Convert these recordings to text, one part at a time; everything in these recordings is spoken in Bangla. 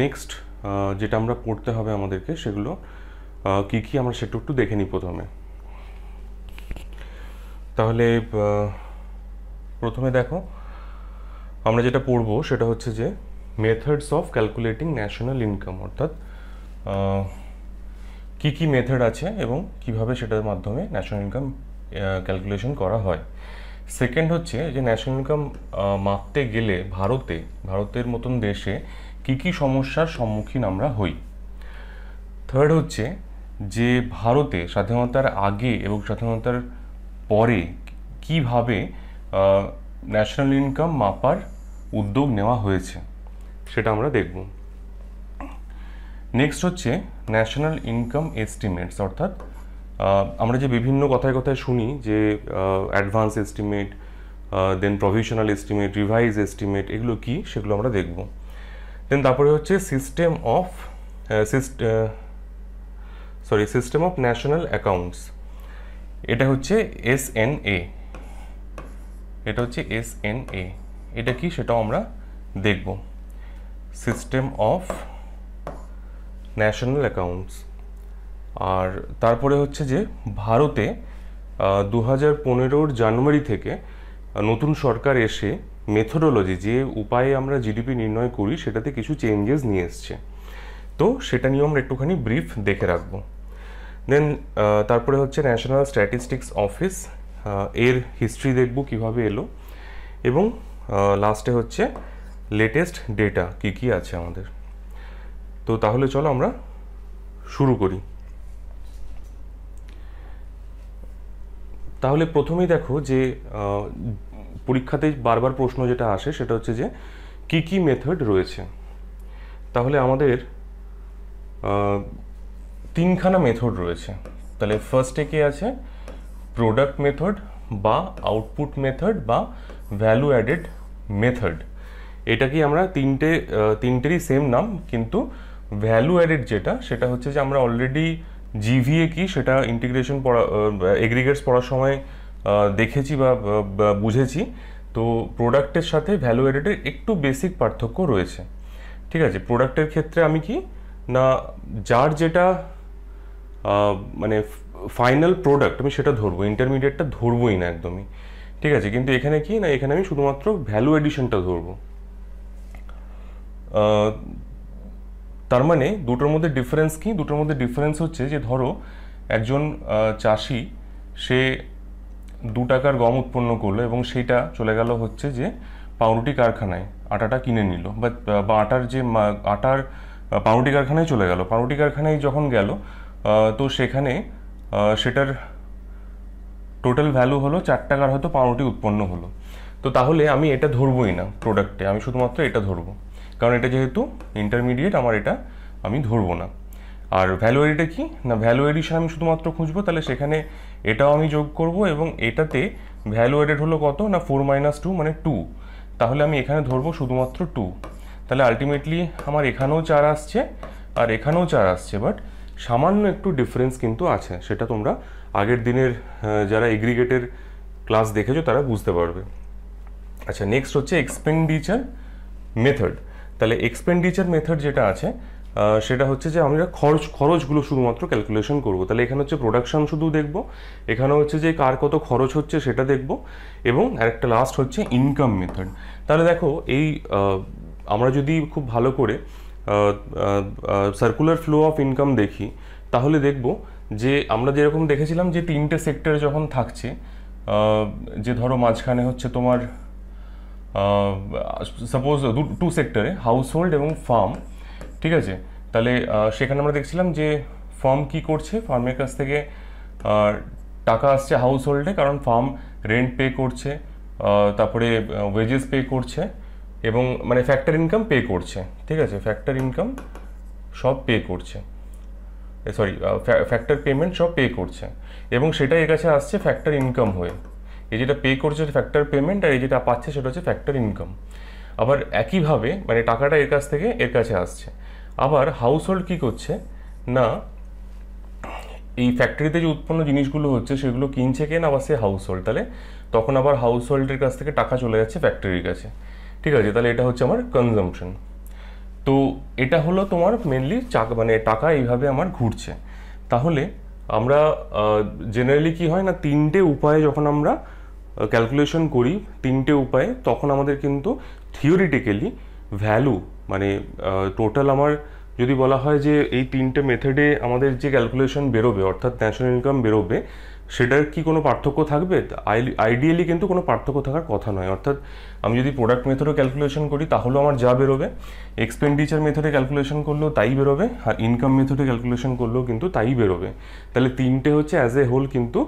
নেক্সট যেটা আমরা পড়তে হবে আমাদেরকে সেগুলো কি কি আমরা সেটা একটু দেখে নিই প্রথমে তাহলে প্রথমে দেখো আমরা যেটা পড়ব সেটা হচ্ছে যে methods of calculating national income অর্থাৎ কি কি মেথড আছে এবং কিভাবে সেটার মাধ্যমে ন্যাশনাল ইনকাম ক্যালকুলেশন করা হয় সেকেন্ড হচ্ছে যে ন্যাশনাল ইনকাম মাপতে গেলে ভারতে ভারতের মতন দেশে কি কি সমস্যার সম্মুখীন আমরা হই থার্ড হচ্ছে যে ভারতে স্বাধীনতার আগে এবং স্বাধীনতার পরে কিভাবে ন্যাশনাল ইনকাম মাপার উদ্যোগ নেওয়া হয়েছে সেটা আমরা দেখব নেক্সট হচ্ছে ন্যাশনাল ইনকাম এস্টিমেটস অর্থাৎ আমরা যে বিভিন্ন কথায় কথায় শুনি যে advance estimate then provisional estimate revise estimate এগুলো কি সেগুলো আমরা দেখব দেন তারপরে হচ্ছে system of sorry system of national accounts এটা হচ্ছে এস এন এ এটা হচ্ছে এস এন এ এটা কি সেটাও আমরা দেখব সিস্টেম অফ ন্যাশনাল অ্যাকাউন্টস আর তারপরে হচ্ছে যে ভারতে দু হাজার পনেরোর জানুয়ারি থেকে নতুন সরকার এসে মেথোডোলজি যে উপায়ে আমরা জিডিপি নির্ণয় করি সেটাতে কিছু চেঞ্জেস নিয়ে এসছে তো সেটা নিয়েও আমরা একটুখানি ব্রিফ দেখে রাখব দেন তারপরে হচ্ছে ন্যাশনাল স্ট্যাটিস্টিক্স অফিস এর হিস্ট্রি দেখব কিভাবে এলো এবং লাস্টে হচ্ছে লেটেস্ট ডেটা কি কি আছে আমাদের তো তাহলে চলো আমরা শুরু করি তাহলে প্রথমেই দেখো যে পরীক্ষাতে বারবার প্রশ্ন যেটা আসে সেটা হচ্ছে যে কি কি মেথড রয়েছে তাহলে আমাদের তিনখানা মেথড রয়েছে তাহলে ফার্স্টে কে আছে প্রোডাক্ট মেথড বা আউটপুট মেথড বা ভ্যালু অ্যাডেড মেথড এটা কি আমরা তিনটে তিনটেরই সেম নাম কিন্তু ভ্যালু অ্যাডেড যেটা সেটা হচ্ছে যে আমরা অলরেডি জিভিএ কি সেটা ইন্টিগ্রেশন পড়া এগ্রিগেটস পড়ার সময় দেখেছি বা বুঝেছি তো প্রোডাক্টের সাথে ভ্যালু অ্যাডেডের একটু বেসিক পার্থক্য রয়েছে ঠিক আছে প্রোডাক্টের ক্ষেত্রে আমি কি না যার যেটা মানে ফাইনাল প্রোডাক্ট আমি সেটা ধরবো ইন্টারমিডিয়েটটা ধরবোই না একদমই ঠিক আছে কিন্তু এখানে কি না এখানে আমি শুধুমাত্র ভ্যালু এডিশনটা ধরবো তার মানে দুটোর মধ্যে ডিফারেন্স কি দুটোর মধ্যে ডিফারেন্স হচ্ছে যে ধরো একজন চাষি সে দু টাকার গম উৎপন্ন করলো এবং সেটা চলে গেল হচ্ছে যে পাউরুটি কারখানায় আটাটা কিনে নিল বা আটার যে আটার পাউরুটি কারখানায় চলে গেল পাউরুটি কারখানায় যখন গেল তো সেখানে সেটার টোটাল ভ্যালু হলো চার টাকার হয়তো পাউরুটি উৎপন্ন হলো তো তাহলে আমি এটা ধরবই না প্রোডাক্টে আমি শুধুমাত্র এটা ধরবো কারণ এটা যেহেতু ইন্টারমিডিয়েট আমার এটা আমি ধরবো না আর ভ্যালুয়ারিটা কি না ভ্যালু এডিশন আমি শুধুমাত্র খুঁজবো তাহলে সেখানে এটাও আমি যোগ করব এবং এটাতে ভ্যালু এডেড হলো কত না ফোর মাইনাস টু মানে টু তাহলে আমি এখানে ধরবো শুধুমাত্র টু তাহলে আলটিমেটলি আমার এখানেও চার আসছে আর এখানেও চার আসছে বাট সামান্য একটু ডিফারেন্স কিন্তু আছে সেটা তোমরা আগের দিনের যারা এগ্রিগেটের ক্লাস দেখেছো তারা বুঝতে পারবে আচ্ছা নেক্সট হচ্ছে এক্সপেন্ডিচার মেথড তাহলে এক্সপেন্ডিচার মেথড যেটা আছে সেটা হচ্ছে যে আমরা খরচ খরচগুলো শুধুমাত্র ক্যালকুলেশন করব তাহলে এখানে হচ্ছে প্রোডাকশান শুধু দেখব এখানে হচ্ছে যে কার কত খরচ হচ্ছে সেটা দেখব এবং আরেকটা লাস্ট হচ্ছে ইনকাম মেথড তাহলে দেখো এই আমরা যদি খুব ভালো করে সার্কুলার ফ্লো অফ ইনকাম দেখি তাহলে দেখব যে আমরা যেরকম দেখেছিলাম যে তিনটে সেক্টরে যখন থাকছে যে ধরো মাঝখানে হচ্ছে তোমার সাপোজ টু সেক্টরে হাউস হোল্ড এবং ফার্ম ঠিক আছে তাহলে সেখানে আমরা দেখছিলাম যে ফার্ম কি করছে ফার্মের কাছ থেকে টাকা আসছে হাউস হোল্ডে কারণ ফার্ম রেন্ট পে করছে তারপরে ওয়েজেস পে করছে এবং মানে ফ্যাক্টর ইনকাম পে করছে ঠিক আছে ফ্যাক্টর ইনকাম সব পে করছে সরি ফ্যাক্টর পেমেন্ট সব পে করছে এবং সেটা এর কাছে আসছে ফ্যাক্টর ইনকাম হয়ে এই যেটা পে করছে ফ্যাক্টর পেমেন্ট আর এই যেটা পাচ্ছে সেটা হচ্ছে ফ্যাক্টর ইনকাম আবার একইভাবে মানে টাকাটা এর কাছ থেকে এর কাছে আসছে আবার হাউস হোল্ড কী করছে না এই ফ্যাক্টরিতে যে উৎপন্ন জিনিসগুলো হচ্ছে সেগুলো কিনছে কেন আবার সে হাউস হোল্ড তাহলে তখন আবার হাউস হোল্ডের কাছ থেকে টাকা চলে যাচ্ছে ফ্যাক্টরির কাছে ঠিক আছে তাহলে এটা হচ্ছে আমার কনজামশন তো এটা হলো তোমার মেনলি চাক মানে টাকা এইভাবে আমার ঘুরছে তাহলে আমরা জেনারেলি কি হয় না তিনটে উপায়ে যখন আমরা ক্যালকুলেশন করি তিনটে উপায়ে তখন আমাদের কিন্তু থিওরিটিক্যালি ভ্যালু মানে টোটাল আমার যদি বলা হয় যে এই তিনটে মেথডে আমাদের যে ক্যালকুলেশন বেরোবে অর্থাৎ ন্যাশনাল ইনকাম বেরোবে সেটার কি কোনো পার্থক্য থাকবে আইডিয়ালি কিন্তু কোনো পার্থক্য থাকার কথা নয় অর্থাৎ আমি যদি প্রোডাক্ট মেথডে ক্যালকুলেশন করি তাহলেও আমার যা বেরোবে এক্সপেন্ডিচার মেথডে ক্যালকুলেশন করলেও তাই বেরোবে আর ইনকাম মেথডে ক্যালকুলেশন করলেও কিন্তু তাই বেরোবে তাহলে তিনটে হচ্ছে অ্যাজ এ হোল কিন্তু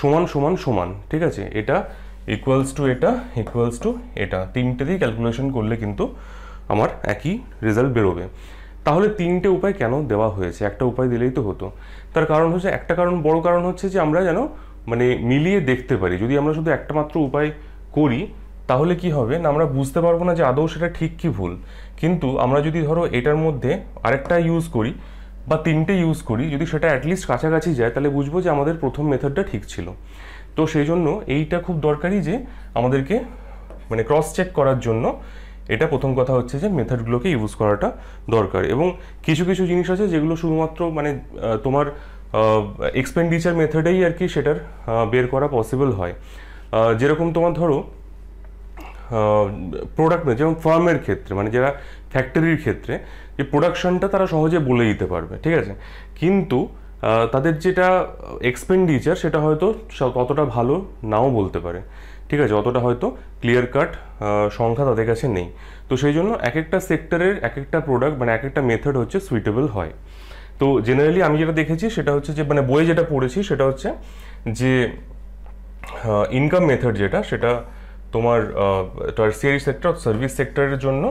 সমান সমান সমান ঠিক আছে এটা ইকুয়ালস টু এটা ইকুয়ালস টু এটা তিনটেতেই ক্যালকুলেশন করলে কিন্তু আমার একই রেজাল্ট বেরোবে তাহলে তিনটে উপায় কেন দেওয়া হয়েছে একটা উপায় দিলেই তো হতো তার কারণ হচ্ছে একটা কারণ বড় কারণ হচ্ছে যে আমরা যেন মানে মিলিয়ে দেখতে পারি যদি আমরা শুধু একটা মাত্র উপায় করি তাহলে কি হবে না আমরা বুঝতে পারবো না যে আদৌ সেটা ঠিক কি ভুল কিন্তু আমরা যদি ধরো এটার মধ্যে আরেকটা ইউজ করি বা তিনটে ইউজ করি যদি সেটা অ্যাটলিস্ট কাছাকাছি যায় তাহলে বুঝবো যে আমাদের প্রথম মেথডটা ঠিক ছিল তো সেই জন্য এইটা খুব দরকারি যে আমাদেরকে মানে ক্রস চেক করার জন্য এটা প্রথম কথা হচ্ছে যে মেথডগুলোকে ইউজ করাটা দরকার এবং কিছু কিছু জিনিস আছে যেগুলো শুধুমাত্র মানে তোমার এক্সপেন্ডিচার মেথডেই আর কি সেটার বের করা পসিবল হয় যেরকম তোমার ধরো প্রোডাক্ট না যেমন ফার্মের ক্ষেত্রে মানে যারা ফ্যাক্টরির ক্ষেত্রে যে প্রোডাকশনটা তারা সহজে বলে দিতে পারবে ঠিক আছে কিন্তু তাদের যেটা এক্সপেন্ডিচার সেটা হয়তো ততটা ভালো নাও বলতে পারে ঠিক আছে অতটা হয়তো ক্লিয়ার কাট সংখ্যা তাদের কাছে নেই তো সেই জন্য এক একটা সেক্টরের এক একটা প্রোডাক্ট মানে এক একটা মেথড হচ্ছে সুইটেবল হয় তো জেনারেলি আমি যেটা দেখেছি সেটা হচ্ছে যে মানে বইয়ে যেটা পড়েছি সেটা হচ্ছে যে ইনকাম মেথড যেটা সেটা তোমার টার্সিয়ারি সেক্টর সার্ভিস সেক্টরের জন্য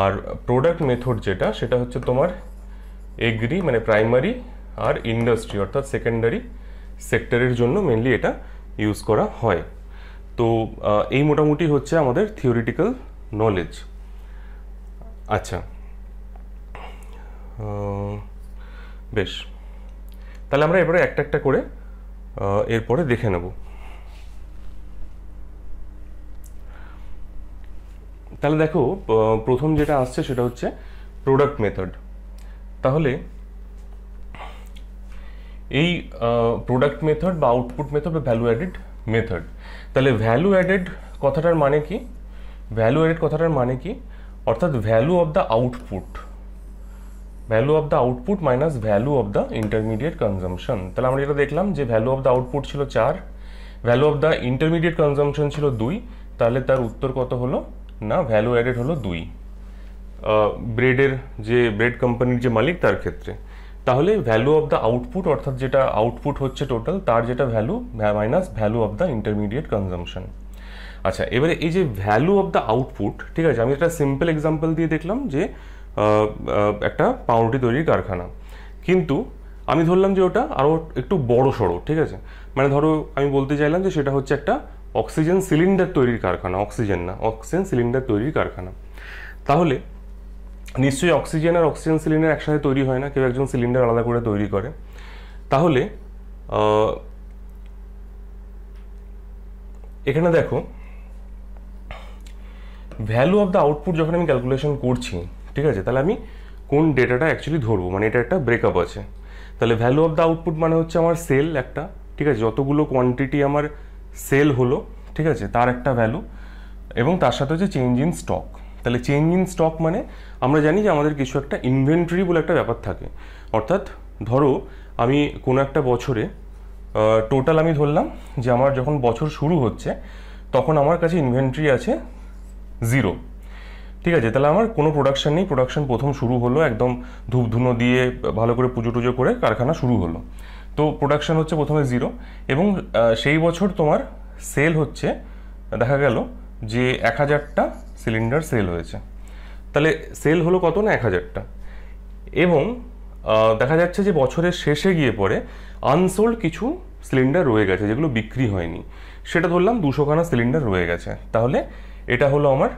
আর প্রোডাক্ট মেথড যেটা সেটা হচ্ছে তোমার এগ্রি মানে প্রাইমারি আর ইন্ডাস্ট্রি অর্থাৎ সেকেন্ডারি সেক্টরের জন্য মেনলি এটা ইউজ করা হয় তো এই মোটামুটি হচ্ছে আমাদের থিওরিটিক্যাল নলেজ আচ্ছা বেশ তাহলে আমরা এবারে একটা একটা করে এরপরে দেখে নেব তাহলে দেখো প্রথম যেটা আসছে সেটা হচ্ছে প্রোডাক্ট মেথড তাহলে এই প্রোডাক্ট মেথড বা আউটপুট মেথড বা ভ্যালু অ্যাডেড মেথড তাহলে ভ্যালু অ্যাডেড কথাটার মানে কি ভ্যালু অ্যাডেড কথাটার মানে কি অর্থাৎ value of the output value of the output minus value of the intermediate consumption তাহলে আমরা যেটা দেখলাম যে ভ্যালু অফ দ্য আউটপুট ছিল চার value of the intermediate consumption ছিল দুই তাহলে তার উত্তর কত হলো না ভ্যালু অ্যাডেড হলো দুই ব্রেডের যে ব্রেড কোম্পানির যে মালিক তার ক্ষেত্রে তাহলে ভ্যালু অফ দ্য আউটপুট অর্থাৎ যেটা আউটপুট হচ্ছে টোটাল তার যেটা value minus value of the intermediate consumption আচ্ছা এবারে এই যে ভ্যালু অফ দ্য আউটপুট ঠিক আছে আমি একটা সিম্পল এক্সাম্পল দিয়ে দেখলাম যে একটা পাউরুটি তৈরির কারখানা কিন্তু আমি ধরলাম যে ওটা আরও একটু বড় সড়ো ঠিক আছে মানে ধরো আমি বলতে চাইলাম যে সেটা হচ্ছে একটা অক্সিজেন সিলিন্ডার তৈরির কারখানা অক্সিজেন না অক্সিজেন সিলিন্ডার তৈরির কারখানা তাহলে নিশ্চয়ই অক্সিজেন আর অক্সিজেন সিলিন্ডার একসাথে তৈরি হয় না কেউ একজন সিলিন্ডার আলাদা করে তৈরি করে তাহলে এখানে দেখো ভ্যালু অফ দ্য আউটপুট যখন আমি ক্যালকুলেশন করছি ঠিক আছে তাহলে আমি কোন ডেটাটা অ্যাকচুয়ালি ধরবো মানে এটা একটা ব্রেকআপ আছে তাহলে ভ্যালু অফ দ্য আউটপুট মানে হচ্ছে আমার সেল একটা ঠিক আছে যতগুলো কোয়ান্টিটি আমার সেল হলো ঠিক আছে তার একটা ভ্যালু এবং তার সাথে হচ্ছে চেঞ্জ ইন স্টক তাহলে চেঞ্জ ইন স্টক মানে আমরা জানি যে আমাদের কিছু একটা ইনভেন্টরি বলে একটা ব্যাপার থাকে অর্থাৎ ধরো আমি কোনো একটা বছরে টোটাল আমি ধরলাম যে আমার যখন বছর শুরু হচ্ছে তখন আমার কাছে ইনভেন্টরি আছে জিরো ঠিক আছে তাহলে আমার কোনো প্রোডাকশান নেই প্রোডাকশান প্রথম শুরু হলো একদম ধূপধুনো দিয়ে ভালো করে পুজো টুজো করে কারখানা শুরু হলো তো প্রোডাকশান হচ্ছে প্রথমে জিরো এবং সেই বছর তোমার সেল হচ্ছে দেখা গেল যে এক হাজারটা সিলিন্ডার সেল হয়েছে তাহলে সেল হলো কত না এক হাজারটা এবং দেখা যাচ্ছে যে বছরের শেষে গিয়ে পরে আনসোল্ড কিছু সিলিন্ডার রয়ে গেছে যেগুলো বিক্রি হয়নি সেটা ধরলাম দুশোখানা সিলিন্ডার রয়ে গেছে তাহলে এটা হলো আমার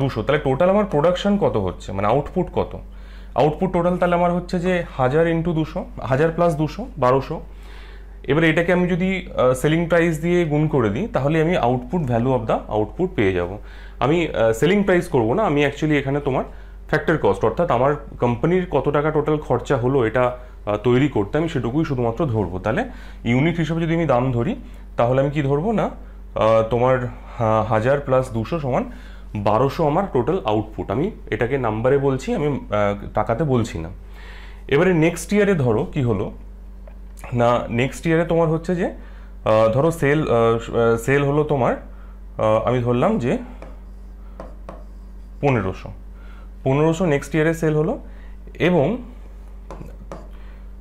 দুশো তাহলে টোটাল আমার প্রোডাকশন কত হচ্ছে মানে আউটপুট কত আউটপুট টোটাল তাহলে আমার হচ্ছে যে হাজার ইন্টু দুশো হাজার প্লাস দুশো বারোশো এবার এটাকে আমি যদি সেলিং প্রাইস দিয়ে গুণ করে দিই তাহলে আমি output value of the output পেয়ে যাব আমি সেলিং প্রাইস করব না আমি অ্যাকচুয়ালি এখানে তোমার ফ্যাক্টর কস্ট অর্থাৎ আমার কোম্পানির কত টাকা টোটাল খরচা হলো এটা তৈরি করতে আমি সেটুকুই শুধুমাত্র ধরবো তাহলে ইউনিট হিসেবে যদি আমি দাম ধরি তাহলে আমি কি ধরবো না তোমার হ্যাঁ, হাজার প্লাস দুশো সমান বারোশো আমার টোটাল আউটপুট আমি এটাকে নাম্বারে বলছি আমি টাকাতে বলছি না এবারে নেক্সট ইয়ারে ধরো কি হলো না নেক্সট ইয়ারে তোমার হচ্ছে যে ধরো সেল সেল হলো তোমার আমি ধরলাম যে পনেরোশো পনেরোশো নেক্সট ইয়ারে সেল হলো এবং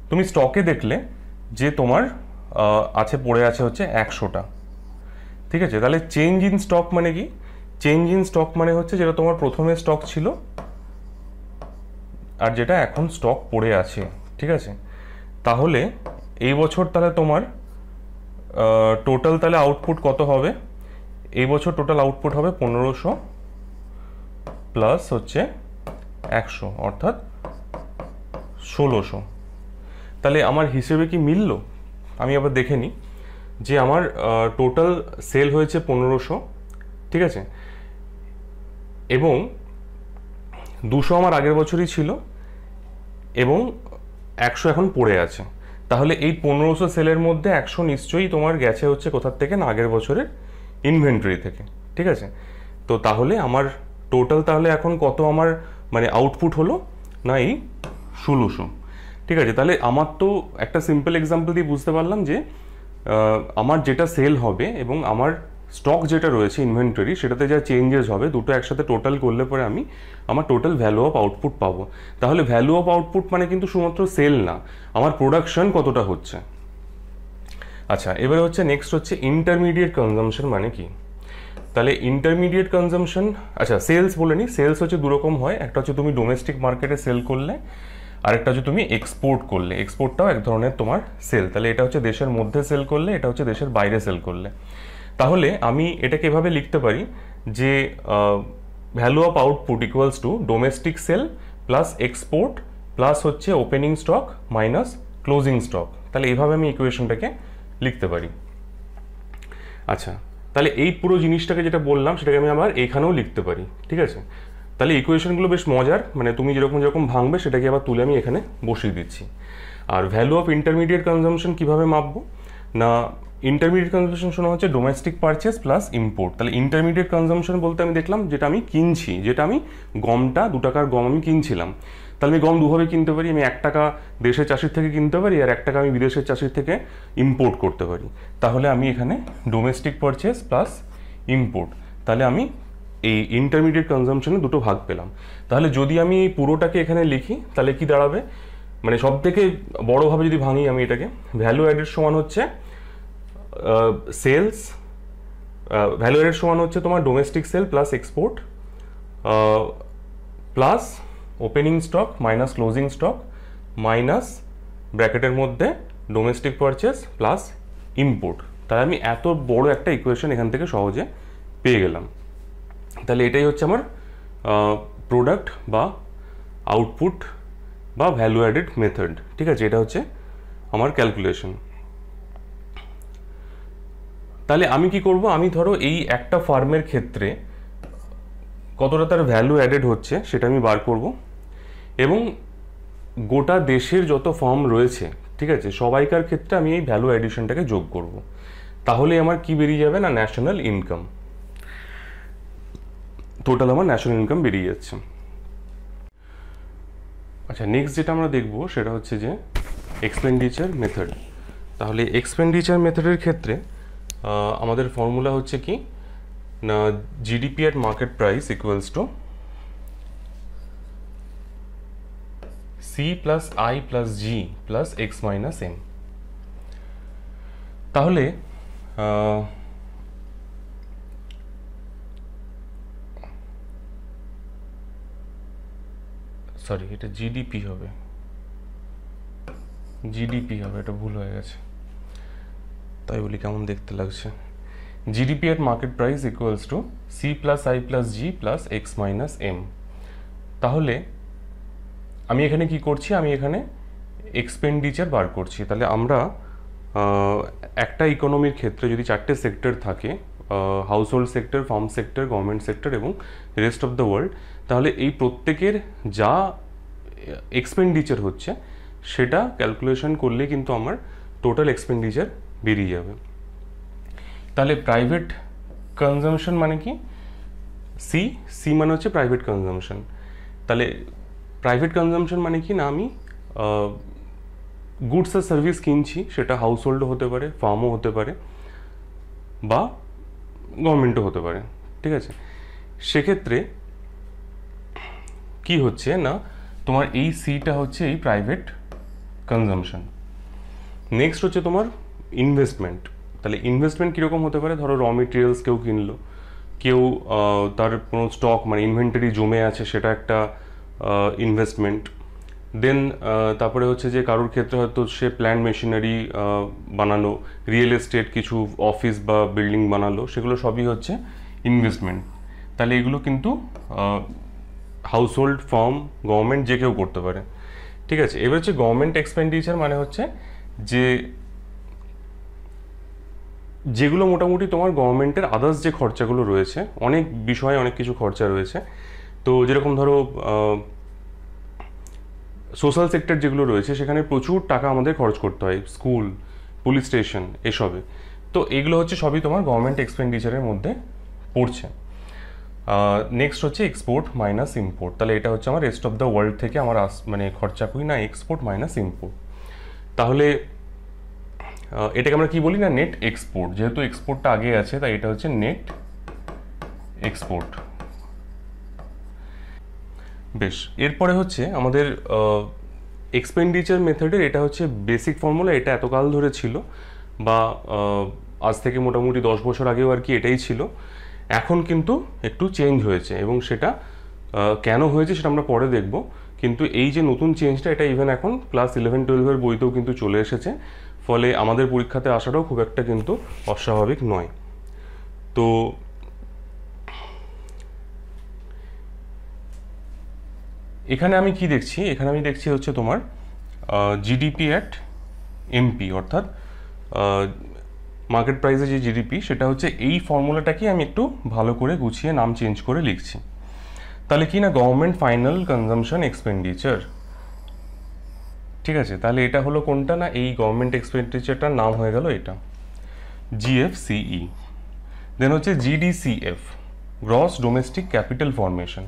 তুমি স্টকে দেখলে যে তোমার আছে পড়ে আছে হচ্ছে একশোটা ঠিক আছে তাহলে চেঞ্জ ইন স্টক মানে কি চেঞ্জ ইন স্টক মানে হচ্ছে যেটা তোমার প্রথমে স্টক ছিল আর যেটা এখন স্টক পড়ে আছে ঠিক আছে তাহলে এই বছর তাহলে তোমার টোটাল তাহলে আউটপুট কত হবে এই বছর টোটাল আউটপুট হবে পনেরোশো প্লাস হচ্ছে একশো অর্থাৎ ষোলোশো তাহলে আমার হিসেবে কি মিলল আমি আবার দেখে নিই যে আমার টোটাল সেল হয়েছে পনেরোশো ঠিক আছে এবং দুশো আমার আগের বছরই ছিল এবং একশো এখন পড়ে আছে তাহলে এই পনেরোশো সেলের মধ্যে একশো নিশ্চয়ই তোমার গেছে হচ্ছে কোথার থেকে না আগের বছরের ইনভেন্টরি থেকে ঠিক আছে তো তাহলে আমার টোটাল তাহলে এখন কত আমার মানে আউটপুট হলো না এই ষোলোশো ঠিক আছে তাহলে আমার তো একটা সিম্পল এক্সাম্পল দিয়ে বুঝতে পারলাম যে আমার যেটা সেল হবে এবং আমার স্টক যেটা রয়েছে ইনভেন্টরি সেটাতে যা চেঞ্জেস হবে দুটো একসাথে টোটাল করলে পরে আমি আমার টোটাল ভ্যালু অফ আউটপুট পাবো তাহলে ভ্যালু অফ আউটপুট মানে কিন্তু শুধুমাত্র সেল না আমার প্রোডাকশন কতটা হচ্ছে আচ্ছা এবারে হচ্ছে নেক্সট হচ্ছে ইন্টারমিডিয়েট কনজামশন মানে কি তাহলে ইন্টারমিডিয়েট কনজামশন আচ্ছা সেলস বলে নিই সেলস হচ্ছে দুরকম হয় একটা হচ্ছে তুমি ডোমেস্টিক মার্কেটে সেল করলে আরেকটা হচ্ছে তুমি এক্সপোর্ট করলে এক্সপোর্টটাও এক ধরনের তোমার সেল তাহলে এটা হচ্ছে দেশের মধ্যে সেল করলে এটা হচ্ছে দেশের বাইরে সেল করলে তাহলে আমি এটাকে এভাবে লিখতে পারি যে value of output equals to domestic sale plus export plus হচ্ছে opening stock minus closing stock তাহলে এইভাবে আমি ইকুয়েশনটাকে লিখতে পারি আচ্ছা তাহলে এই পুরো জিনিসটাকে যেটা বললাম সেটাকে আমি আবার এখানেও লিখতে পারি ঠিক আছে তাহলে ইকুয়েশনগুলো বেশ মজার মানে তুমি যেরকম যেরকম ভাঙবে সেটাকে আবার তুলে আমি এখানে বসিয়ে দিচ্ছি আর ভ্যালু অফ ইন্টারমিডিয়েট কনজামশন কীভাবে মাপবো না ইন্টারমিডিয়েট কনজামশন শোনা হচ্ছে ডোমেস্টিক পারচেস প্লাস ইম্পোর্ট তাহলে ইন্টারমিডিয়েট কনজামশন বলতে আমি দেখলাম যেটা আমি কিনছি যেটা আমি গমটা দু টাকার গম আমি কিনছিলাম তাহলে আমি গম দুভাবে কিনতে পারি আমি এক টাকা দেশের চাষির থেকে কিনতে পারি আর এক টাকা আমি বিদেশের চাষির থেকে ইম্পোর্ট করতে পারি তাহলে আমি এখানে ডোমেস্টিক পারচেস প্লাস ইম্পোর্ট তাহলে আমি এই ইন্টারমিডিয়েট কনজামশনে দুটো ভাগ পেলাম তাহলে যদি আমি এই পুরোটাকে এখানে লিখি তাহলে কি দাঁড়াবে মানে সব থেকে বড়োভাবে যদি ভাঙি আমি এটাকে ভ্যালু অ্যাডেড সমান হচ্ছে সেলস ভ্যালু অ্যাডেড সমান হচ্ছে তোমার domestic sale plus export plus opening stock minus closing stock minus ব্র্যাকেটের মধ্যে ডোমেস্টিক পারচেস প্লাস ইম্পোর্ট তাহলে আমি এত বড় একটা ইকুয়েশন এখান থেকে সহজে পেয়ে গেলাম তাহলে এটাই হচ্ছে আমার প্রোডাক্ট বা আউটপুট বা ভ্যালু অ্যাডেড মেথড ঠিক আছে এটা হচ্ছে আমার ক্যালকুলেশন তাহলে আমি কি করব আমি ধরো এই একটা ফার্মের ক্ষেত্রে কতটা তার ভ্যালু অ্যাডেড হচ্ছে সেটা আমি বার করবো এবং গোটা দেশের যত ফর্ম রয়েছে ঠিক আছে সবাইকার ক্ষেত্রে আমি এই ভ্যালু অ্যাডিশনটাকে যোগ করব। তাহলে আমার কি বেরিয়ে যাবে না ন্যাশনাল ইনকাম টোটাল আমার ন্যাশনাল ইনকাম বেরিয়ে যাচ্ছে আচ্ছা নেক্সট যেটা আমরা দেখব সেটা হচ্ছে যে এক্সপেন্ডিচার মেথড তাহলে এক্সপেন্ডিচার মেথডের ক্ষেত্রে আমাদের ফর্মুলা হচ্ছে কি না GDP at market price equals to C plus I plus G plus X minus M তাহলে সরি এটা জিডিপি হবে জিডিপি হবে এটা ভুল হয়ে গেছে তাই বলি কেমন দেখতে লাগছে GDP at market price equals to C plus I plus G plus X minus M তাহলে আমি এখানে কি করছি আমি এখানে এক্সপেন্ডিচার বার করছি তাহলে আমরা একটা ইকোনমির ক্ষেত্রে যদি চারটে সেক্টর থাকে household sector firm sector government sector এবং রেস্ট অফ দ্য ওয়ার্ল্ড তাহলে এই প্রত্যেকের যা এক্সপেন্ডিচার হচ্ছে সেটা ক্যালকুলেশন করলে কিন্তু আমার টোটাল এক্সপেন্ডিচার বেরিয়ে যাবে তাহলে প্রাইভেট কনজামশন মানে কি সি সি মানে হচ্ছে প্রাইভেট কনজামশন তাহলে প্রাইভেট কনজামশন মানে কি না আমি গুডস আর সার্ভিস কিনছি সেটা হাউস হোল্ডও হতে পারে ফার্মও হতে পারে বা গভর্নমেন্টও হতে পারে ঠিক আছে সেক্ষেত্রে কি হচ্ছে না তোমার এই সিটা হচ্ছে এই প্রাইভেট কনজামশন নেক্সট হচ্ছে তোমার ইনভেস্টমেন্ট তাহলে ইনভেস্টমেন্ট কীরকম হতে পারে ধরো র মেটেরিয়ালস কেউ কিনলো কেউ তার কোনো স্টক মানে ইনভেন্টারি জমে আছে সেটা একটা ইনভেস্টমেন্ট দেন তারপরে হচ্ছে যে কারোর ক্ষেত্রে হয়তো সে প্ল্যান্ট মেশিনারি বানালো রিয়েল এস্টেট কিছু অফিস বা বিল্ডিং বানালো সেগুলো সবই হচ্ছে ইনভেস্টমেন্ট তাহলে এগুলো কিন্তু হাউসহোল্ড ফার্ম গভর্নমেন্ট যে কেউ করতে পারে ঠিক আছে এবার হচ্ছে গভর্নমেন্ট এক্সপেন্ডিচার মানে হচ্ছে যে যেগুলো মোটামুটি তোমার গভর্নমেন্টের আদার্স যে খরচাগুলো রয়েছে অনেক বিষয়ে অনেক কিছু খরচা রয়েছে তো যেরকম ধরো সোশ্যাল সেক্টর যেগুলো রয়েছে সেখানে প্রচুর টাকা আমাদের খরচ করতে হয় স্কুল পুলিশ স্টেশন এসবে তো এগুলো হচ্ছে সবই তোমার গভর্নমেন্ট এক্সপেন্ডিচারের মধ্যে পড়ছে নেক্সট হচ্ছে এক্সপোর্ট মাইনাস ইম্পোর্ট তাহলে এটা হচ্ছে আমার রেস্ট অফ দ্য ওয়ার্ল্ড থেকে আমার আস মানে খরচা করি না এক্সপোর্ট মাইনাস ইম্পোর্ট তাহলে এটাকে আমরা কি বলি না নেট এক্সপোর্ট যেহেতু এক্সপোর্টটা আগে আছে তাই এটা হচ্ছে নেট এক্সপোর্ট বেশ এরপরে হচ্ছে আমাদের এক্সপেন্ডিচার মেথডের এটা হচ্ছে বেসিক ফর্মুলা এটা এতকাল ধরে ছিল বা আজ থেকে মোটামুটি দশ বছর আগেও আর কি এটাই ছিল এখন কিন্তু একটু চেঞ্জ হয়েছে এবং সেটা কেন হয়েছে সেটা আমরা পরে দেখব কিন্তু এই যে নতুন চেঞ্জটা এটা ইভেন এখন ক্লাস ইলেভেন টুয়েলভের বইতেও কিন্তু চলে এসেছে ফলে আমাদের পরীক্ষাতে আসাটাও খুব একটা কিন্তু অস্বাভাবিক নয় তো এখানে আমি কি দেখছি এখানে আমি দেখছি হচ্ছে তোমার জিডিপি অ্যাট এমপি অর্থাৎ মার্কেট প্রাইসে যে জিডিপি সেটা হচ্ছে এই ফর্মুলাটাকে আমি একটু ভালো করে গুছিয়ে নাম চেঞ্জ করে লিখছি তাহলে কি না গভর্নমেন্ট ফাইনাল কনজামশন এক্সপেন্ডিচার ঠিক আছে তাহলে এটা হলো কোনটা না এই গভর্নমেন্ট এক্সপেন্ডিচারটার নাম হয়ে গেল এটা জিএফসিই দেন e। হচ্ছে GDCF gross domestic capital formation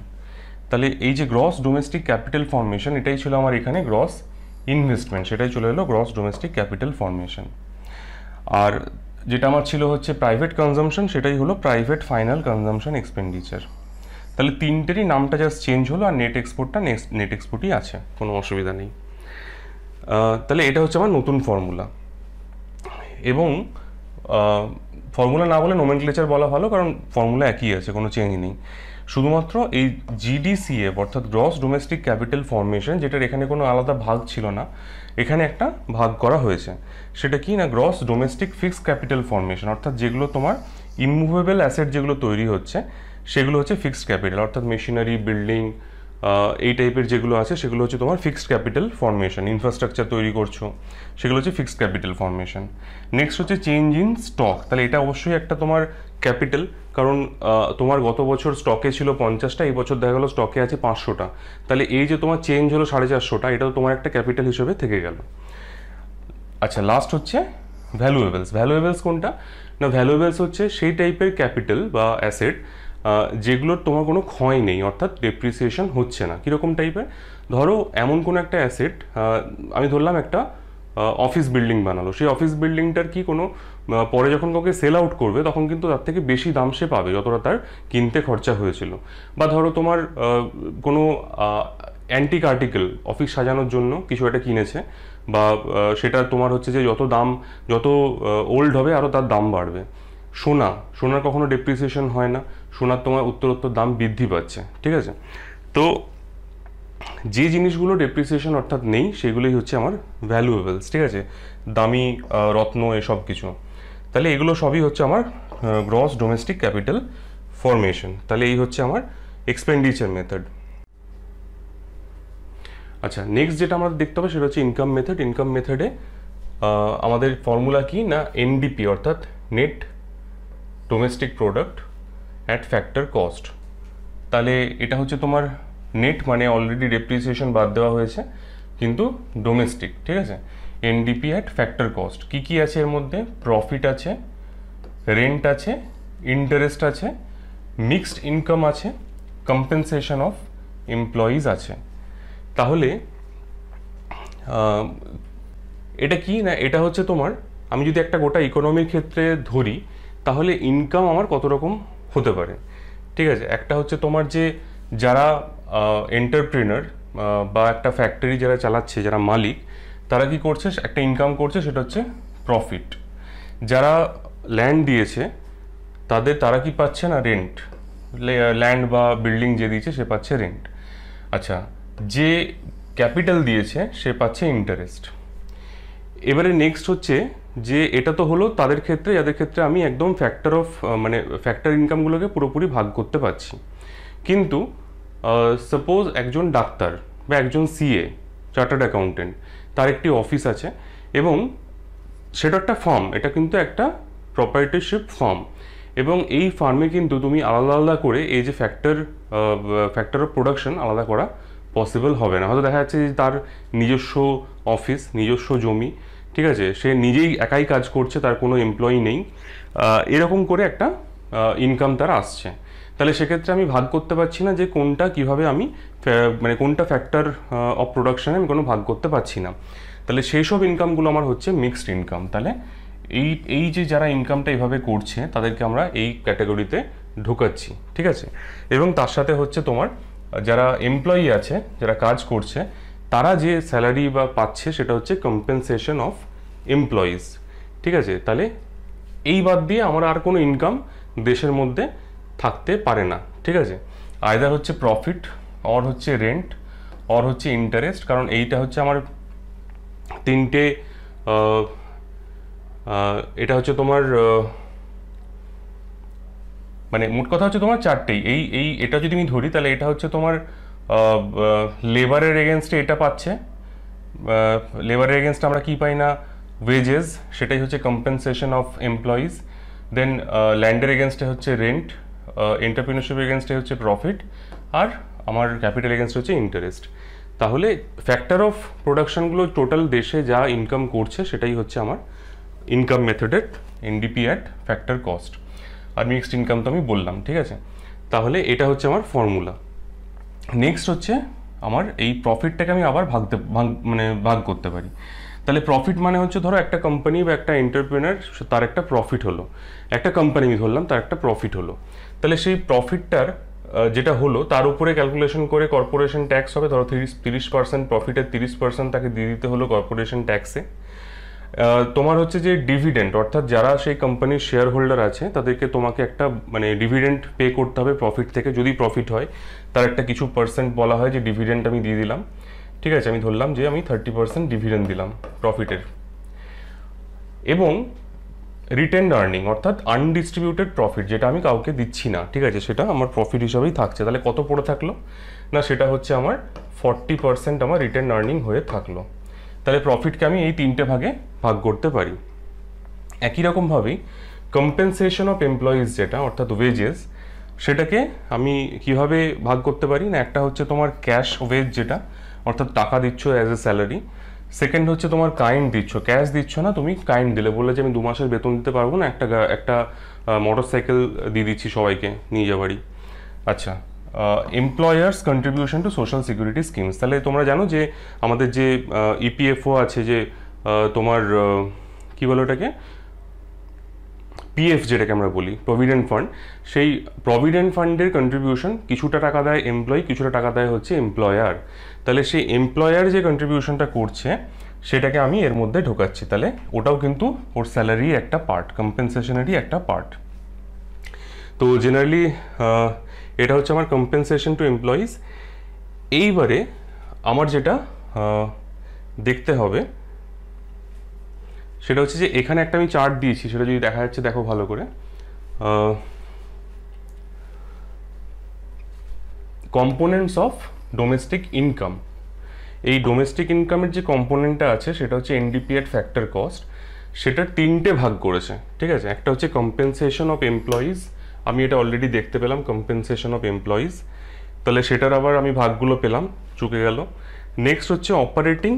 তাহলে এই যে গ্রস ডোমেস্টিক ক্যাপিটাল ফর্মেশন এটাই ছিল আমার এখানে গ্রস ইনভেস্টমেন্ট সেটাই চলে এলো গ্রস ডোমেস্টিক ক্যাপিটাল ফর্মেশন আর যেটা আমার ছিল হচ্ছে প্রাইভেট কনজামশন সেটাই হলো প্রাইভেট ফাইনাল কনজামশন এক্সপেন্ডিচার তাহলে তিনটেরই নামটা জাস্ট চেঞ্জ হলো আর নেট এক্সপোর্টটা নেট এক্সপোর্টই আছে কোনো অসুবিধা নেই তাহলে এটা হচ্ছে আমার নতুন ফর্মুলা এবং ফর্মুলা না বলে নোমেনক্লেচার বলা ভালো কারণ ফর্মুলা একই আছে কোনো চেঞ্জ নেই শুধুমাত্র এই জিডিসিএ অর্থাৎ গ্রস ডোমেস্টিক ক্যাপিটাল ফর্মেশন যেটার এখানে কোনো আলাদা ভাগ ছিল না এখানে একটা ভাগ করা হয়েছে সেটা কি না gross domestic fixed capital formation অর্থাৎ যেগুলো তোমার ইমুভেবল অ্যাসেট যেগুলো তৈরি হচ্ছে সেগুলো হচ্ছে ফিক্সড ক্যাপিটাল অর্থাৎ মেশিনারি বিল্ডিং এই টাইপের যেগুলো আছে সেগুলো হচ্ছে তোমার ফিক্সড ক্যাপিটাল ফর্মেশন ইনফ্রাস্ট্রাকচার তৈরি করছো সেগুলো হচ্ছে ফিক্সড ক্যাপিটাল ফর্মেশন নেক্সট হচ্ছে চেঞ্জ ইন স্টক তাহলে এটা অবশ্যই একটা তোমার ক্যাপিটাল কারণ তোমার গত বছর স্টকে ছিল পঞ্চাশটা এই বছর দেখা গেলো স্টকে আছে পাঁচশোটা তাহলে এই যে তোমার চেঞ্জ হলো সাড়ে চারশোটা এটাও তোমার একটা ক্যাপিটাল হিসেবে থেকে গেল আচ্ছা লাস্ট হচ্ছে ভ্যালুয়েবলস ভ্যালুয়েবলস কোনটা না ভ্যালুয়েবলস হচ্ছে সেই টাইপের ক্যাপিটাল বা অ্যাসেট যেগুলোর তোমার কোনো ক্ষয় নেই অর্থাৎ ডেপ্রিসিয়েশন হচ্ছে না কীরকম টাইপের ধরো এমন কোনো একটা অ্যাসেট আমি ধরলাম একটা অফিস বিল্ডিং বানালো সেই অফিস বিল্ডিংটার কি কোনো পরে যখন কাউকে সেল আউট করবে তখন কিন্তু তার থেকে বেশি দাম সে পাবে যতটা তার কিনতে খরচা হয়েছিল বা ধরো তোমার কোনো অ্যান্টিক আর্টিকেল অফিস সাজানোর জন্য কিছু একটা কিনেছে বা সেটা তোমার হচ্ছে যে যত দাম যত ওল্ড হবে আরও তার দাম বাড়বে সোনা সোনার কখনো ডেপ্রিসিয়েশন হয় না সোনার তোমার উত্তরোত্তর দাম বৃদ্ধি পাচ্ছে ঠিক আছে তো যে জিনিসগুলো ডেপ্রিসিয়েশন অর্থাৎ নেই সেগুলোই হচ্ছে আমার ভ্যালুয়েবলস ঠিক আছে দামি রত্ন এসব কিছু তাহলে এগুলো সবই হচ্ছে আমার গ্রস ডোমেস্টিক ক্যাপিটাল ফরমেশন তাহলে এই হচ্ছে আমার এক্সপেন্ডিচার মেথড আচ্ছা নেক্সট যেটা আমাদের দেখতে হবে সেটা হচ্ছে ইনকাম মেথড ইনকাম মেথডে আমাদের ফর্মুলা কি না এনডিপি অর্থাৎ net domestic product at factor cost তাহলে এটা হচ্ছে তোমার নেট মানে অলরেডি ডেপ্রিসিয়েশন বাদ দেওয়া হয়েছে কিন্তু ডোমেস্টিক ঠিক আছে এনডিপি অ্যাট ফ্যাক্টর কস্ট কী কী আছে এর মধ্যে প্রফিট আছে রেন্ট আছে ইন্টারেস্ট আছে মিক্সড ইনকাম আছে কম্পেনসেশন অফ এমপ্লয়িজ আছে তাহলে এটা কি না এটা হচ্ছে তোমার আমি যদি একটা গোটা ইকোনমির ক্ষেত্রে ধরি তাহলে ইনকাম আমার কত রকম হতে পারে ঠিক আছে একটা হচ্ছে তোমার যে যারা এন্টারপ্রেনার বা একটা ফ্যাক্টরি যারা চালাচ্ছে যারা মালিক তারা কি করছে একটা ইনকাম করছে সেটা হচ্ছে প্রফিট যারা ল্যান্ড দিয়েছে তাদের তারা কি পাচ্ছে না রেন্ট ল্যান্ড বা বিল্ডিং যে দিয়েছে সে পাচ্ছে রেন্ট আচ্ছা যে ক্যাপিটাল দিয়েছে সে পাচ্ছে ইন্টারেস্ট এবারে নেক্সট হচ্ছে যে এটা তো হলো তাদের ক্ষেত্রে যাদের ক্ষেত্রে আমি একদম ফ্যাক্টর অফ মানে ফ্যাক্টর ইনকামগুলোকে পুরোপুরি ভাগ করতে পারছি কিন্তু সাপোজ একজন ডাক্তার বা একজন সিএ চার্টার্ড অ্যাকাউন্টেন্ট তার একটি অফিস আছে এবং সেটা একটা ফার্ম এটা কিন্তু একটা প্রপার্টিশিপ ফার্ম এবং এই ফার্মে কিন্তু তুমি আলাদা আলাদা করে এই যে ফ্যাক্টর ফ্যাক্টর অফ প্রোডাকশন আলাদা করা পসিবল হবে না হয়তো দেখা যাচ্ছে যে তার নিজস্ব অফিস নিজস্ব জমি ঠিক আছে সে নিজেই একাই কাজ করছে তার কোনো এমপ্লয়ি নেই এরকম করে একটা ইনকাম তার আসছে তাহলে সেক্ষেত্রে আমি ভাগ করতে পারছি না যে কোনটা কিভাবে আমি মানে কোনটা ফ্যাক্টর অফ প্রোডাকশানে আমি কোনো ভাগ করতে পারছি না তাহলে সেই সব ইনকামগুলো আমার হচ্ছে মিক্সড ইনকাম তাহলে এই এই যে যারা ইনকামটা এইভাবে করছে তাদেরকে আমরা এই ক্যাটাগরিতে ঢুকাচ্ছি ঠিক আছে এবং তার সাথে হচ্ছে তোমার যারা এমপ্লয়ি আছে যারা কাজ করছে তারা যে স্যালারি বা পাচ্ছে সেটা হচ্ছে কম্পেনসেশন অফ এমপ্লয়িজ ঠিক আছে তাহলে এই বাদ দিয়ে আমার আর কোনো ইনকাম দেশের মধ্যে থাকতে পারে না ঠিক আছে আয়দার হচ্ছে প্রফিট অর হচ্ছে রেন্ট অর হচ্ছে ইন্টারেস্ট কারণ এইটা হচ্ছে আমার তিনটে এটা হচ্ছে তোমার মানে মোট কথা হচ্ছে তোমার চারটেই এই এই এটা যদি আমি ধরি তাহলে এটা হচ্ছে তোমার লেবারের এগেনস্টে এটা পাচ্ছে লেবারের এগেনস্ট আমরা কী পাই না ওয়েজেস সেটাই হচ্ছে কম্পেনসেশন অফ এমপ্লয়িজ দেন ল্যান্ডের এগেনস্টে হচ্ছে রেন্ট এন্টারপ্রিনারশিপ এগেনস্টে হচ্ছে প্রফিট আর আমার ক্যাপিটাল এগেনস্ট হচ্ছে ইন্টারেস্ট তাহলে ফ্যাক্টর অফ প্রোডাকশনগুলো টোটাল দেশে যা ইনকাম করছে সেটাই হচ্ছে আমার ইনকাম মেথডেড এনডিপি অ্যাট ফ্যাক্টর কস্ট আর মিক্সড ইনকাম তো আমি বললাম ঠিক আছে তাহলে এটা হচ্ছে আমার ফর্মুলা নেক্সট হচ্ছে আমার এই প্রফিটটাকে আমি আবার ভাগতে ভাগ মানে ভাগ করতে পারি তাহলে প্রফিট মানে হচ্ছে ধরো একটা কোম্পানি বা একটা এন্টারপ্রেনার তার একটা প্রফিট হলো একটা কোম্পানি আমি ধরলাম তার একটা প্রফিট হলো তাহলে সেই প্রফিটটার যেটা হলো তার উপরে ক্যালকুলেশন করে কর্পোরেশন ট্যাক্স হবে ধরো তিরিশ তিরিশ পার্সেন্ট প্রফিটের তিরিশ পার্সেন্ট তাকে দিয়ে দিতে হলো কর্পোরেশন ট্যাক্সে তোমার হচ্ছে যে ডিভিডেন্ট অর্থাৎ যারা সেই কোম্পানির শেয়ার হোল্ডার আছে তাদেরকে তোমাকে একটা মানে ডিভিডেন্ট পে করতে হবে প্রফিট থেকে যদি প্রফিট হয় তার একটা কিছু পার্সেন্ট বলা হয় যে ডিভিডেন্ট আমি দিয়ে দিলাম ঠিক আছে আমি ধরলাম যে আমি থার্টি পার্সেন্ট ডিভিডেন্ট দিলাম প্রফিটের এবং রিটেন্ড আর্নিং অর্থাৎ আনডিস্ট্রিবিউটেড প্রফিট যেটা আমি কাউকে দিচ্ছি না ঠিক আছে সেটা আমার প্রফিট হিসাবেই থাকছে তাহলে কত পড়ে থাকলো না সেটা হচ্ছে আমার ফর্টি পার্সেন্ট আমার রিটেন আর্নিং হয়ে থাকলো তাহলে প্রফিটকে আমি এই তিনটে ভাগে ভাগ করতে পারি একই রকমভাবেই কম্পেনসেশন অফ এমপ্লয়িজ যেটা অর্থাৎ ওয়েজেস সেটাকে আমি কিভাবে ভাগ করতে পারি না একটা হচ্ছে তোমার ক্যাশ ওয়েজ যেটা অর্থাৎ টাকা দিচ্ছ অ্যাজ এ স্যালারি সেকেন্ড হচ্ছে তোমার কাইন্ড দিচ্ছ ক্যাশ দিচ্ছ না তুমি কাইন্ড দিলে বললে যে আমি দু মাসের বেতন দিতে পারবো না একটা একটা মোটর সাইকেল দিয়ে দিচ্ছি সবাইকে নিয়ে যাওয়ারই আচ্ছা employers contribution to social security schemes তাহলে তোমরা জানো যে আমাদের যে ইপিএফও e আছে যে তোমার কি বলো ওটাকে পিএফ যেটাকে আমরা বলি প্রভিডেন্ট ফান্ড সেই প্রভিডেন্ট ফান্ডের কন্ট্রিবিউশন কিছুটা টাকা দেয় এমপ্লয়ি কিছুটা টাকা দেয় হচ্ছে এমপ্লয়ার তাহলে সেই এমপ্লয়ার যে কন্ট্রিবিউশনটা করছে সেটাকে আমি এর মধ্যে ঢোকাচ্ছি তাহলে ওটাও কিন্তু ওর স্যালারি একটা পার্ট কম্পেনসেশনেরই একটা পার্ট তো জেনারেলি এটা হচ্ছে আমার কম্পেনসেশন টু এমপ্লয়িজ এইবারে আমার যেটা দেখতে হবে সেটা হচ্ছে যে এখানে একটা আমি চার্ট দিয়েছি সেটা যদি দেখা যাচ্ছে দেখো ভালো করে কম্পোনেন্টস অফ ডোমেস্টিক ইনকাম এই ডোমেস্টিক ইনকামের যে কম্পোনেন্টটা আছে সেটা হচ্ছে এনডিপিএড ফ্যাক্টর কস্ট সেটা তিনটে ভাগ করেছে ঠিক আছে একটা হচ্ছে কম্পেনসেশন অফ এমপ্লয়িজ আমি এটা অলরেডি দেখতে পেলাম কম্পেনসেশন অফ এমপ্লয়িজ তাহলে সেটার আবার আমি ভাগগুলো পেলাম চুকে গেল নেক্সট হচ্ছে অপারেটিং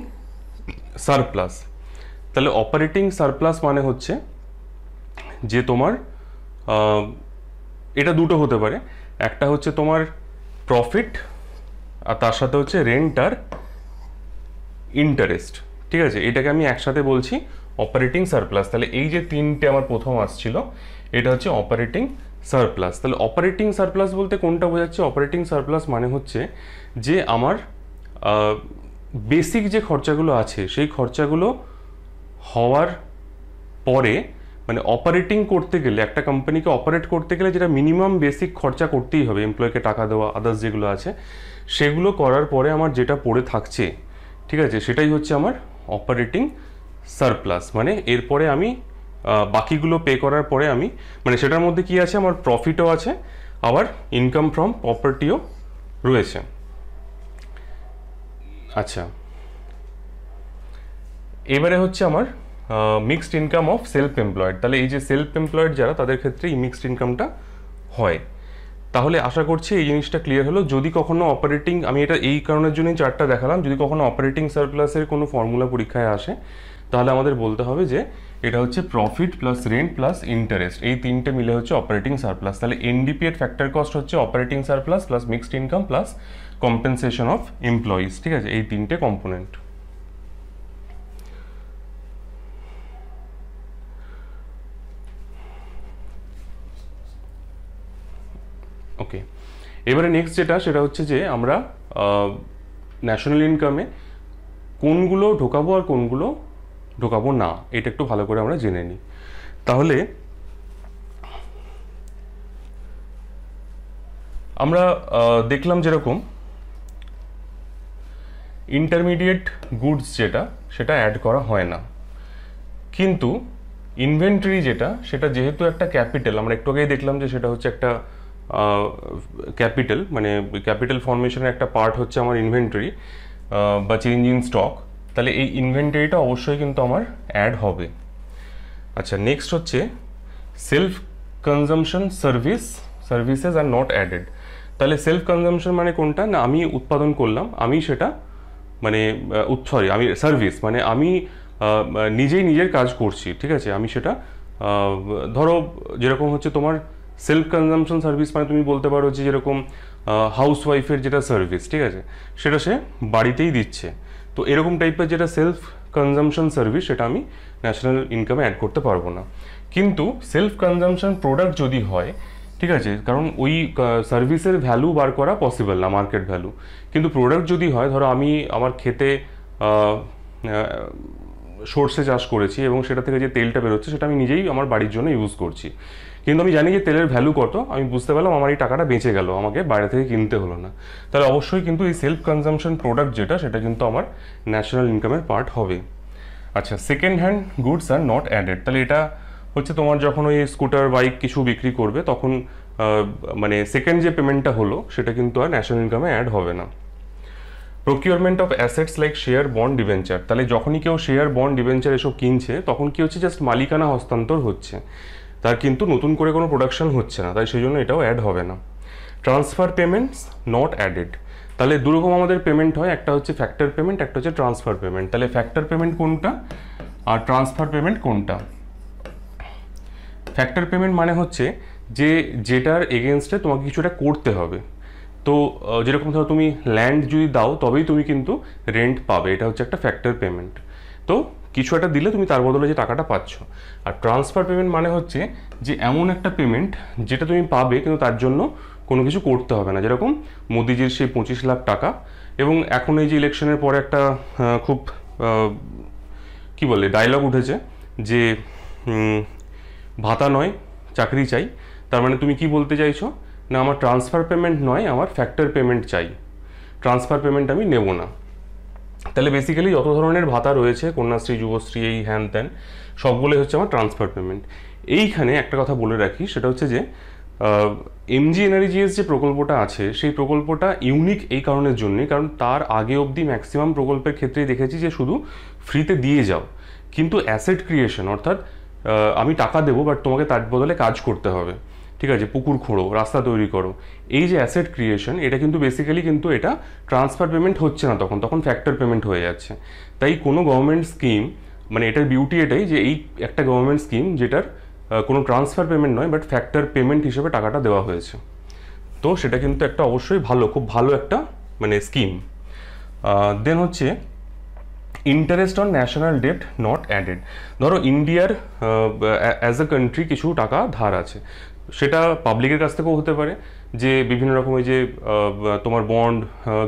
সারপ্লাস তাহলে অপারেটিং সারপ্লাস মানে হচ্ছে যে তোমার এটা দুটো হতে পারে একটা হচ্ছে তোমার প্রফিট আর তার সাথে হচ্ছে রেন্ট আর ইন্টারেস্ট ঠিক আছে এটাকে আমি একসাথে বলছি অপারেটিং সারপ্লাস তাহলে এই যে তিনটে আমার প্রথম আসছিল এটা হচ্ছে অপারেটিং সারপ্লাস তাহলে অপারেটিং সারপ্লাস বলতে কোনটা বোঝাচ্ছে অপারেটিং সারপ্লাস মানে হচ্ছে যে আমার বেসিক যে খরচাগুলো আছে সেই খরচাগুলো হওয়ার পরে মানে অপারেটিং করতে গেলে একটা কোম্পানিকে অপারেট করতে গেলে যেটা মিনিমাম বেসিক খরচা করতেই হবে এমপ্লয়কে টাকা দেওয়া আদার্স যেগুলো আছে সেগুলো করার পরে আমার যেটা পড়ে থাকছে ঠিক আছে সেটাই হচ্ছে আমার অপারেটিং সারপ্লাস মানে এরপরে আমি বাকিগুলো পে করার পরে আমি মানে সেটার মধ্যে কি আছে আমার প্রফিটও আছে আবার ইনকাম ফ্রম প্রপার্টিও রয়েছে আচ্ছা এবারে হচ্ছে আমার mixed income of self employed তাহলে এই যে সেলফ এমপ্লয়েড যারা তাদের ক্ষেত্রে এই মিক্সড ইনকামটা হয় তাহলে আশা করছি এই জিনিসটা ক্লিয়ার হলো যদি কখনো অপারেটিং আমি এটা এই কারণের জন্যই চারটা দেখালাম যদি কখনো অপারেটিং সারপ্লাসের কোনো ফর্মুলা পরীক্ষায় আসে তাহলে আমাদের বলতে হবে যে এটা হচ্ছে profit plus rent plus interest এই তিনটে মিলে হচ্ছে অপারেটিং সারপ্লাস তাহলে এনডিপি এর ফ্যাক্টর কস্ট হচ্ছে operating surplus plus mixed income plus compensation of employees ঠিক আছে এই তিনটে কম্পোনেন্ট ওকে এবারে নেক্সট যেটা সেটা হচ্ছে যে আমরা ন্যাশনাল ইনকামে কোনগুলো ঢোকাবো আর কোনগুলো ঢোকাবো না এটা একটু ভালো করে আমরা জেনে নিই তাহলে আমরা দেখলাম যেরকম ইন্টারমিডিয়েট গুডস যেটা সেটা অ্যাড করা হয় না কিন্তু ইনভেন্টরি যেটা সেটা যেহেতু একটা ক্যাপিটাল আমরা একটু আগেই দেখলাম যে সেটা হচ্ছে একটা ক্যাপিটাল মানে ক্যাপিটাল ফর্মেশনের একটা পার্ট হচ্ছে আমার ইনভেন্টরি বা চেঞ্জ ইন স্টক তাহলে এই ইনভেন্টারিটা অবশ্যই কিন্তু আমার অ্যাড হবে আচ্ছা নেক্সট হচ্ছে সেলফ কনজামশন সার্ভিস সার্ভিসেস আর নট অ্যাডেড তাহলে সেলফ কনজামশন মানে কোনটা না আমি উৎপাদন করলাম আমি সেটা মানে সরি আমি সার্ভিস মানে আমি নিজেই নিজের কাজ করছি ঠিক আছে আমি সেটা ধরো যেরকম হচ্ছে তোমার সেলফ কনজামশন সার্ভিস মানে তুমি বলতে পারো যে যেরকম হাউস ওয়াইফের যেটা সার্ভিস ঠিক আছে সেটা সে বাড়িতেই দিচ্ছে তো এরকম টাইপের যেটা সেলফ কনজামশন সার্ভিস সেটা আমি ন্যাশনাল ইনকামে অ্যাড করতে পারবো না কিন্তু সেলফ কনজামশন প্রোডাক্ট যদি হয় ঠিক আছে কারণ ওই সার্ভিসের ভ্যালু বার করা পসিবল না মার্কেট ভ্যালু কিন্তু প্রোডাক্ট যদি হয় ধরো আমি আমার খেতে সর্ষে চাষ করেছি এবং সেটা থেকে যে তেলটা বেরোচ্ছে সেটা আমি নিজেই আমার বাড়ির জন্য ইউজ করছি কিন্তু আমি জানি যে তেলের ভ্যালু কত আমি বুঝতে পারলাম আমার এই টাকাটা বেঁচে গেল আমাকে বাইরে থেকে কিনতে হলো না তাহলে অবশ্যই কিন্তু এই সেলফ কনজামশন প্রোডাক্ট যেটা সেটা কিন্তু আমার ন্যাশনাল ইনকামের পার্ট হবে আচ্ছা সেকেন্ড হ্যান্ড গুডস আর নট অ্যাডেড তাহলে এটা হচ্ছে তোমার যখন ওই স্কুটার বাইক কিছু বিক্রি করবে তখন মানে সেকেন্ড যে পেমেন্টটা হলো সেটা কিন্তু আর ন্যাশনাল ইনকামে অ্যাড হবে না procurement of assets like share bond debenture তাহলে যখনই কেউ শেয়ার বন্ড ডিভেঞ্চার এসব কিনছে তখন কী হচ্ছে জাস্ট মালিকানা হস্তান্তর হচ্ছে তার কিন্তু নতুন করে কোনো প্রোডাকশান হচ্ছে না তাই সেই জন্য এটাও অ্যাড হবে না ট্রান্সফার পেমেন্টস নট অ্যাডেড তাহলে দুরকম আমাদের পেমেন্ট হয় একটা হচ্ছে ফ্যাক্টর পেমেন্ট একটা হচ্ছে ট্রান্সফার পেমেন্ট তাহলে ফ্যাক্টর পেমেন্ট কোনটা আর ট্রান্সফার পেমেন্ট কোনটা ফ্যাক্টর পেমেন্ট মানে হচ্ছে যে যেটার এগেনস্টে তোমাকে কিছুটা করতে হবে তো যেরকম ধরো তুমি ল্যান্ড যদি দাও তবেই তুমি কিন্তু রেন্ট পাবে এটা হচ্ছে একটা ফ্যাক্টর পেমেন্ট তো কিছু একটা দিলে তুমি তার বদলে যে টাকাটা পাচ্ছ আর ট্রান্সফার পেমেন্ট মানে হচ্ছে যে এমন একটা পেমেন্ট যেটা তুমি পাবে কিন্তু তার জন্য কোনো কিছু করতে হবে না যেরকম মোদিজির সেই পঁচিশ লাখ টাকা এবং এখন এই যে ইলেকশনের পরে একটা খুব কি বলে ডায়লগ উঠেছে যে ভাতা নয় চাকরি চাই তার মানে তুমি কি বলতে চাইছো না আমার ট্রান্সফার পেমেন্ট নয় আমার ফ্যাক্টর পেমেন্ট চাই ট্রান্সফার পেমেন্ট আমি নেব না তাহলে বেসিক্যালি যত ধরনের ভাতা রয়েছে কন্যাশ্রী যুবশ্রী এই হ্যান ত্যান সবগুলোই হচ্ছে আমার ট্রান্সফার পেমেন্ট এইখানে একটা কথা বলে রাখি সেটা হচ্ছে যে এমজি এনআরজিএস যে প্রকল্পটা আছে সেই প্রকল্পটা ইউনিক এই কারণের জন্যে কারণ তার আগে অবধি ম্যাক্সিমাম প্রকল্পের ক্ষেত্রেই দেখেছি যে শুধু ফ্রিতে দিয়ে যাও কিন্তু অ্যাসেট ক্রিয়েশন অর্থাৎ আমি টাকা দেবো বাট তোমাকে তার বদলে কাজ করতে হবে ঠিক আছে পুকুর খোঁড়ো রাস্তা তৈরি করো এই যে অ্যাসেট ক্রিয়েশন এটা কিন্তু বেসিক্যালি কিন্তু এটা ট্রান্সফার পেমেন্ট হচ্ছে না তখন তখন ফ্যাক্টর পেমেন্ট হয়ে যাচ্ছে তাই কোনো গভর্নমেন্ট স্কিম মানে এটার বিউটি এটাই যে এই একটা গভর্নমেন্ট স্কিম যেটার কোনো ট্রান্সফার পেমেন্ট নয় বাট ফ্যাক্টর পেমেন্ট হিসেবে টাকাটা দেওয়া হয়েছে তো সেটা কিন্তু একটা অবশ্যই ভালো খুব ভালো একটা মানে স্কিম দেন হচ্ছে interest on national debt not added ধরো ইন্ডিয়ার অ্যাজ এ কান্ট্রি কিছু টাকা ধার আছে সেটা পাবলিকের কাছ থেকেও হতে পারে যে বিভিন্ন রকম ওই যে তোমার বন্ড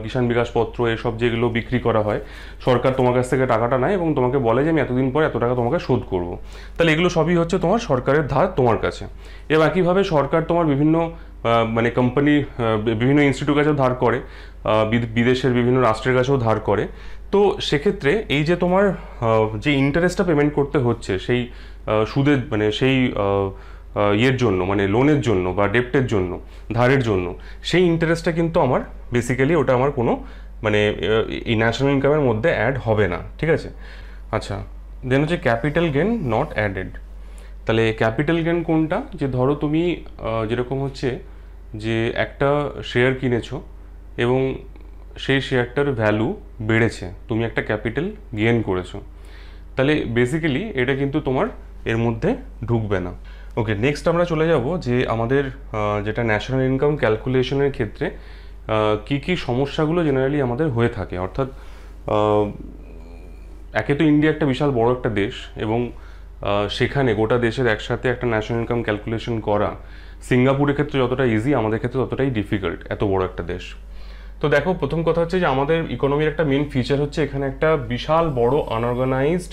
কিষাণ বিকাশপত্র এসব যেগুলো বিক্রি করা হয় সরকার তোমার কাছ থেকে টাকাটা নেয় এবং তোমাকে বলে যে আমি এতদিন পরে এত টাকা তোমাকে শোধ করব তাহলে এগুলো সবই হচ্ছে তোমার সরকারের ধার তোমার কাছে এবং একইভাবে সরকার তোমার বিভিন্ন মানে কোম্পানি বিভিন্ন ইনস্টিটিউট কাছেও ধার করে বিদেশের বিভিন্ন রাষ্ট্রের কাছেও ধার করে তো সেক্ষেত্রে এই যে তোমার যে ইন্টারেস্টটা পেমেন্ট করতে হচ্ছে সেই সুদের মানে সেই ইয়ের জন্য মানে লোনের জন্য বা ডেপ্টের জন্য ধারের জন্য সেই ইন্টারেস্টটা কিন্তু আমার বেসিক্যালি ওটা আমার কোনো মানে এই ন্যাশনাল ইনকামের মধ্যে অ্যাড হবে না ঠিক আছে আচ্ছা দেন হচ্ছে ক্যাপিটাল গেন নট অ্যাডেড তাহলে ক্যাপিটাল গেন কোনটা যে ধরো তুমি যেরকম হচ্ছে যে একটা শেয়ার কিনেছো এবং সেই শেয়ারটার ভ্যালু বেড়েছে তুমি একটা ক্যাপিটাল গেন করেছো তাহলে বেসিক্যালি এটা কিন্তু তোমার এর মধ্যে ঢুকবে না ওকে নেক্সট আমরা চলে যাব যে আমাদের যেটা ন্যাশনাল ইনকাম ক্যালকুলেশনের ক্ষেত্রে কি কি সমস্যাগুলো জেনারেলি আমাদের হয়ে থাকে অর্থাৎ একে তো ইন্ডিয়া একটা বিশাল বড় একটা দেশ এবং সেখানে গোটা দেশের একসাথে একটা ন্যাশনাল ইনকাম ক্যালকুলেশন করা সিঙ্গাপুরের ক্ষেত্রে যতটা ইজি আমাদের ক্ষেত্রে ততটাই ডিফিকাল্ট এত বড় একটা দেশ তো দেখো প্রথম কথা হচ্ছে যে আমাদের ইকোনমির একটা মেন ফিচার হচ্ছে এখানে একটা বিশাল বড় আনঅর্গানাইজড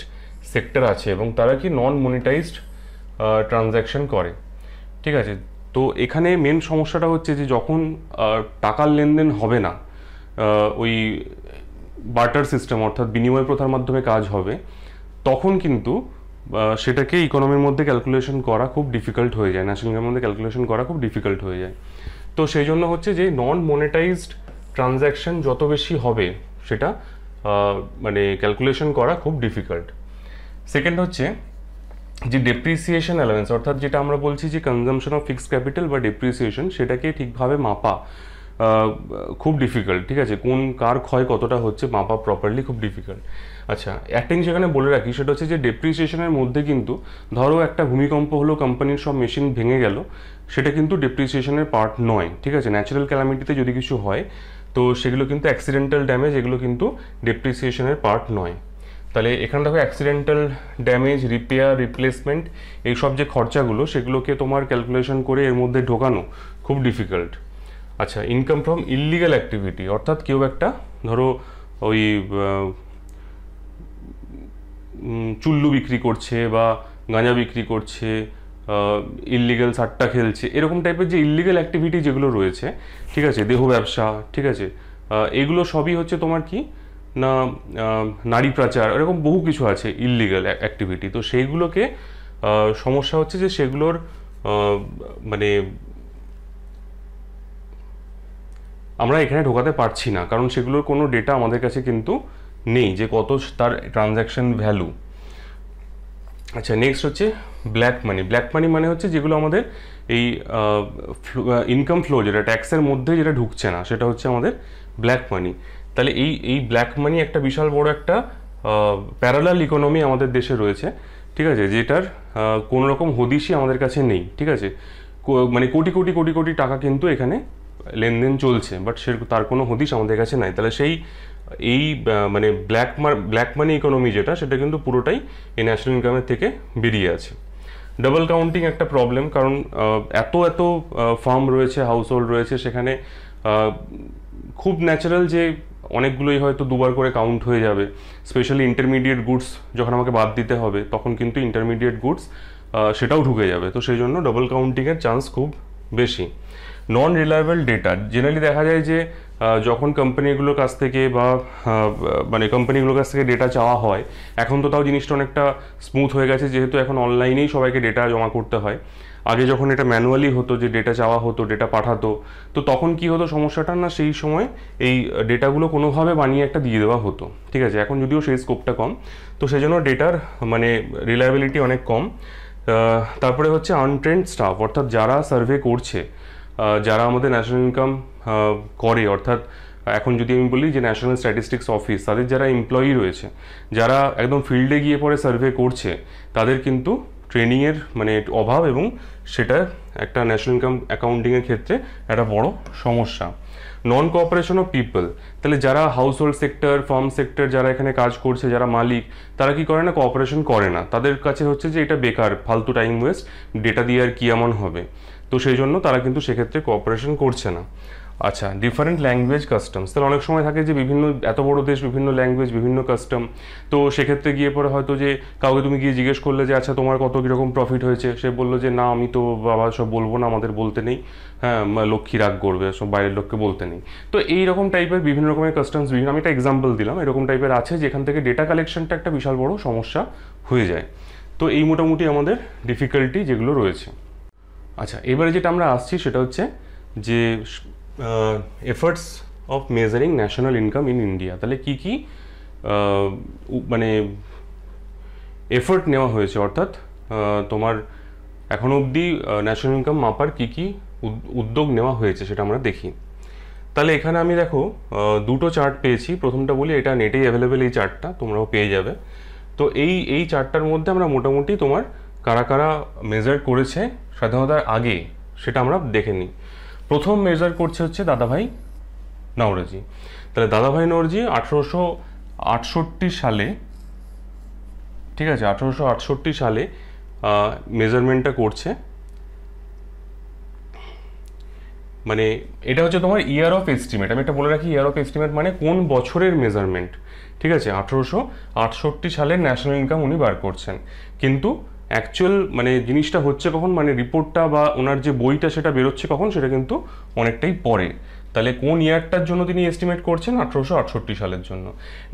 সেক্টর আছে এবং তারা কি নন মনিটাইজড ট্রানজ্যাকশন করে ঠিক আছে তো এখানে মেন সমস্যাটা হচ্ছে যে যখন টাকার লেনদেন হবে না ওই বার্টার সিস্টেম অর্থাৎ বিনিময় প্রথার মাধ্যমে কাজ হবে তখন কিন্তু সেটাকে ইকোনমির মধ্যে ক্যালকুলেশন করা খুব ডিফিকাল্ট হয়ে যায় ন্যাশনাল মধ্যে ক্যালকুলেশন করা খুব ডিফিকাল্ট হয়ে যায় তো সেই জন্য হচ্ছে যে নন মনিটাইজড ট্রানজ্যাকশন যত বেশি হবে সেটা মানে ক্যালকুলেশন করা খুব ডিফিকাল্ট সেকেন্ড হচ্ছে যে ডেপ্রিসিয়েশন অ্যালাউন্স অর্থাৎ যেটা আমরা বলছি যে কনজামশন অফ ফিক্সড ক্যাপিটাল বা ডেপ্রিসিয়েশন সেটাকে ঠিকভাবে মাপা খুব ডিফিকাল্ট ঠিক আছে কোন কার ক্ষয় কতটা হচ্ছে মাপা প্রপারলি খুব ডিফিকাল্ট আচ্ছা একটা জিনিস এখানে বলে রাখি সেটা হচ্ছে যে ডেপ্রিসিয়েশনের মধ্যে কিন্তু ধরো একটা ভূমিকম্প হলো কোম্পানির সব মেশিন ভেঙে গেল সেটা কিন্তু ডেপ্রিসিয়েশনের পার্ট নয় ঠিক আছে ন্যাচারাল ক্যালামিটিতে যদি কিছু হয় তো সেগুলো কিন্তু অ্যাক্সিডেন্টাল ড্যামেজ এগুলো কিন্তু ডেপ্রিসিয়েশনের পার্ট নয় তাহলে এখানে দেখো অ্যাক্সিডেন্টাল ড্যামেজ রিপেয়ার রিপ্লেসমেন্ট এইসব যে খরচাগুলো সেগুলোকে তোমার ক্যালকুলেশন করে এর মধ্যে ঢোকানো খুব ডিফিকাল্ট আচ্ছা ইনকাম ফ্রম ইলিগাল অ্যাক্টিভিটি অর্থাৎ কেউ একটা ধরো ওই চুল্লু বিক্রি করছে বা গাঁজা বিক্রি করছে ইলিগাল সাট্টা খেলছে এরকম টাইপের যে ইলিগাল অ্যাক্টিভিটি যেগুলো রয়েছে ঠিক আছে দেহ ব্যবসা ঠিক আছে এগুলো সবই হচ্ছে তোমার কি না নারী পাচার এরকম বহু কিছু আছে ইললিগাল অ্যাক্টিভিটি তো সেইগুলোকে সমস্যা হচ্ছে যে সেগুলোর মানে আমরা এখানে ঢোকাতে পারছি না কারণ সেগুলোর কোনো ডেটা আমাদের কাছে কিন্তু নেই যে কত তার ট্রানজ্যাকশন ভ্যালু আচ্ছা নেক্সট হচ্ছে ব্ল্যাক মানি ব্ল্যাক মানি মানে হচ্ছে যেগুলো আমাদের এই ইনকাম ফ্লো যেটা ট্যাক্সের মধ্যে যেটা ঢুকছে না সেটা হচ্ছে আমাদের ব্ল্যাক মানি তাহলে এই এই ব্ল্যাক মানি একটা বিশাল বড় একটা প্যারালাল ইকোনমি আমাদের দেশে রয়েছে ঠিক আছে যেটার কোনো রকম হদিশই আমাদের কাছে নেই ঠিক আছে মানে কোটি কোটি কোটি কোটি টাকা কিন্তু এখানে লেনদেন চলছে বাট সে তার কোনো হদিশ আমাদের কাছে নাই তাহলে সেই এই মানে ব্ল্যাক মার ব্ল্যাক মানি ইকোনমি যেটা সেটা কিন্তু পুরোটাই এই ন্যাশনাল ইনকামের থেকে বেরিয়ে আছে ডাবল কাউন্টিং একটা প্রবলেম কারণ এত এত ফার্ম রয়েছে হাউস হোল্ড রয়েছে সেখানে খুব ন্যাচারাল যে অনেকগুলোই হয়তো দুবার করে কাউন্ট হয়ে যাবে স্পেশালি ইন্টারমিডিয়েট গুডস যখন আমাকে বাদ দিতে হবে তখন কিন্তু ইন্টারমিডিয়েট গুডস সেটাও ঢুকে যাবে তো সেই জন্য ডবল কাউন্টিংয়ের চান্স খুব বেশি নন রিলায়েবল ডেটা জেনারেলি দেখা যায় যে যখন কোম্পানিগুলোর কাছ থেকে বা মানে কোম্পানিগুলোর কাছ থেকে ডেটা চাওয়া হয় এখন তো তাও জিনিসটা অনেকটা স্মুথ হয়ে গেছে যেহেতু এখন অনলাইনেই সবাইকে ডেটা জমা করতে হয় আগে যখন এটা ম্যানুয়ালি হতো যে ডেটা চাওয়া হতো ডেটা পাঠাতো তো তখন কি হতো সমস্যাটা না সেই সময় এই ডেটাগুলো কোনোভাবে বানিয়ে একটা দিয়ে দেওয়া হতো ঠিক আছে এখন যদিও সেই স্কোপটা কম তো সেজন্য ডেটার মানে রিলায়েবিলিটি অনেক কম তারপরে হচ্ছে আনট্রেন্ড স্টাফ অর্থাৎ যারা সার্ভে করছে যারা আমাদের ন্যাশনাল ইনকাম করে অর্থাৎ এখন যদি আমি বলি যে ন্যাশনাল স্ট্যাটিস্টিক্স অফিস তাদের যারা এমপ্লয়ি রয়েছে যারা একদম ফিল্ডে গিয়ে পরে সার্ভে করছে তাদের কিন্তু ট্রেনিংয়ের মানে অভাব এবং সেটা একটা ন্যাশনাল ইনকাম অ্যাকাউন্টিংয়ের ক্ষেত্রে একটা বড় সমস্যা নন কোঅপারেশন অফ পিপল তাহলে যারা household sector firm sector যারা এখানে কাজ করছে যারা মালিক তারা কি করে না কোঅপারেশন করে না তাদের কাছে হচ্ছে যে এটা বেকার ফালতু টাইম ওয়েস্ট ডেটা দিয়ে আর কি এমন হবে তো সেই জন্য তারা কিন্তু সেক্ষেত্রে কোঅপারেশন করছে না আচ্ছা ডিফারেন্ট ল্যাঙ্গুয়েজ কাস্টমস তাহলে অনেক সময় থাকে যে বিভিন্ন এত বড় দেশ বিভিন্ন ল্যাঙ্গুয়েজ বিভিন্ন কাস্টম তো সেক্ষেত্রে গিয়ে পরে হয়তো যে কাউকে তুমি গিয়ে জিজ্ঞেস করলে যে আচ্ছা তোমার কত কীরকম প্রফিট হয়েছে সে বললো যে না আমি তো বাবা সব বলবো না আমাদের বলতে নেই হ্যাঁ লক্ষ্মী রাগ করবে সব বাইরের লোককে বলতে নেই তো এই রকম টাইপের বিভিন্ন রকমের কাস্টমস বিভিন্ন আমি একটা এক্সাম্পল দিলাম এরকম টাইপের আছে যেখান থেকে ডেটা কালেকশনটা একটা বিশাল বড় সমস্যা হয়ে যায় তো এই মোটামুটি আমাদের ডিফিকাল্টি যেগুলো রয়েছে আচ্ছা এবারে যেটা আমরা আসছি সেটা হচ্ছে যে efforts of measuring national income in India তাহলে কী কী মানে এফর্ট নেওয়া হয়েছে অর্থাৎ তোমার এখন অবধি ন্যাশনাল ইনকাম মাপার কী কী উদ্যোগ নেওয়া হয়েছে সেটা আমরা দেখি তাহলে এখানে আমি দেখো দুটো চার্ট পেয়েছি প্রথমটা বলি এটা নেটেই অ্যাভেলেবেল এই চার্টটা তোমরাও পেয়ে যাবে তো এই এই চার্টটার মধ্যে আমরা মোটামুটি তোমার কারা কারা মেজার করেছে স্বাধীনতার আগে সেটা আমরা দেখে নিই প্রথম মেজার করছে হচ্ছে দাদাভাই নওরজি তাহলে দাদাভাই নওরজি আঠেরোশো আটষট্টি সালে ঠিক আছে আঠেরোশো আটষট্টি সালে মেজারমেন্টটা করছে মানে এটা হচ্ছে তোমার ইয়ার অফ এস্টিমেট আমি এটা বলে রাখি ইয়ার অফ এস্টিমেট মানে কোন বছরের মেজারমেন্ট ঠিক আছে আঠেরোশো আটষট্টি ন্যাশনাল ইনকাম উনি বার করছেন কিন্তু অ্যাকচুয়াল মানে জিনিসটা হচ্ছে কখন মানে রিপোর্টটা বা ওনার যে বইটা সেটা বেরোচ্ছে কখন সেটা কিন্তু অনেকটাই পরে তাহলে কোন ইয়ারটার জন্য তিনি এস্টিমেট করছেন আঠারোশো আটষট্টি সালের জন্য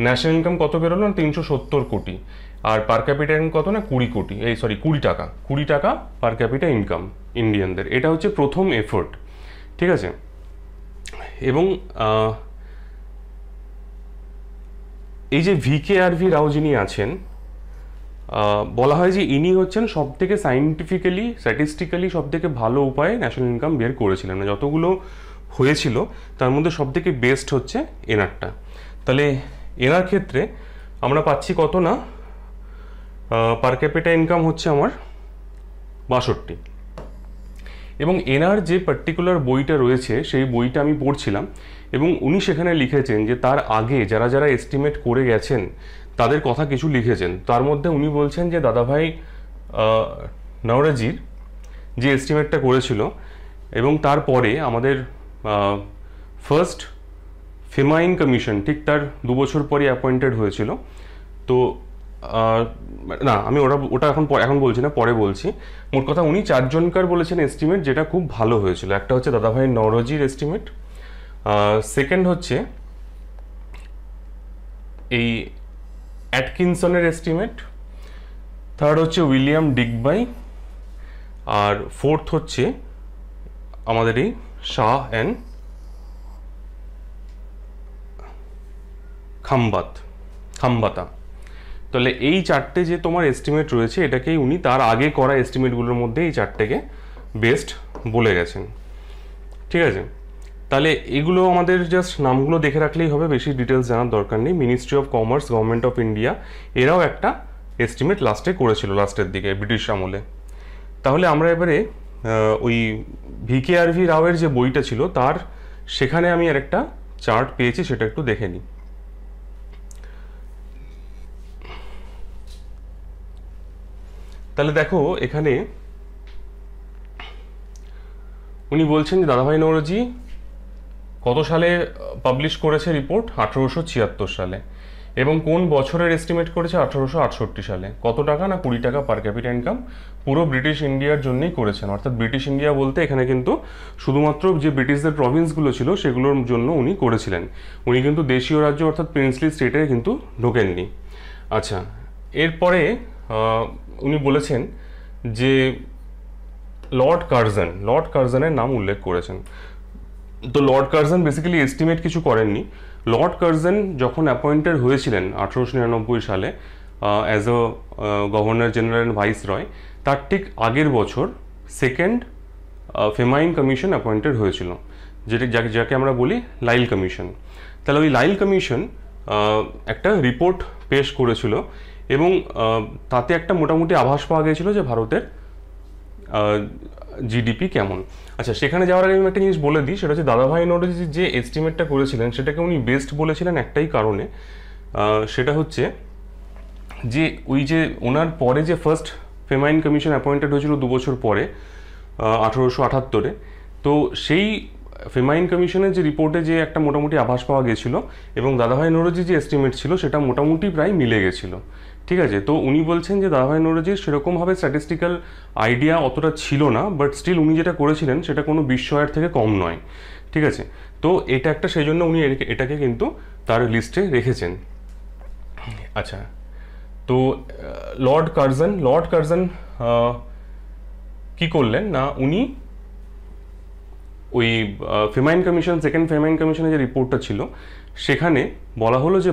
ন্যাশনাল ইনকাম কত বেরোলো না তিনশো সত্তর কোটি আর পার ক্যাপিটা ইনকাম কত না কুড়ি কোটি এই সরি কুড়ি টাকা কুড়ি টাকা পার ক্যাপিটা ইনকাম ইন্ডিয়ানদের এটা হচ্ছে প্রথম এফোর্ট ঠিক আছে এবং এই যে ভি কে আর ভি রাও যিনি আছেন বলা হয় যে ইনি হচ্ছেন সব থেকে সাইন্টিফিক্যালি স্ট্যাটিস্টিক্যালি সব থেকে ভালো উপায়ে ন্যাশনাল ইনকাম বের করেছিলেন মানে যতগুলো হয়েছিল তার মধ্যে সব থেকে বেস্ট হচ্ছে এনারটা তাহলে এনার ক্ষেত্রে আমরা পাচ্ছি কত না পার ক্যাপিটা ইনকাম হচ্ছে আমার বাষট্টি এবং এনার যে পার্টিকুলার বইটা রয়েছে সেই বইটা আমি পড়ছিলাম এবং উনি সেখানে লিখেছেন যে তার আগে যারা যারা এস্টিমেট করে গেছেন তাদের কথা কিছু লিখেছেন তার মধ্যে উনি বলছেন যে দাদাভাই নওরাজির যে এস্টিমেটটা করেছিল এবং তারপরে আমাদের ফার্স্ট ফেমাইন কমিশন ঠিক তার দু বছর পরে অ্যাপয়েন্টেড হয়েছিল তো না আমি ওটা ওটা এখন এখন বলছি না পরে বলছি মোট কথা উনি চারজনকার বলেছেন এস্টিমেট যেটা খুব ভালো হয়েছিল একটা হচ্ছে দাদাভাই নরজির এস্টিমেট সেকেন্ড হচ্ছে এই অ্যাটকিনসনের এস্টিমেট থার্ড হচ্ছে উইলিয়াম ডিগবাই আর ফোর্থ হচ্ছে আমাদের এই শাহ অ্যান্ড খাম্বাত খাম্বাতা তাহলে এই চারটে যে তোমার এস্টিমেট রয়েছে এটাকেই উনি তার আগে করা এস্টিমেটগুলোর মধ্যে এই চারটেকে বেস্ট বলে গেছেন ঠিক আছে তাহলে এগুলো আমাদের জাস্ট নামগুলো দেখে রাখলেই হবে বেশি ডিটেলস জানার দরকার নেই Ministry of Commerce Government of India এরাও একটা এস্টিমেট লাস্টে করেছিল লাস্টের দিকে ব্রিটিশ আমলে তাহলে আমরা এবারে ওই ভিকে আর ভি রাওয়ের যে বইটা ছিল তার সেখানে আমি আর একটা চার্ট পেয়েছি সেটা একটু দেখে নিই তাহলে দেখো এখানে উনি বলছেন যে দাদাভাই নৌরজি কত সালে পাবলিশ করেছে রিপোর্ট আঠেরোশো ছিয়াত্তর সালে এবং কোন বছরের এস্টিমেট করেছে আঠারোশো আটষট্টি সালে কত টাকা না কুড়ি টাকা পার ক্যাপিটা ইনকাম পুরো ব্রিটিশ ইন্ডিয়ার জন্যই করেছেন অর্থাৎ ব্রিটিশ ইন্ডিয়া বলতে এখানে কিন্তু শুধুমাত্র যে ব্রিটিশদের প্রভিন্সগুলো ছিল সেগুলোর জন্য উনি করেছিলেন উনি কিন্তু দেশীয় রাজ্য অর্থাৎ প্রিন্সলি স্টেটে কিন্তু ঢোকেননি আচ্ছা এরপরে উনি বলেছেন যে লর্ড কার্জন লর্ড কার্জনের নাম উল্লেখ করেছেন তো লর্ড কার্জন বেসিক্যালি এস্টিমেট কিছু করেননি লর্ড কার্জন যখন অ্যাপয়েন্টেড হয়েছিলেন আঠেরোশো নিরানব্বই সালে as a governor general and viceroy তার ঠিক আগের বছর সেকেন্ড ফেমাইন কমিশন অ্যাপয়েন্টেড হয়েছিল যেটি যাকে যাকে আমরা বলি লাইল কমিশন তাহলে ওই লাইল কমিশন একটা রিপোর্ট পেশ করেছিল এবং তাতে একটা মোটামুটি আভাস পাওয়া গেছিল যে ভারতের জিডিপি কেমন আচ্ছা সেখানে যাওয়ার আগে আমি একটা জিনিস বলে দিই সেটা হচ্ছে দাদাভাই নরেজি যে এস্টিমেটটা করেছিলেন সেটাকে উনি বেস্ট বলেছিলেন একটাই কারণে সেটা হচ্ছে যে ওই যে ওনার পরে যে ফার্স্ট ফেমাইন কমিশন অ্যাপয়েন্টেড হয়েছিল দু বছর পরে আঠেরোশো আঠাত্তরে তো সেই ফেমাইন কমিশনের যে রিপোর্টে যে একটা মোটামুটি আভাস পাওয়া গেছিলো এবং দাদাভাই নরজির যে এস্টিমেট ছিল সেটা মোটামুটি প্রায় মিলে গেছিলো ঠিক আছে তো উনি বলছেন যে দাদাভাই নরজির সেরকমভাবে স্ট্যাটিস্টিক্যাল আইডিয়া অতটা ছিল না বাট স্টিল উনি যেটা করেছিলেন সেটা কোনো বিস্ময়ের থেকে কম নয় ঠিক আছে তো এটা একটা সেই জন্য উনি এটাকে কিন্তু তার লিস্টে রেখেছেন আচ্ছা তো লর্ড কার্জন লর্ড কার্জন কি করলেন না উনি ওই ফেমাইন কমিশন সেকেন্ড ফেমাইন কমিশনের যে রিপোর্টটা ছিল সেখানে বলা হলো যে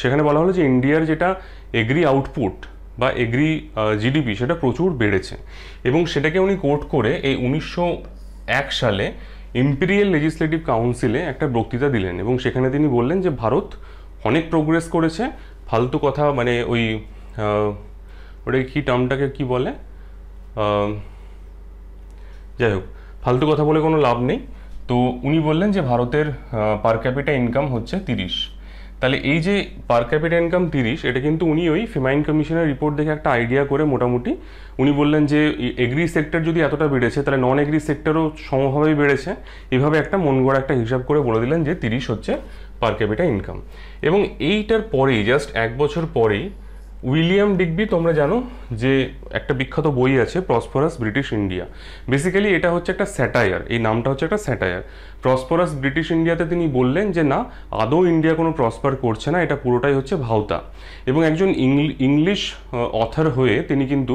সেখানে বলা হলো যে ইন্ডিয়ার যেটা এগ্রি আউটপুট বা এগ্রি জিডিপি সেটা প্রচুর বেড়েছে এবং সেটাকে উনি কোর্ট করে এই উনিশশো এক সালে ইম্পেরিয়াল লেজিসলেটিভ কাউন্সিলে একটা বক্তৃতা দিলেন এবং সেখানে তিনি বললেন যে ভারত অনেক প্রোগ্রেস করেছে ফালতু কথা মানে ওই ওটা কী টার্মটাকে কি বলে যাই হোক ফালতু কথা বলে কোনো লাভ নেই তো উনি বললেন যে ভারতের পার ক্যাপিটা ইনকাম হচ্ছে তিরিশ তাহলে এই যে পার ক্যাপিটা ইনকাম তিরিশ এটা কিন্তু উনি ওই ফিমাইন কমিশনের রিপোর্ট দেখে একটা আইডিয়া করে মোটামুটি উনি বললেন যে এগ্রি সেক্টর যদি এতটা বেড়েছে তাহলে নন এগ্রি সেক্টরও সমভাবেই বেড়েছে এভাবে একটা মন গড়া একটা হিসাব করে বলে দিলেন যে তিরিশ হচ্ছে পার ক্যাপিটা ইনকাম এবং এইটার পরেই জাস্ট এক বছর পরেই উইলিয়াম ডিগবি তোমরা জানো যে একটা বিখ্যাত বই আছে প্রসপরাস ব্রিটিশ ইন্ডিয়া বেসিক্যালি এটা হচ্ছে একটা স্যাটায়ার এই নামটা হচ্ছে একটা স্যাটায়ার প্রসপরাস ব্রিটিশ ইন্ডিয়াতে তিনি বললেন যে না আদৌ ইন্ডিয়া কোনো প্রসপার করছে না এটা পুরোটাই হচ্ছে ভাওতা এবং একজন ইংলিশ অথার হয়ে তিনি কিন্তু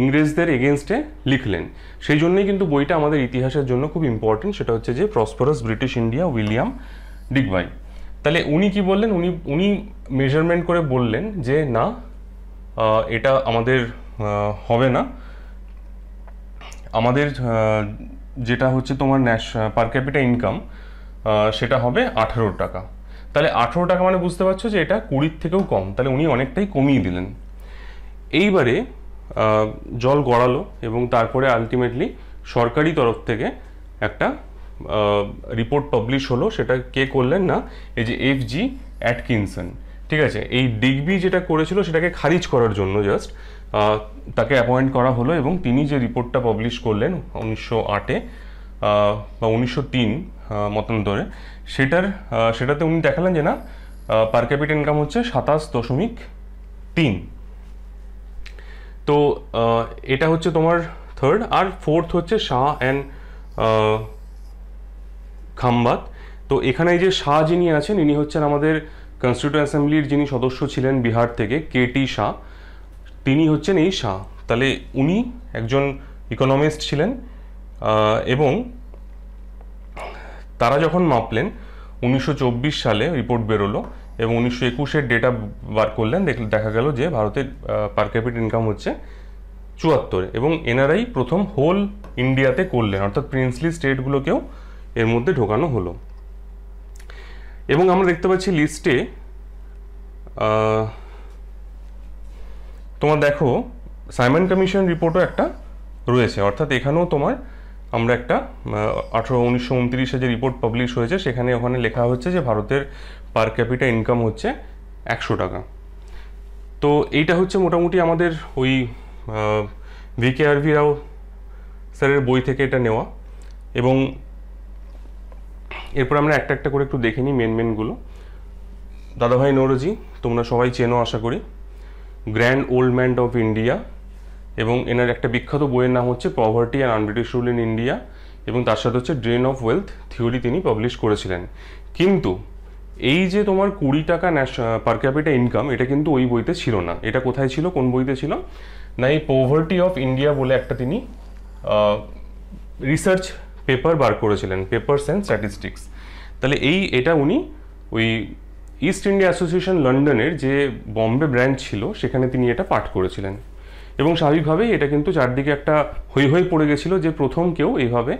ইংরেজদের এগেনস্টে লিখলেন সেই জন্যই কিন্তু বইটা আমাদের ইতিহাসের জন্য খুব ইম্পর্টেন্ট সেটা হচ্ছে যে prosperous British India William Digby তাহলে উনি কি বললেন উনি উনি মেজারমেন্ট করে বললেন যে না এটা আমাদের হবে না আমাদের যেটা হচ্ছে তোমার ন্যাশ পার ক্যাপিটা ইনকাম সেটা হবে আঠেরো টাকা তাহলে আঠেরো টাকা মানে বুঝতে পারছো যে এটা কুড়ির থেকেও কম তাহলে উনি অনেকটাই কমিয়ে দিলেন এইবারে জল গড়ালো এবং তারপরে আলটিমেটলি সরকারি তরফ থেকে একটা রিপোর্ট পাবলিশ হলো সেটা কে করলেন না এই যে এফ জি অ্যাটকিনসন ঠিক আছে এই ডিগবি যেটা করেছিল সেটাকে খারিজ করার জন্য জাস্ট তাকে অ্যাপয়েন্ট করা হলো এবং তিনি যে রিপোর্টটা পাবলিশ করলেন উনিশশো আটে বা উনিশশো তিন মতান্তরে সেটার সেটাতে উনি দেখালেন যে না পার ক্যাপিটাল ইনকাম হচ্ছে সাতাশ দশমিক তিন তো এটা হচ্ছে তোমার থার্ড আর ফোর্থ হচ্ছে শাহ অ্যান্ড খাম্বাত তো এখানে যে শাহ যিনি আছেন ইনি হচ্ছেন আমাদের কনস্টিটিউট অ্যাসেম্বলির যিনি সদস্য ছিলেন বিহার থেকে কে টি শাহ তিনি হচ্ছেন এই শাহ তাহলে উনি একজন ইকোনমিস্ট ছিলেন এবং তারা যখন মাপলেন উনিশশো সালে রিপোর্ট বেরোলো এবং উনিশশো একুশের ডেটা বার করলেন দেখা গেল যে ভারতের পার ক্যাপিট ইনকাম হচ্ছে চুয়াত্তর এবং এনআরআই প্রথম হোল ইন্ডিয়াতে করলেন অর্থাৎ প্রিন্সলি স্টেটগুলোকেও এর মধ্যে ঢোকানো হলো এবং আমরা দেখতে পাচ্ছি লিস্টে তোমার দেখো সাইমন কমিশন রিপোর্টও একটা রয়েছে অর্থাৎ এখানেও তোমার আমরা একটা আঠেরো উনিশশো উনত্রিশে যে রিপোর্ট পাবলিশ হয়েছে সেখানে ওখানে লেখা হচ্ছে যে ভারতের পার ক্যাপিটা ইনকাম হচ্ছে একশো টাকা তো এইটা হচ্ছে মোটামুটি আমাদের ওই ভিকে রাও স্যারের বই থেকে এটা নেওয়া এবং এরপর আমরা একটা একটা করে একটু দেখে নিই মেন মেনগুলো দাদাভাই নৌরজি তোমরা সবাই চেনো আশা করি grand old man of India এবং এনার একটা বিখ্যাত বইয়ের নাম হচ্ছে poverty and unbritish rule in India এবং তার সাথে হচ্ছে ড্রেন অফ ওয়েলথ থিওরি তিনি পাবলিশ করেছিলেন কিন্তু এই যে তোমার কুড়ি টাকা পার ক্যাপিটা ইনকাম এটা কিন্তু ওই বইতে ছিল না এটা কোথায় ছিল কোন বইতে ছিল না এই পোভার্টি অফ ইন্ডিয়া বলে একটা তিনি রিসার্চ পেপার বার করেছিলেন পেপারস অ্যান্ড স্ট্যাটিস্টিক্স তাহলে এই এটা উনি ওই ইস্ট ইন্ডিয়া অ্যাসোসিয়েশন লন্ডনের যে বম্বে ব্র্যান্ড ছিল সেখানে তিনি এটা পাঠ করেছিলেন এবং স্বাভাবিকভাবেই এটা কিন্তু চারদিকে একটা হৈ হৈ পড়ে গেছিলো যে প্রথম কেউ এইভাবে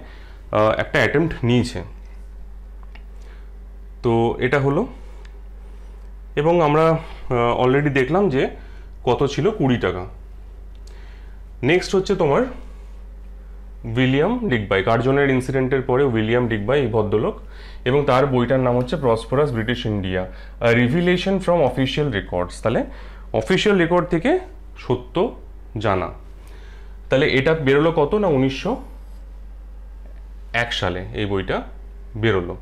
একটা অ্যাটেম্পট নিয়েছে তো এটা হলো এবং আমরা অলরেডি দেখলাম যে কত ছিল কুড়ি টাকা নেক্সট হচ্ছে তোমার উইলিয়াম ডিগবাই কার্জনের ইনসিডেন্টের পরে উইলিয়াম ডিগবাই এই ভদ্রলোক এবং তার বইটার নাম হচ্ছে prosperous British India revelation from official records তাহলে অফিসিয়াল রেকর্ড থেকে সত্য জানা তাহলে এটা বেরোলো কত না উনিশশো এক সালে এই বইটা বেরোলো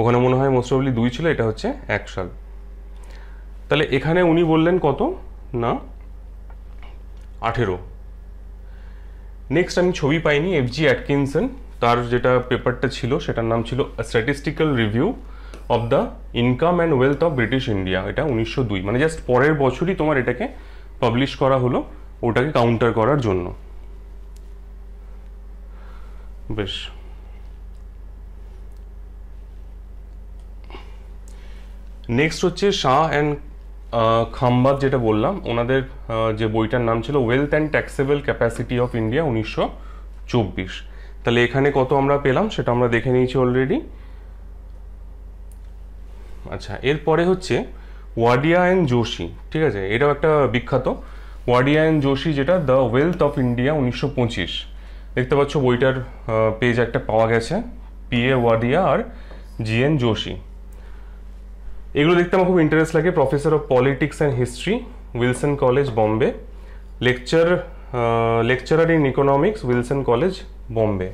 ওখানে মনে হয় মোস্টলি দুই ছিল এটা হচ্ছে এক সাল তাহলে এখানে উনি বললেন কত না আঠেরো নেক্সট আমি ছবি পাইনি এফ জি অ্যাটকিনসন তার যেটা পেপারটা ছিল সেটার নাম ছিল statistical review of the income and wealth of British India এটা উনিশশো দুই মানে জাস্ট পরের বছরই তোমার এটাকে পাবলিশ করা হলো ওটাকে কাউন্টার করার জন্য বেশ নেক্সট হচ্ছে শাহ অ্যান্ড খাম্বাদ যেটা বললাম ওনাদের যে বইটার নাম ছিল wealth and taxable capacity of India উনিশশো চব্বিশ তাহলে এখানে কত আমরা পেলাম সেটা আমরা দেখে নিয়েছি অলরেডি আচ্ছা এরপরে হচ্ছে ওয়াডিয়া অ্যান্ড জোশী ঠিক আছে এটাও একটা বিখ্যাত ওয়াডিয়া অ্যান্ড জোশি যেটা দ্য ওয়েলথ অফ ইন্ডিয়া উনিশশো পঁচিশ দেখতে পাচ্ছ বইটার পেজ একটা পাওয়া গেছে পি এ ওয়াডিয়া আর জি এন জোশী এগুলো দেখতে আমার খুব ইন্টারেস্ট লাগে professor of politics and history Wilson College Bombay lecture lecturer in economics Wilson College Bombay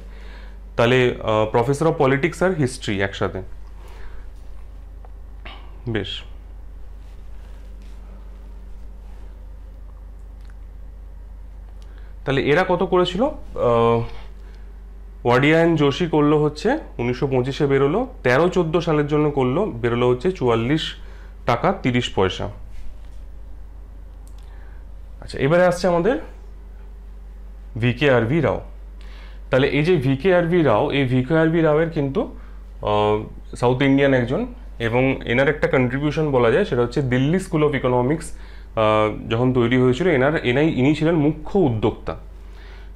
তাহলে প্রফেসর অফ পলিটিক্স আর হিস্ট্রি একসাথে বেশ তাহলে এরা কত করেছিল ওয়াডিয়ান অ্যান্ড যোশী করলো হচ্ছে উনিশশো পঁচিশে বেরোলো তেরো চোদ্দো সালের জন্য করলো বেরোলো হচ্ছে চুয়াল্লিশ টাকা তিরিশ পয়সা আচ্ছা এবারে আসছে আমাদের ভিকে আর ভি রাও তাহলে এই যে ভিকে আর ভি রাও এই ভিকে আর ভি রাওয়ের কিন্তু সাউথ ইন্ডিয়ান একজন এবং এনার একটা কন্ট্রিবিউশন বলা যায় সেটা হচ্ছে দিল্লি স্কুল অফ ইকোনমিক্স যখন তৈরি হয়েছিল এনার এনাই ইনি ছিলেন মুখ্য উদ্যোক্তা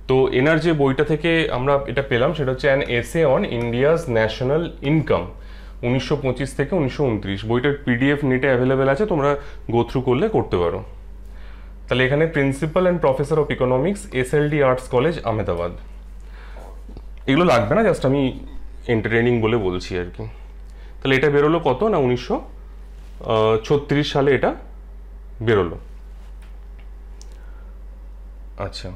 তো এনার যে বইটা থেকে আমরা এটা পেলাম সেটা হচ্ছে an essay on India's national income উনিশশো পঁচিশ থেকে উনিশশো উনত্রিশ বইটার পিডিএফ নেটে অ্যাভেলেবেল আছে তোমরা গো থ্রু করলে করতে পারো তাহলে এখানে principal and professor of economics S L D Arts College Ahmedabad এগুলো লাগবে না জাস্ট আমি এন্টারটেনিং বলে বলছি আর কি তাহলে এটা বেরোলো কত না উনিশশো ছত্রিশ সালে এটা বেরোলো আচ্ছা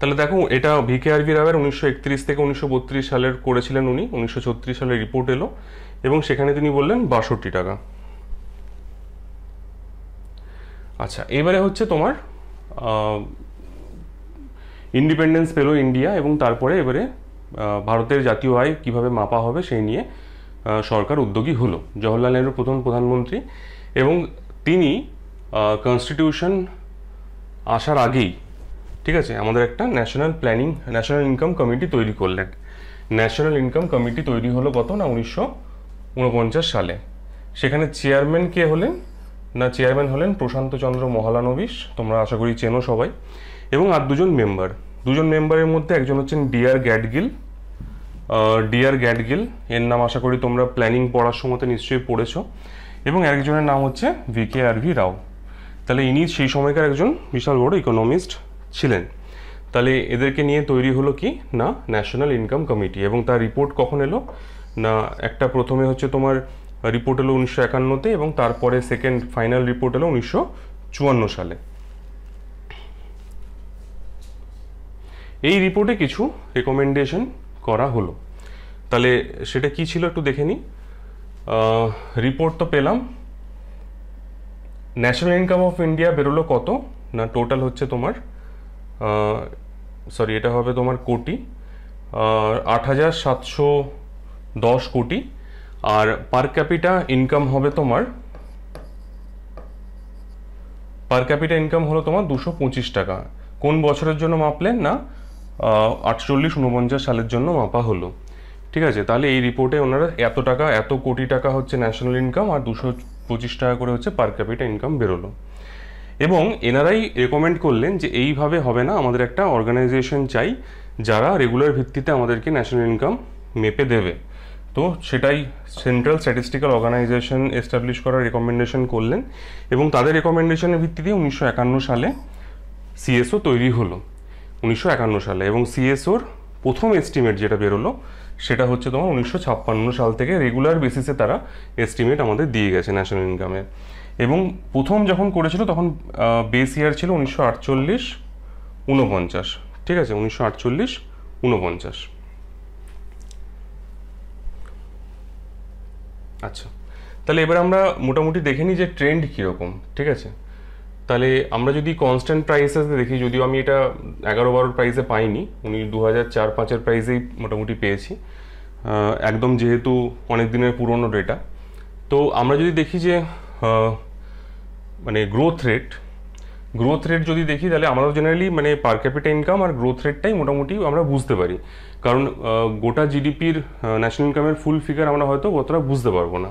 তাহলে দেখো এটা ভিকে আরভি রাভের উনিশশো একত্রিশ থেকে উনিশশো বত্রিশ সালের করেছিলেন উনি উনিশশো ছত্রিশ সালে রিপোর্ট এলো এবং সেখানে তিনি বললেন বাষট্টি টাকা আচ্ছা এবারে হচ্ছে তোমার ইন্ডিপেন্ডেন্স পেলো ইন্ডিয়া এবং তারপরে এবারে ভারতের জাতীয় আয় কীভাবে মাপা হবে সেই নিয়ে সরকার উদ্যোগী হলো জওহরলাল নেহরু প্রথম প্রধানমন্ত্রী এবং তিনি কনস্টিটিউশন আসার আগেই ঠিক আছে আমাদের একটা national planning national income committee তৈরি করলেন ন্যাশনাল ইনকাম কমিটি তৈরি হলো কত না উনিশশো সালে সেখানে চেয়ারম্যান কে হলেন না চেয়ারম্যান হলেন প্রশান্ত চন্দ্র মহালানবিশ তোমরা আশা করি চেনো সবাই এবং আর দুজন মেম্বার দুজন মেম্বারের মধ্যে একজন হচ্ছেন ডিয়ার গ্যাডগিল ডিয়ার গ্যাডগিল এর নাম আশা করি তোমরা প্ল্যানিং পড়ার সময় নিশ্চয়ই পড়েছ এবং একজনের নাম হচ্ছে ভি কে আর ভি রাও তাহলে ইনি সেই সময়কার একজন বিশাল বড় ইকোনমিস্ট ছিলেন তাহলে এদেরকে নিয়ে তৈরি হলো কি না ন্যাশনাল ইনকাম কমিটি এবং তার রিপোর্ট কখন এলো না একটা প্রথমে হচ্ছে তোমার রিপোর্ট এলো উনিশশো একান্নতে এবং তারপরে সেকেন্ড ফাইনাল রিপোর্ট এলো উনিশশো চুয়ান্ন সালে এই রিপোর্টে কিছু রেকমেন্ডেশন করা হলো তাহলে সেটা কি ছিল একটু দেখে নিই রিপোর্ট তো পেলাম ন্যাশনাল ইনকাম অফ ইন্ডিয়া বেরোলো কত না টোটাল হচ্ছে তোমার সরি এটা হবে তোমার কোটি আট হাজার সাতশো দশ কোটি আর পার ক্যাপিটা ইনকাম হবে তোমার পার ক্যাপিটা ইনকাম হলো তোমার দুশো পঁচিশ টাকা কোন বছরের জন্য মাপলেন না আটচল্লিশ উনপঞ্চাশ সালের জন্য মাপা হলো ঠিক আছে তাহলে এই রিপোর্টে ওনারা এত টাকা এত কোটি টাকা হচ্ছে ন্যাশনাল ইনকাম আর দুশো পঁচিশ টাকা করে হচ্ছে পার ক্যাপিটা ইনকাম বেরোলো এবং এনারাই রেকমেন্ড করলেন যে এইভাবে হবে না আমাদের একটা অর্গানাইজেশন চাই যারা রেগুলার ভিত্তিতে আমাদেরকে ন্যাশনাল ইনকাম মেপে দেবে তো সেটাই সেন্ট্রাল স্ট্যাটিস্টিক্যাল অর্গানাইজেশন এস্টাবলিশ করার রেকমেন্ডেশন করলেন এবং তাদের রেকমেন্ডেশনের ভিত্তিতে উনিশশো একান্ন সালে সিএসও তৈরি হলো উনিশশো একান্ন সালে এবং সিএসওর প্রথম এস্টিমেট যেটা বেরোলো সেটা হচ্ছে তোমার উনিশশো ছাপ্পান্ন সাল থেকে রেগুলার বেসিসে তারা এস্টিমেট আমাদের দিয়ে গেছে ন্যাশনাল ইনকামের এবং প্রথম যখন করেছিল তখন বেস ইয়ার ছিল উনিশশো আটচল্লিশ ঊনপঞ্চাশ ঠিক আছে উনিশশো আটচল্লিশ উনপঞ্চাশ আচ্ছা তাহলে এবার আমরা মোটামুটি দেখে নিই যে ট্রেন্ড কীরকম ঠিক আছে তাহলে আমরা যদি কনস্ট্যান্ট প্রাইসেস দেখি যদিও আমি এটা এগারো বারোর প্রাইসে পাইনি উনি দু হাজার চার পাঁচের প্রাইসেই মোটামুটি পেয়েছি একদম যেহেতু অনেক দিনের পুরনো ডেটা তো আমরা যদি দেখি যে মানে গ্রোথ রেট গ্রোথ রেট যদি দেখি তাহলে আমরা জেনারেলি মানে পার ক্যাপিটা ইনকাম আর গ্রোথ রেটটাই মোটামুটি আমরা বুঝতে পারি কারণ গোটা জিডিপির ন্যাশনাল ইনকামের ফুল ফিগার আমরা হয়তো অতটা বুঝতে পারবো না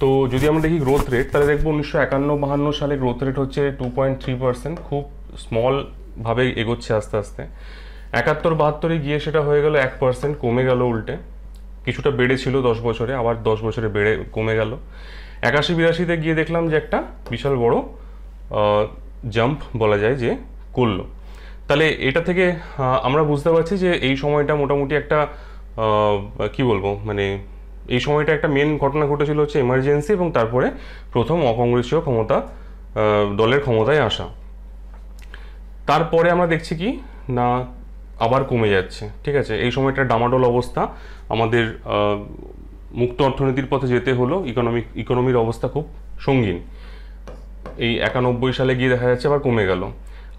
তো যদি আমরা দেখি গ্রোথ রেট তাহলে দেখবো উনিশশো একান্ন বাহান্ন সালে গ্রোথ রেট হচ্ছে টু পয়েন্ট থ্রি পার্সেন্ট খুব স্মলভাবে এগোচ্ছে আস্তে আস্তে একাত্তর বাহাত্তরে গিয়ে সেটা হয়ে গেল এক পার্সেন্ট কমে গেল উল্টে কিছুটা বেড়েছিল দশ বছরে আবার দশ বছরে বেড়ে কমে গেল একাশি বিরাশিতে গিয়ে দেখলাম যে একটা বিশাল বড় জাম্প বলা যায় যে করলো তাহলে এটা থেকে আমরা বুঝতে পারছি যে এই সময়টা মোটামুটি একটা কি বলবো মানে এই সময়টা একটা মেন ঘটনা ঘটেছিল হচ্ছে এমার্জেন্সি এবং তারপরে প্রথম অকংগ্রেসীয় ক্ষমতা দলের ক্ষমতায় আসা তারপরে আমরা দেখছি কি না আবার কমে যাচ্ছে ঠিক আছে এই সময়টা ডামাডোল অবস্থা আমাদের মুক্ত অর্থনীতির পথে যেতে হলো ইকোনমিক ইকোনমির অবস্থা খুব সঙ্গীন এই একানব্বই সালে গিয়ে দেখা যাচ্ছে আবার কমে গেল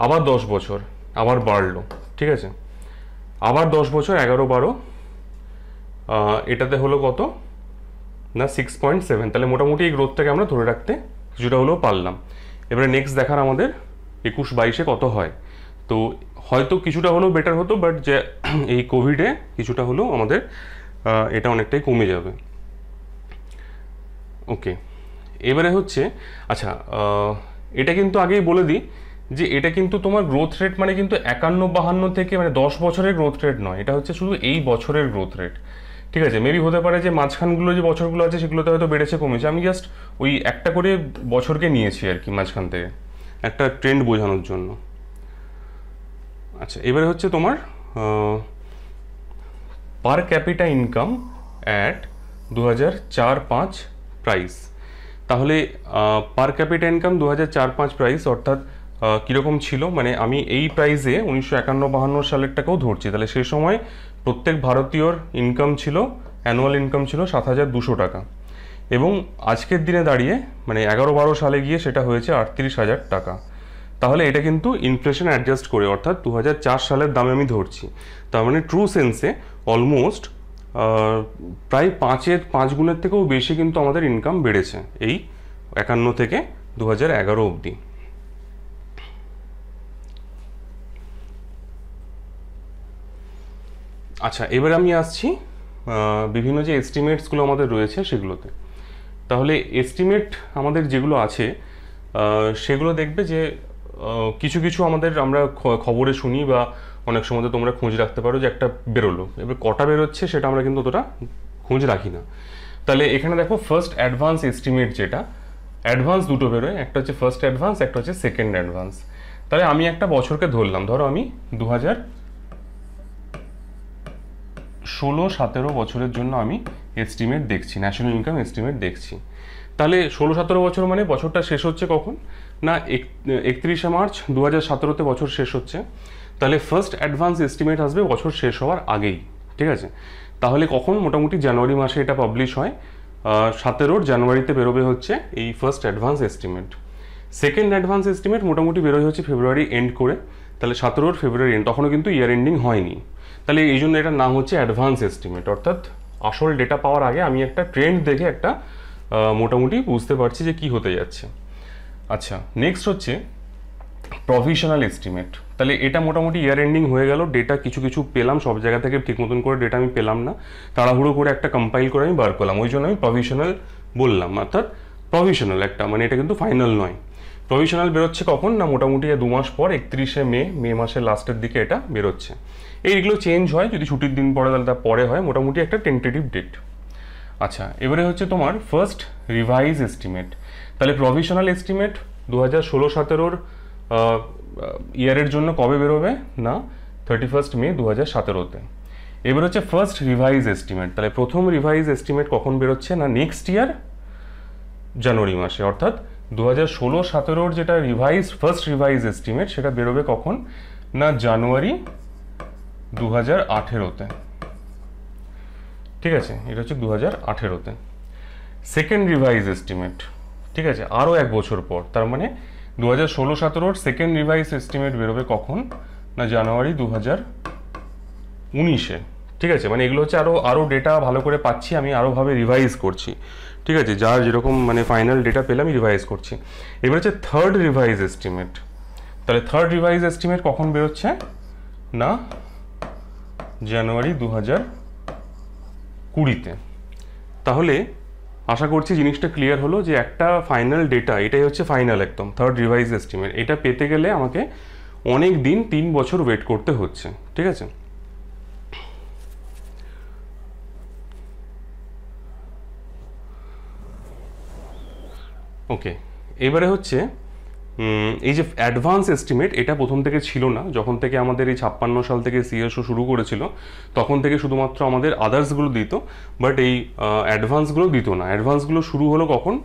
আবার দশ বছর আবার বাড়লো ঠিক আছে আবার দশ বছর এগারো বারো এটাতে হলো কত না সিক্স পয়েন্ট সেভেন তাহলে মোটামুটি এই গ্রোথটাকে আমরা ধরে রাখতে কিছুটা হলেও পারলাম এবারে নেক্সট দেখার আমাদের একুশ বাইশে কত হয় তো হয়তো কিছুটা হলেও বেটার হতো বাট যে এই কোভিডে কিছুটা হলেও আমাদের এটা অনেকটাই কমে যাবে ওকে এবারে হচ্ছে আচ্ছা এটা কিন্তু আগেই বলে দিই যে এটা কিন্তু তোমার গ্রোথ রেট মানে কিন্তু একান্ন বাহান্ন থেকে মানে দশ বছরের গ্রোথ রেট নয় এটা হচ্ছে শুধু এই বছরের গ্রোথ রেট ঠিক আছে মেবি হতে পারে যে মাঝখানগুলো যে বছরগুলো আছে সেগুলোতে হয়তো বেড়েছে কমেছে আমি জাস্ট ওই একটা করে বছরকে নিয়েছি আর কি মাঝখান থেকে একটা ট্রেন্ড বোঝানোর জন্য আচ্ছা এবারে হচ্ছে তোমার পার ক্যাপিটা ইনকাম অ্যাট দু হাজার চার পাঁচ প্রাইস তাহলে পার ক্যাপিটা ইনকাম দু হাজার চার পাঁচ প্রাইস অর্থাৎ কীরকম ছিল মানে আমি এই প্রাইসে উনিশশো একান্ন বাহান্ন সালেরটাকেও ধরছি তাহলে সে সময় প্রত্যেক ভারতীয়র ইনকাম ছিল অ্যানুয়াল ইনকাম ছিল সাত হাজার দুশো টাকা এবং আজকের দিনে দাঁড়িয়ে মানে এগারো বারো সালে গিয়ে সেটা হয়েছে আটত্রিশ হাজার টাকা তাহলে এটা কিন্তু ইনফ্লেশন অ্যাডজাস্ট করে অর্থাৎ দু সালের দামে আমি ধরছি তার মানে ট্রু সেন্সে অলমোস্ট প্রায় পাঁচের পাঁচ গুণের থেকেও বেশি কিন্তু আমাদের ইনকাম বেড়েছে এই একান্ন থেকে দু হাজার অবধি আচ্ছা এবার আমি আসছি বিভিন্ন যে এস্টিমেটসগুলো আমাদের রয়েছে সেগুলোতে তাহলে এস্টিমেট আমাদের যেগুলো আছে সেগুলো দেখবে যে কিছু কিছু আমাদের আমরা খবরে শুনি বা অনেক সময় তোমরা খোঁজ রাখতে পারো যে একটা বেরোলো এবার কটা বেরোচ্ছে সেটা আমরা কিন্তু অতটা খোঁজ রাখি না তাহলে এখানে দেখো ফার্স্ট অ্যাডভান্স এস্টিমেট যেটা অ্যাডভান্স দুটো বেরোয় একটা হচ্ছে ফার্স্ট অ্যাডভান্স একটা হচ্ছে সেকেন্ড অ্যাডভান্স তাহলে আমি একটা বছরকে ধরলাম ধরো আমি দু হাজার ষোলো সতেরো বছরের জন্য আমি এস্টিমেট দেখছি ন্যাশনাল ইনকাম এস্টিমেট দেখছি তাহলে ষোলো সতেরো বছর মানে বছরটা শেষ হচ্ছে কখন না একত্রিশে মার্চ দু হাজার সতেরোতে বছর শেষ হচ্ছে তাহলে ফার্স্ট অ্যাডভান্স এস্টিমেট আসবে বছর শেষ হওয়ার আগেই ঠিক আছে তাহলে কখন মোটামুটি জানুয়ারি মাসে এটা পাবলিশ হয় সতেরোর জানুয়ারিতে বেরোবে হচ্ছে এই first advance estimate second advance estimate মোটামুটি বেরোয় হচ্ছে ফেব্রুয়ারি এন্ড করে তাহলে সতেরোর ফেব্রুয়ারি এন্ড তখনও কিন্তু ইয়ার এন্ডিং হয়নি তাহলে এই জন্য এটার নাম হচ্ছে অ্যাডভান্স এস্টিমেট অর্থাৎ আসল ডেটা পাওয়ার আগে আমি একটা ট্রেন্ড দেখে একটা মোটামুটি বুঝতে পারছি যে কি হতে যাচ্ছে আচ্ছা নেক্সট হচ্ছে প্রফেশনাল এস্টিমেট তাহলে এটা মোটামুটি ইয়ার এন্ডিং হয়ে গেল ডেটা কিছু কিছু পেলাম সব জায়গা থেকে ঠিক মতন করে ডেটা আমি পেলাম না তাড়াহুড়ো করে একটা কম্পাইল করে আমি বার করলাম ওই জন্য আমি প্রফেশনাল বললাম অর্থাৎ প্রফেশনাল একটা মানে এটা কিন্তু ফাইনাল নয় প্রভিশনাল বেরোচ্ছে কখন না মোটামুটি দু মাস পর একত্রিশে মে মে মাসের লাস্টের দিকে এটা বেরোচ্ছে এইগুলো চেঞ্জ হয় যদি ছুটির দিন পরে তাহলে তার পরে হয় মোটামুটি একটা টেন্টেটিভ ডেট আচ্ছা এবারে হচ্ছে তোমার ফার্স্ট রিভাইজ এস্টিমেট তাহলে প্রভিশনাল এস্টিমেট দু হাজার ষোলো সতেরোর ইয়ারের জন্য কবে বেরোবে না থার্টি ফার্স্ট মে দু হাজার সতেরোতে এবার হচ্ছে ফার্স্ট রিভাইজ এস্টিমেট তাহলে প্রথম রিভাইজ এস্টিমেট কখন বেরোচ্ছে না নেক্সট ইয়ার জানুয়ারি মাসে অর্থাৎ দু হাজার ষোলো সতেরোর যেটা রিভাইজ ফার্স্ট রিভাইজ এস্টিমেট সেটা বেরোবে কখন না জানুয়ারি দু হাজার আঠেরোতে ঠিক আছে এটা হচ্ছে দু হাজার আঠেরোতে সেকেন্ড রিভাইজ এস্টিমেট ঠিক আছে আরও এক বছর পর তার মানে দু হাজার ষোলো সতেরোর সেকেন্ড রিভাইস এস্টিমেট বেরোবে কখন না জানুয়ারি দু হাজার উনিশে ঠিক আছে মানে এগুলো হচ্ছে আরও আরও ডেটা ভালো করে পাচ্ছি আমি আরোভাবে রিভাইজ করছি ঠিক আছে যার যেরকম মানে ফাইনাল ডেটা পেলে আমি রিভাইজ করছি এবার হচ্ছে থার্ড রিভাইজ এস্টিমেট তাহলে থার্ড রিভাইজ এস্টিমেট কখন বেরোচ্ছে না জানুয়ারি দু হাজার কুড়িতে তাহলে আশা করছি জিনিসটা ক্লিয়ার হলো যে একটা ফাইনাল ডেটা এটাই হচ্ছে ফাইনাল একদম থার্ড রিভাইজ এস্টিমেট এটা পেতে গেলে আমাকে অনেক দিন তিন বছর ওয়েট করতে হচ্ছে ঠিক আছে ওকে এবারে হচ্ছে এই যে অ্যাডভান্স এস্টিমেট এটা প্রথম থেকে ছিল না যখন থেকে আমাদের এই ছাপ্পান্ন সাল থেকে সিএসও শুরু করেছিল তখন থেকে শুধুমাত্র আমাদের আদার্সগুলো দিত বাট এই অ্যাডভান্সগুলো দিত না অ্যাডভান্সগুলো শুরু হলো কখন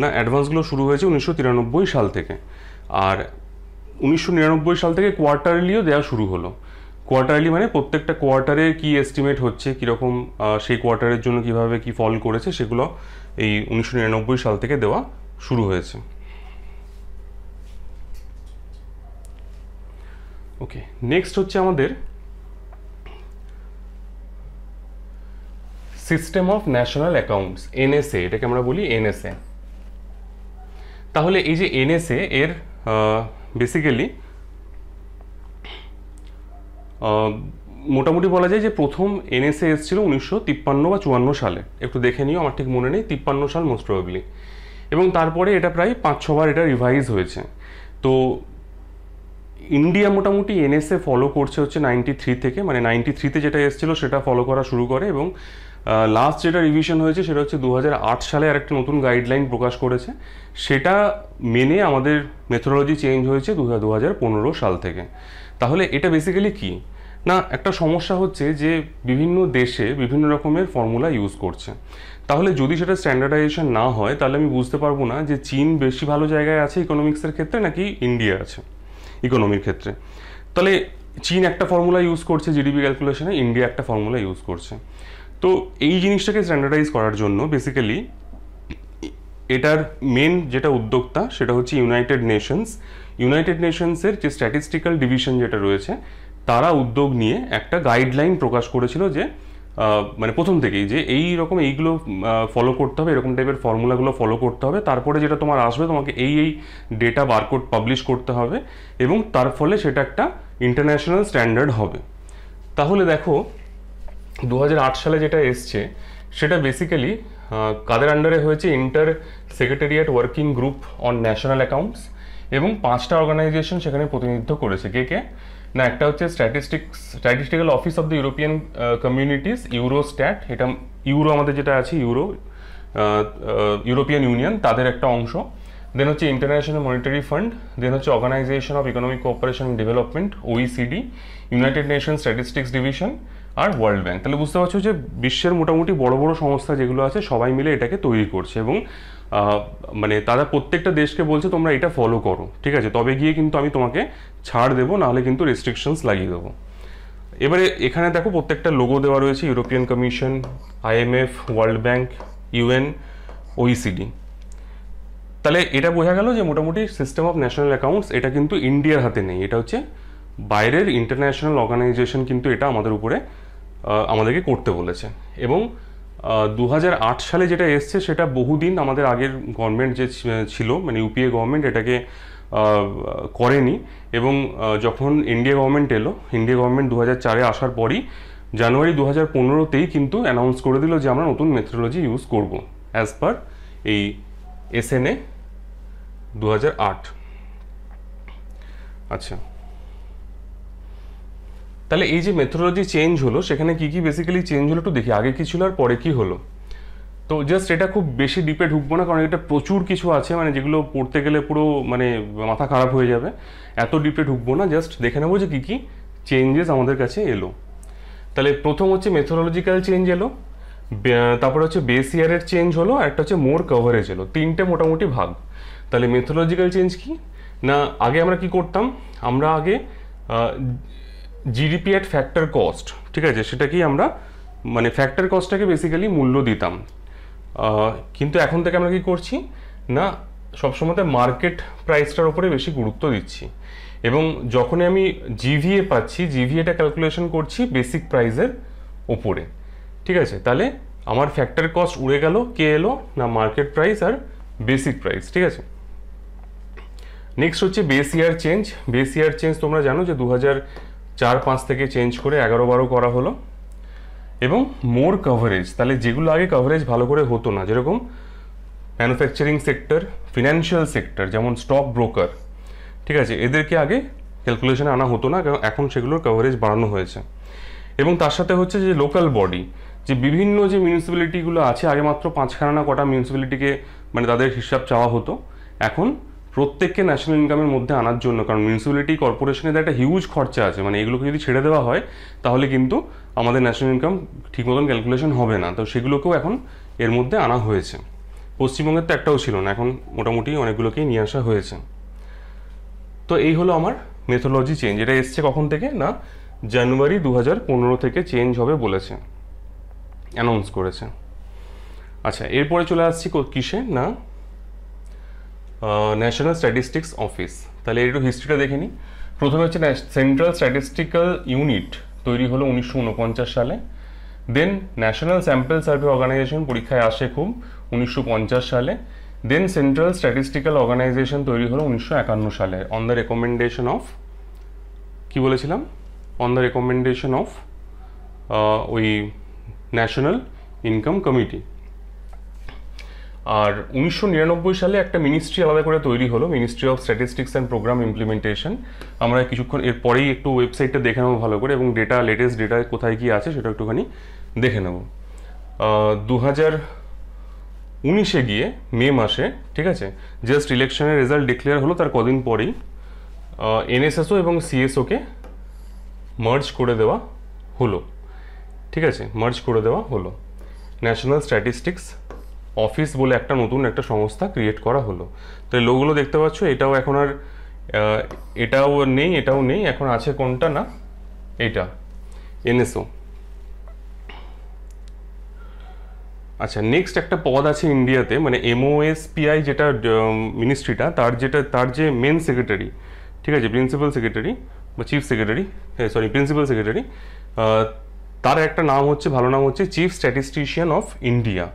না অ্যাডভান্সগুলো শুরু হয়েছে উনিশশো তিরানব্বই সাল থেকে আর উনিশশো নিরানব্বই সাল থেকে কোয়ার্টারলিও দেওয়া শুরু হলো কোয়ার্টারলি মানে প্রত্যেকটা কোয়ার্টারে কি এস্টিমেট হচ্ছে কীরকম সেই কোয়ার্টারের জন্য কিভাবে কি ফল করেছে সেগুলো এই উনিশশো নিরানব্বই সাল থেকে দেওয়া শুরু হয়েছে ওকে নেক্সট হচ্ছে আমাদের system of national accounts NSA এটাকে আমরা বলি এনএসএ তাহলে এই যে এনএসএ এর বেসিক্যালি মোটামুটি বলা যায় যে প্রথম এনএসএ এসেছিল উনিশশো তিপ্পান্ন বা চুয়ান্ন সালে একটু দেখে নিও আমার ঠিক মনে নেই তিপ্পান্ন সাল মোস্ট প্রবাবলি এবং তারপরে এটা প্রায় পাঁচ ছবার এটা রিভাইজ হয়েছে তো ইন্ডিয়া মোটামুটি এনএসএ ফলো করছে হচ্ছে নাইনটি থ্রি থেকে মানে নাইনটি থ্রিতে যেটা এসেছিলো সেটা ফলো করা শুরু করে এবং লাস্ট যেটা রিভিশন হয়েছে সেটা হচ্ছে দু সালে আরেকটা নতুন গাইডলাইন প্রকাশ করেছে সেটা মেনে আমাদের মেথোডোলজি চেঞ্জ হয়েছে দু হাজার সাল থেকে তাহলে এটা বেসিক্যালি কি না একটা সমস্যা হচ্ছে যে বিভিন্ন দেশে বিভিন্ন রকমের ফর্মুলা ইউজ করছে তাহলে যদি সেটা স্ট্যান্ডার্ডাইজেশন না হয় তাহলে আমি বুঝতে পারবো না যে চীন বেশি ভালো জায়গায় আছে ইকোনমিক্সের ক্ষেত্রে নাকি ইন্ডিয়া আছে ইকোনমির ক্ষেত্রে তাহলে চীন একটা ফর্মুলা ইউজ করছে জিডিপি ক্যালকুলেশনে ইন্ডিয়া একটা ফর্মুলা ইউজ করছে তো এই জিনিসটাকে স্ট্যান্ডার্ডাইজ করার জন্য বেসিক্যালি এটার মেন যেটা উদ্যোক্তা সেটা হচ্ছে ইউনাইটেড নেশনস ইউনাইটেড নেশনসের যে স্ট্যাটিস্টিক্যাল ডিভিশন যেটা রয়েছে তারা উদ্যোগ নিয়ে একটা গাইডলাইন প্রকাশ করেছিল যে মানে প্রথম থেকেই যে এই রকম এইগুলো ফলো করতে হবে এরকম টাইপের ফর্মুলাগুলো ফলো করতে হবে তারপরে যেটা তোমার আসবে তোমাকে এই এই ডেটা বারকোড পাবলিশ করতে হবে এবং তার ফলে সেটা একটা ইন্টারন্যাশনাল স্ট্যান্ডার্ড হবে তাহলে দেখো দু সালে যেটা এসছে সেটা বেসিক্যালি কাদের আন্ডারে হয়েছে inter secretariat working group on national accounts এবং পাঁচটা অর্গানাইজেশন সেখানে প্রতিনিধিত্ব করেছে কে কে না একটা হচ্ছে statistics Statistical Office of the European Communities Eurostat এটা ইউরো আমাদের যেটা আছে ইউরো ইউরোপিয়ান ইউনিয়ন তাদের একটা অংশ দেন হচ্ছে ইন্টারন্যাশনাল মনিটারি ফান্ড দেন হচ্ছে Organisation of Economic Cooperation Development OECD United Nation Statistics Division আর ওয়ার্ল্ড ব্যাংক তাহলে বুঝতে পারছো যে বিশ্বের মোটামুটি বড় বড় সংস্থা যেগুলো আছে সবাই মিলে এটাকে তৈরি করছে এবং মানে তারা প্রত্যেকটা দেশকে বলছে তোমরা এটা ফলো করো ঠিক আছে তবে গিয়ে কিন্তু আমি তোমাকে ছাড় দেবো নাহলে কিন্তু রেস্ট্রিকশনস লাগিয়ে দেবো এবারে এখানে দেখো প্রত্যেকটা লোগো দেওয়া রয়েছে European Commission IMF World Bank UN OECD তাহলে এটা বোঝা গেল যে মোটামুটি সিস্টেম অফ ন্যাশনাল অ্যাকাউন্টস এটা কিন্তু ইন্ডিয়ার হাতে নেই এটা হচ্ছে বাইরের ইন্টারন্যাশনাল অর্গানাইজেশন কিন্তু এটা আমাদের উপরে আমাদেরকে করতে বলেছে এবং দু সালে যেটা এসছে সেটা বহুদিন আমাদের আগের গভর্নমেন্ট যে ছিল মানে ইউপিএ গভর্নমেন্ট এটাকে করেনি এবং যখন ইন্ডিয়া গভর্নমেন্ট এলো ইন্ডিয়া গভর্নমেন্ট দু চারে আসার পরই জানুয়ারি দু হাজার পনেরোতেই কিন্তু অ্যানাউন্স করে দিল যে আমরা নতুন মেথোলজি ইউজ করব অ্যাজ পার এই এস এন এ দু আচ্ছা তাহলে এই যে মেথোলজি চেঞ্জ হলো সেখানে কি কি বেসিক্যালি চেঞ্জ হলো একটু দেখি আগে কি ছিল আর পরে কি হলো তো জাস্ট এটা খুব বেশি ডিপে ঢুকবো না কারণ এটা প্রচুর কিছু আছে মানে যেগুলো পড়তে গেলে পুরো মানে মাথা খারাপ হয়ে যাবে এত ডিপে ঢুকবো না জাস্ট দেখে নেবো যে কী কী চেঞ্জেস আমাদের কাছে এলো তাহলে প্রথম হচ্ছে মেথোলজিক্যাল চেঞ্জ এলো তারপরে হচ্ছে বেস ইয়ারের চেঞ্জ হলো আর একটা হচ্ছে মোর কভারেজ এলো তিনটে মোটামুটি ভাগ তাহলে মেথোলজিক্যাল চেঞ্জ কি না আগে আমরা কি করতাম আমরা আগে জিডিপি অ্যাট ফ্যাক্টর কস্ট ঠিক আছে সেটাকেই আমরা মানে ফ্যাক্টর কস্টটাকে বেসিক্যালি মূল্য দিতাম কিন্তু এখন থেকে আমরা কি করছি না সবসময়তে মার্কেট প্রাইসটার ওপরে বেশি গুরুত্ব দিচ্ছি এবং যখনই আমি জিভিএ পাচ্ছি জিভিএটা ক্যালকুলেশন করছি বেসিক প্রাইসের ওপরে ঠিক আছে তাহলে আমার ফ্যাক্টর কস্ট উড়ে গেল কে এলো না মার্কেট প্রাইস আর বেসিক প্রাইস ঠিক আছে নেক্সট হচ্ছে base year change base year change তোমরা জানো যে দু চার পাঁচ থেকে চেঞ্জ করে এগারো বারো করা হলো এবং মোর কভারেজ তাহলে যেগুলো আগে কভারেজ ভালো করে হতো না যেরকম ম্যানুফ্যাকচারিং সেক্টর ফিনান্সিয়াল সেক্টর যেমন স্টক ব্রোকার ঠিক আছে এদেরকে আগে ক্যালকুলেশনে আনা হতো না কারণ এখন সেগুলোর কভারেজ বাড়ানো হয়েছে এবং তার সাথে হচ্ছে যে লোকাল বডি যে বিভিন্ন যে মিউনিসিপ্যালিটিগুলো আছে আগে মাত্র পাঁচখানা না কটা মিউনিসিপ্যালিটিকে মানে তাদের হিসাব চাওয়া হতো এখন প্রত্যেককে ন্যাশনাল ইনকামের মধ্যে আনার জন্য কারণ মিউনিসিপ্যালিটি কর্পোরেশনের একটা হিউজ খরচা আছে মানে এগুলোকে যদি ছেড়ে দেওয়া হয় তাহলে কিন্তু আমাদের ন্যাশনাল ইনকাম ঠিক মতন ক্যালকুলেশন হবে না তো সেগুলোকেও এখন এর মধ্যে আনা হয়েছে পশ্চিমবঙ্গের তো একটাও ছিল না এখন মোটামুটি অনেকগুলোকেই নিয়ে আসা হয়েছে তো এই হলো আমার মেথোলজি চেঞ্জ এটা এসছে কখন থেকে না জানুয়ারি দু থেকে চেঞ্জ হবে বলেছে অ্যানাউন্স করেছে আচ্ছা এরপরে চলে আসছি কিসে না ন্যাশনাল স্ট্যাটিস্টিক্স অফিস তাহলে একটু হিস্ট্রিটা দেখে নিই প্রথমে হচ্ছে সেন্ট্রাল স্ট্যাটিস্টিক্যাল ইউনিট তৈরি হলো উনিশশো সালে then National Sample Survey Organisation পরীক্ষায় আসে খুব উনিশশো সালে দেন সেন্ট্রাল স্ট্যাটিস্টিক্যাল অর্গানাইজেশন তৈরি হলো উনিশশো সালে অন দ্য রেকমেন্ডেশন অফ কি বলেছিলাম অন দ্য রেকমেন্ডেশন অফ ওই ন্যাশনাল ইনকাম কমিটি আর উনিশশো সালে একটা মিনিস্ট্রি আলাদা করে তৈরি হলো Ministry of Statistics and Programme Implementation আমরা কিছুক্ষণ এর পরেই একটু ওয়েবসাইটটা দেখে নেবো ভালো করে এবং ডেটা লেটেস্ট ডেটা কোথায় কী আছে সেটা একটুখানি দেখে নেব দু হাজার উনিশে গিয়ে মে মাসে ঠিক আছে জাস্ট ইলেকশনের রেজাল্ট ডিক্লেয়ার হলো তার কদিন পরেই এনএসএসও এবং সিএসওকে মার্জ করে দেওয়া হলো ঠিক আছে মার্জ করে দেওয়া হলো ন্যাশনাল স্ট্যাটিস্টিক্স অফিস বলে একটা নতুন একটা সংস্থা ক্রিয়েট করা হলো তো এই লোগোগুলো দেখতে পাচ্ছ এটাও এখন আর এটাও নেই এটাও নেই এখন আছে কোনটা না এটা এনএসও আচ্ছা নেক্সট একটা পদ আছে ইন্ডিয়াতে মানে এমওএসপিআই যেটা মিনিস্ট্রিটা তার যেটা তার যে মেন সেক্রেটারি ঠিক আছে প্রিন্সিপাল সেক্রেটারি বা চিফ সেক্রেটারি হ্যাঁ সরি প্রিন্সিপাল সেক্রেটারি তার একটা নাম হচ্ছে ভালো নাম হচ্ছে চিফ স্ট্যাটিস্টিশিয়ান অফ ইন্ডিয়া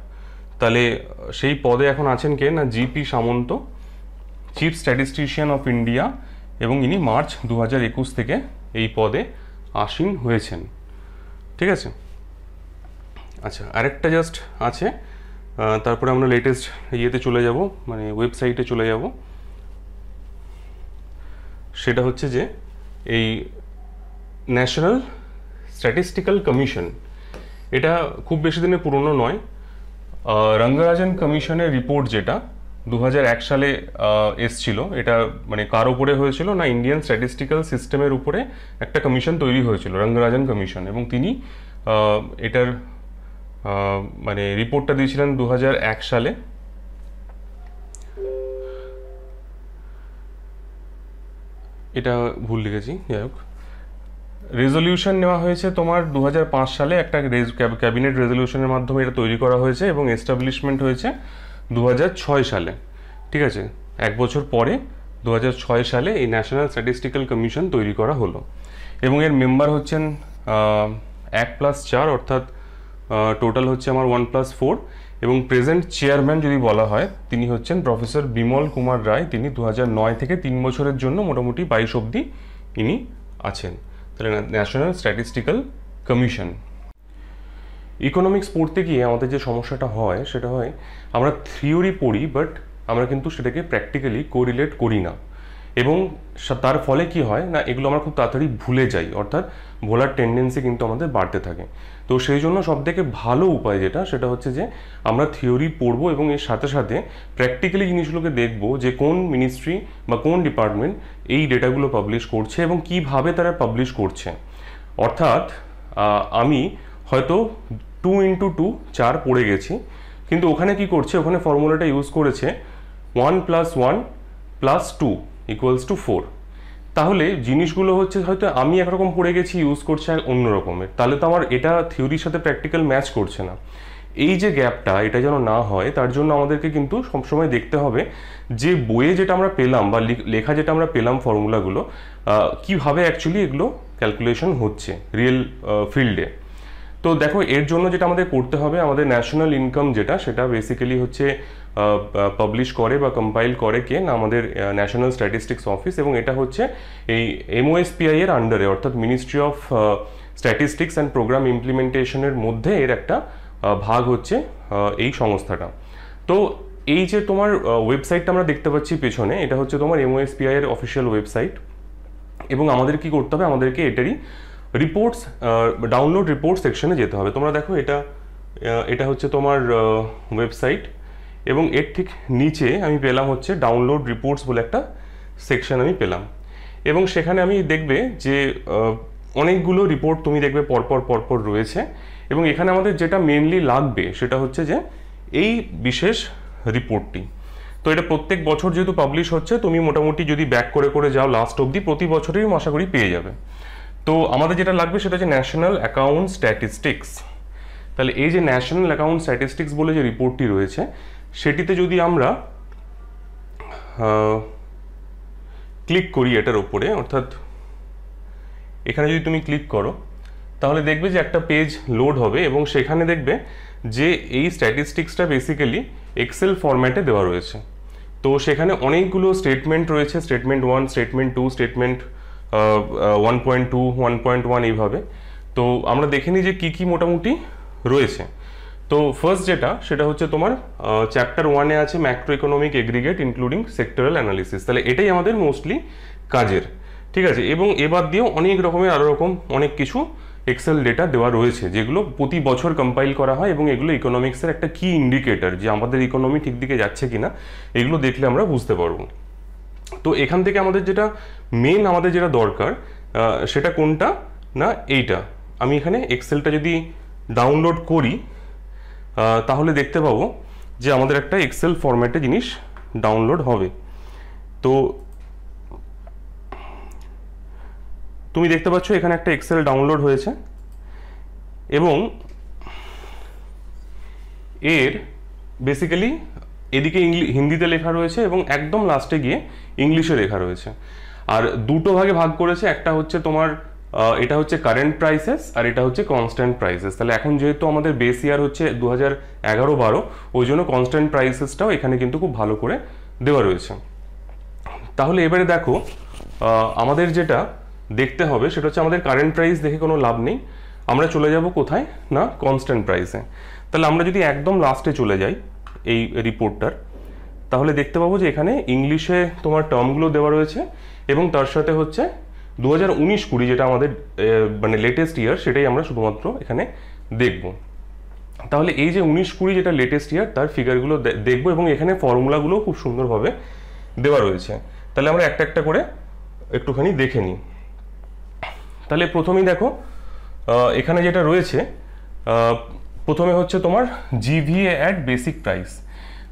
তাহলে সেই পদে এখন আছেন কে না G P Samanta chief statistician of India এবং ইনি মার্চ দু একুশ থেকে এই পদে আসীন হয়েছেন ঠিক আছে আচ্ছা আরেকটা জাস্ট আছে তারপরে আমরা লেটেস্ট ইয়েতে চলে যাব মানে ওয়েবসাইটে চলে যাব সেটা হচ্ছে যে এই ন্যাশনাল স্ট্যাটিস্টিক্যাল কমিশন এটা খুব বেশি দিনে পুরনো নয় রঙ্গরাজন কমিশনের রিপোর্ট যেটা দু সালে এসছিল এটা মানে কার উপরে হয়েছিল না ইন্ডিয়ান স্ট্যাটিস্টিক্যাল সিস্টেমের উপরে একটা কমিশন তৈরি হয়েছিল রঙ্গরাজন কমিশন এবং তিনি এটার মানে রিপোর্টটা দিয়েছিলেন দু সালে এটা ভুল লিখেছি যাই হোক রেজলিউশন নেওয়া হয়েছে তোমার দু সালে একটা ক্যাবিনেট রেজলিউশনের মাধ্যমে এটা তৈরি করা হয়েছে এবং এস্টাবলিশমেন্ট হয়েছে দু সালে ঠিক আছে এক বছর পরে দু সালে এই ন্যাশনাল স্ট্যাটিস্টিক্যাল কমিশন তৈরি করা হলো এবং এর মেম্বার হচ্ছেন এক প্লাস চার অর্থাৎ টোটাল হচ্ছে আমার ওয়ান প্লাস ফোর এবং প্রেজেন্ট চেয়ারম্যান যদি বলা হয় তিনি হচ্ছেন প্রফেসর বিমল কুমার রায় তিনি দু নয় থেকে তিন বছরের জন্য মোটামুটি বাইশ অব্দি ইনি আছেন তাহলে ন্যাশনাল স্ট্যাটিস্টিক্যাল কমিশন ইকোনমিক্স পড়তে গিয়ে আমাদের যে সমস্যাটা হয় সেটা হয় আমরা থিওরি পড়ি বাট আমরা কিন্তু সেটাকে প্র্যাকটিক্যালি কোরিলেট করি না এবং তার ফলে কি হয় না এগুলো আমরা খুব তাড়াতাড়ি ভুলে যাই অর্থাৎ ভোলার টেন্ডেন্সি কিন্তু আমাদের বাড়তে থাকে তো সেই জন্য সবথেকে ভালো উপায় যেটা সেটা হচ্ছে যে আমরা থিওরি পড়বো এবং এর সাথে সাথে প্র্যাকটিক্যালি জিনিসগুলোকে দেখব যে কোন মিনিস্ট্রি বা কোন ডিপার্টমেন্ট এই ডেটাগুলো পাবলিশ করছে এবং কিভাবে তারা পাবলিশ করছে অর্থাৎ আমি হয়তো টু ইন্টু টু চার পড়ে গেছি কিন্তু ওখানে কি করছে ওখানে ফর্মুলাটা ইউজ করেছে one plus one plus two equals two four তাহলে জিনিসগুলো হচ্ছে হয়তো আমি একরকম পড়ে গেছি ইউজ আর অন্য রকমের তাহলে তো আমার এটা থিওরির সাথে প্র্যাকটিক্যাল ম্যাচ করছে না এই যে গ্যাপটা এটা যেন না হয় তার জন্য আমাদেরকে কিন্তু সবসময় দেখতে হবে যে বইয়ে যেটা আমরা পেলাম বা লেখা যেটা আমরা পেলাম ফর্মুলাগুলো কীভাবে অ্যাকচুয়ালি এগুলো ক্যালকুলেশন হচ্ছে রিয়েল ফিল্ডে তো দেখো এর জন্য যেটা আমাদের করতে হবে আমাদের ন্যাশনাল ইনকাম যেটা সেটা বেসিক্যালি হচ্ছে পাবলিশ করে বা কম্পাইল করে কে না আমাদের ন্যাশনাল স্ট্যাটিস্টিক্স অফিস এবং এটা হচ্ছে এই এমওএসপিআই এর আন্ডারে অর্থাৎ Ministry of Statistics and Programme ইমপ্লিমেন্টেশনের মধ্যে এর একটা ভাগ হচ্ছে এই সংস্থাটা তো এই যে তোমার ওয়েবসাইটটা আমরা দেখতে পাচ্ছি পেছনে এটা হচ্ছে তোমার এমওএসপিআই এর অফিসিয়াল ওয়েবসাইট এবং আমাদের কি করতে হবে আমাদেরকে এটারই রিপোর্টস ডাউনলোড রিপোর্ট সেকশনে যেতে হবে তোমরা দেখো এটা এটা হচ্ছে তোমার ওয়েবসাইট এবং এর ঠিক নিচে আমি পেলাম হচ্ছে ডাউনলোড রিপোর্টস বলে একটা সেকশন আমি পেলাম এবং সেখানে আমি দেখবে যে অনেকগুলো রিপোর্ট তুমি দেখবে পরপর পরপর রয়েছে এবং এখানে আমাদের যেটা মেনলি লাগবে সেটা হচ্ছে যে এই বিশেষ রিপোর্টটি তো এটা প্রত্যেক বছর যেহেতু পাবলিশ হচ্ছে তুমি মোটামুটি যদি ব্যাক করে করে যাও লাস্ট অবধি প্রতি বছরই আশা করি পেয়ে যাবে তো আমাদের যেটা লাগবে সেটা হচ্ছে ন্যাশনাল অ্যাকাউন্ট স্ট্যাটিস্টিক্স তাহলে এই যে ন্যাশনাল অ্যাকাউন্ট স্ট্যাটিস্টিক্স বলে যে রিপোর্টটি রয়েছে সেটিতে যদি আমরা ক্লিক করি এটার ওপরে অর্থাৎ এখানে যদি তুমি ক্লিক করো তাহলে দেখবে যে একটা পেজ লোড হবে এবং সেখানে দেখবে যে এই স্ট্যাটিস্টিক্সটা বেসিক্যালি এক্সেল ফরম্যাটে দেওয়া রয়েছে তো সেখানে অনেকগুলো স্টেটমেন্ট রয়েছে statement one statement two statement one point two one point one এইভাবে তো আমরা দেখে নিই যে কী কী মোটামুটি রয়েছে তো ফার্স্ট যেটা সেটা হচ্ছে তোমার চ্যাপ্টার ওয়ানে আছে macro economic aggregate including sectoral analysis তাহলে এটাই আমাদের মোস্টলি কাজের ঠিক আছে এবং এবার দিয়েও অনেক রকমের আরও রকম অনেক কিছু এক্সেল ডেটা দেওয়া রয়েছে যেগুলো প্রতি বছর কম্পাইল করা হয় এবং এগুলো ইকোনমিক্সের একটা কি ইন্ডিকেটার যে আমাদের ইকোনমি ঠিক দিকে যাচ্ছে কি না এগুলো দেখলে আমরা বুঝতে পারবো তো এখান থেকে আমাদের যেটা মেন আমাদের যেটা দরকার সেটা কোনটা না এইটা আমি এখানে এক্সেলটা যদি ডাউনলোড করি তাহলে দেখতে পাবো যে আমাদের একটা এক্সেল ফরম্যাটে জিনিস ডাউনলোড হবে তো তুমি দেখতে পাচ্ছ এখানে একটা এক্সেল ডাউনলোড হয়েছে এবং এর বেসিক্যালি এদিকে হিন্দিতে লেখা রয়েছে এবং একদম লাস্টে গিয়ে ইংলিশে লেখা রয়েছে আর দুটো ভাগে ভাগ করেছে একটা হচ্ছে তোমার এটা হচ্ছে কারেন্ট প্রাইসেস আর এটা হচ্ছে কনস্ট্যান্ট প্রাইসেস তাহলে এখন যেহেতু আমাদের বেস ইয়ার হচ্ছে দু হাজার এগারো বারো ওই জন্য কনস্ট্যান্ট প্রাইসেসটাও এখানে কিন্তু খুব ভালো করে দেওয়া রয়েছে তাহলে এবারে দেখো আমাদের যেটা দেখতে হবে সেটা হচ্ছে আমাদের কারেন্ট প্রাইস দেখে কোনো লাভ নেই আমরা চলে যাব কোথায় না কনস্ট্যান্ট প্রাইসে তাহলে আমরা যদি একদম লাস্টে চলে যাই এই রিপোর্টটার তাহলে দেখতে পাবো যে এখানে ইংলিশে তোমার টার্মগুলো দেওয়া রয়েছে এবং তার সাথে হচ্ছে দু হাজার উনিশ কুড়ি যেটা আমাদের মানে লেটেস্ট ইয়ার সেটাই আমরা শুধুমাত্র এখানে দেখব তাহলে এই যে উনিশ কুড়ি যেটা লেটেস্ট ইয়ার তার ফিগারগুলো দেখব এবং এখানে ফর্মুলাগুলো খুব সুন্দরভাবে দেওয়া রয়েছে তাহলে আমরা একটা একটা করে একটুখানি দেখে নিই তাহলে প্রথমেই দেখো এখানে যেটা রয়েছে প্রথমে হচ্ছে তোমার জিভিএ অ্যাট বেসিক প্রাইস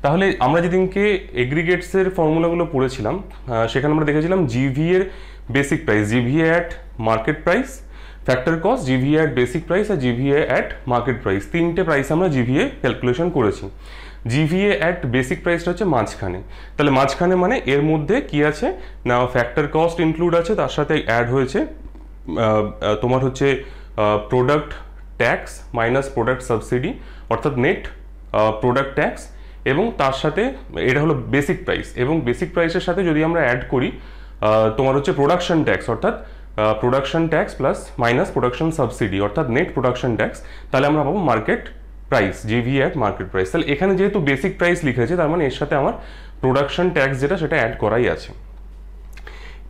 তাহলে আমরা যেদিনকে এগ্রিগেটসের ফর্মুলাগুলো পড়েছিলাম সেখানে আমরা দেখেছিলাম জিভিএর এর basic price GVA at market price factor cost GVA at basic price আর জিভিএ অ্যাট মার্কেট প্রাইস তিনটে প্রাইস আমরা জিভিএ ক্যালকুলেশন করেছি জিভিএ অ্যাট বেসিক প্রাইসটা হচ্ছে মাঝখানে তাহলে মাঝখানে মানে এর মধ্যে কি আছে না ফ্যাক্টর কস্ট ইনক্লুড আছে তার সাথে অ্যাড হয়েছে তোমার হচ্ছে product tax minus product subsidy অর্থাৎ নেট প্রোডাক্ট ট্যাক্স এবং তার সাথে এটা হলো বেসিক প্রাইস এবং বেসিক প্রাইসের সাথে যদি আমরা অ্যাড করি তোমার হচ্ছে প্রোডাকশন ট্যাক্স অর্থাৎ production tax plus minus production subsidy অর্থাৎ নেট প্রোডাকশন ট্যাক্স তাহলে আমরা পাবো market price GV at market price তাহলে এখানে যেহেতু বেসিক প্রাইস লিখেছে তার মানে এর সাথে আমার প্রোডাকশন ট্যাক্স যেটা সেটা অ্যাড করাই আছে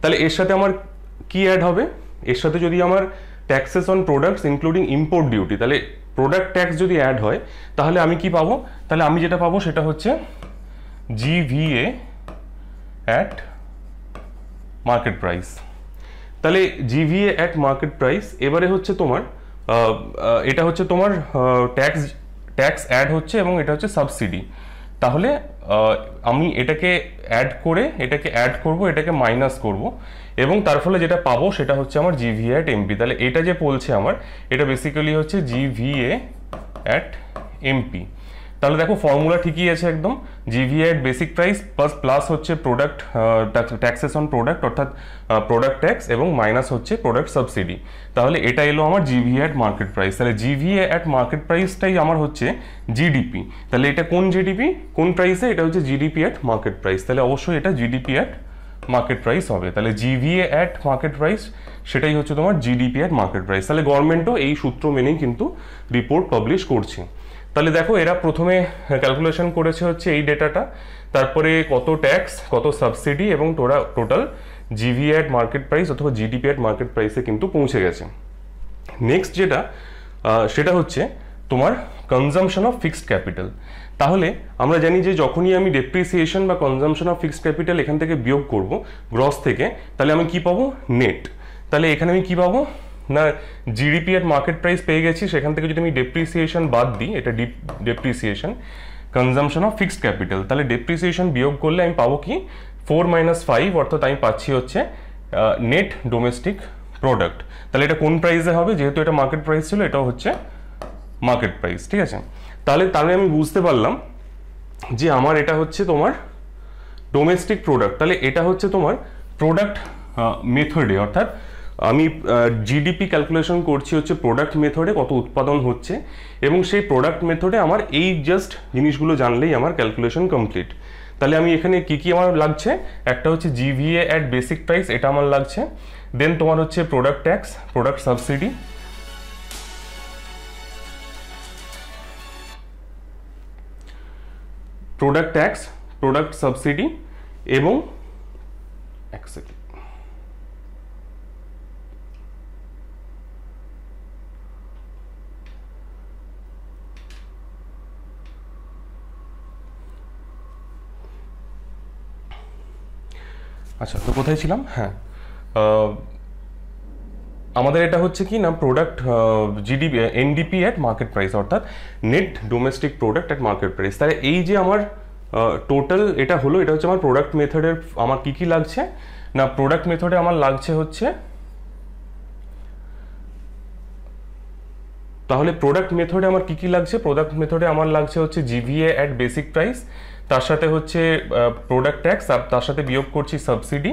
তাহলে এর সাথে আমার কি অ্যাড হবে এর সাথে যদি আমার taxes on products including import duty তাহলে প্রোডাক্ট ট্যাক্স যদি অ্যাড হয় তাহলে আমি কি পাবো তাহলে আমি যেটা পাবো সেটা হচ্ছে জিভিএ অ্যাট মার্কেট প্রাইস তাহলে জিভিএ অ্যাট মার্কেট প্রাইস এবারে হচ্ছে তোমার এটা হচ্ছে তোমার ট্যাক্স ট্যাক্স অ্যাড হচ্ছে এবং এটা হচ্ছে সাবসিডি তাহলে আমি এটাকে অ্যাড করে এটাকে অ্যাড করব এটাকে মাইনাস করব এবং তার ফলে যেটা পাবো সেটা হচ্ছে আমার জিভি অ্যাট এমপি তাহলে এটা যে বলছে আমার এটা বেসিক্যালি হচ্ছে জিভিএ অ্যাট এমপি তাহলে দেখো ফর্মুলা ঠিকই আছে একদম GVA at basic price plus plus হচ্ছে প্রোডাক্ট ট্যাক্সেস অন প্রোডাক্ট অর্থাৎ প্রোডাক্ট ট্যাক্স এবং মাইনাস হচ্ছে প্রোডাক্ট সাবসিডি তাহলে এটা এলো আমার জিভি অ্যাট মার্কেট প্রাইস তাহলে জিভি অ্যাট মার্কেট প্রাইসটাই আমার হচ্ছে জিডিপি তাহলে এটা কোন জিডিপি কোন প্রাইসে এটা হচ্ছে জিডিপি অ্যাট মার্কেট প্রাইস তাহলে অবশ্যই এটা জিডিপি অ্যাট মার্কেট প্রাইস হবে তাহলে জিভিএ অ্যাট মার্কেট প্রাইস সেটাই হচ্ছে তোমার জিডিপি অ্যাট মার্কেট প্রাইস তাহলে গভর্নমেন্টও এই সূত্র মেনেই কিন্তু রিপোর্ট পাবলিশ করছে তাহলে দেখো এরা প্রথমে ক্যালকুলেশন করেছে হচ্ছে এই ডেটাটা তারপরে কত ট্যাক্স কত সাবসিডি এবং তোরা total GV at market price অথবা জিডিপি অ্যাট মার্কেট প্রাইসে কিন্তু পৌঁছে গেছে নেক্সট যেটা সেটা হচ্ছে তোমার কনজামশন অফ ফিক্সড ক্যাপিটাল তাহলে আমরা জানি যে যখনই আমি ডেপ্রিসিয়েশন বা কনজামশন অফ ফিক্সড ক্যাপিটাল এখান থেকে বিয়োগ করব গ্রস থেকে তাহলে আমি কি পাবো নেট তাহলে এখানে আমি কি পাবো না জিডিপি এর মার্কেট প্রাইস পেয়ে গেছি সেখান থেকে যদি আমি ডেপ্রিসিয়েশন বাদ দিই এটা depreciation consumption of fixed capital তাহলে ডেপ্রিসিয়েশন বিয়োগ করলে আমি পাবো কি ফোর মাইনাস ফাইভ অর্থাৎ আমি পাচ্ছি হচ্ছে নেট ডোমেস্টিক প্রোডাক্ট তাহলে এটা কোন প্রাইসে হবে যেহেতু এটা মার্কেট প্রাইস ছিল এটাও হচ্ছে মার্কেট প্রাইস ঠিক আছে তাহলে তাহলে আমি বুঝতে পারলাম যে আমার এটা হচ্ছে তোমার ডোমেস্টিক প্রোডাক্ট তাহলে এটা হচ্ছে তোমার প্রোডাক্ট মেথডে অর্থাৎ আমি জিডিপি ক্যালকুলেশন করছি হচ্ছে প্রোডাক্ট মেথডে কত উৎপাদন হচ্ছে এবং সেই প্রোডাক্ট মেথডে আমার এই জাস্ট জিনিসগুলো জানলেই আমার ক্যালকুলেশন কমপ্লিট তাহলে আমি এখানে কি কি আমার লাগছে একটা হচ্ছে জিভিএ অ্যাট বেসিক প্রাইস এটা আমার লাগছে দেন তোমার হচ্ছে product tax product subsidy product tax product subsidy এবং এক সেকেন্ড আচ্ছা তো কোথায় ছিলাম হ্যাঁ আমাদের এটা হচ্ছে কি না product GDP NDP at market price অর্থাৎ net domestic product at market price তাহলে এই যে আমার টোটাল এটা হলো এটা হচ্ছে আমার প্রোডাক্ট মেথডের আমার কি কি লাগছে না প্রোডাক্ট মেথডে আমার লাগছে হচ্ছে তাহলে প্রোডাক্ট মেথডে আমার কি কি লাগছে প্রোডাক্ট মেথডে আমার লাগছে হচ্ছে জিভিএ অ্যাট বেসিক প্রাইস তার সাথে হচ্ছে প্রোডাক্ট ট্যাক্স আর তার সাথে বিয়োগ করছি সাবসিডি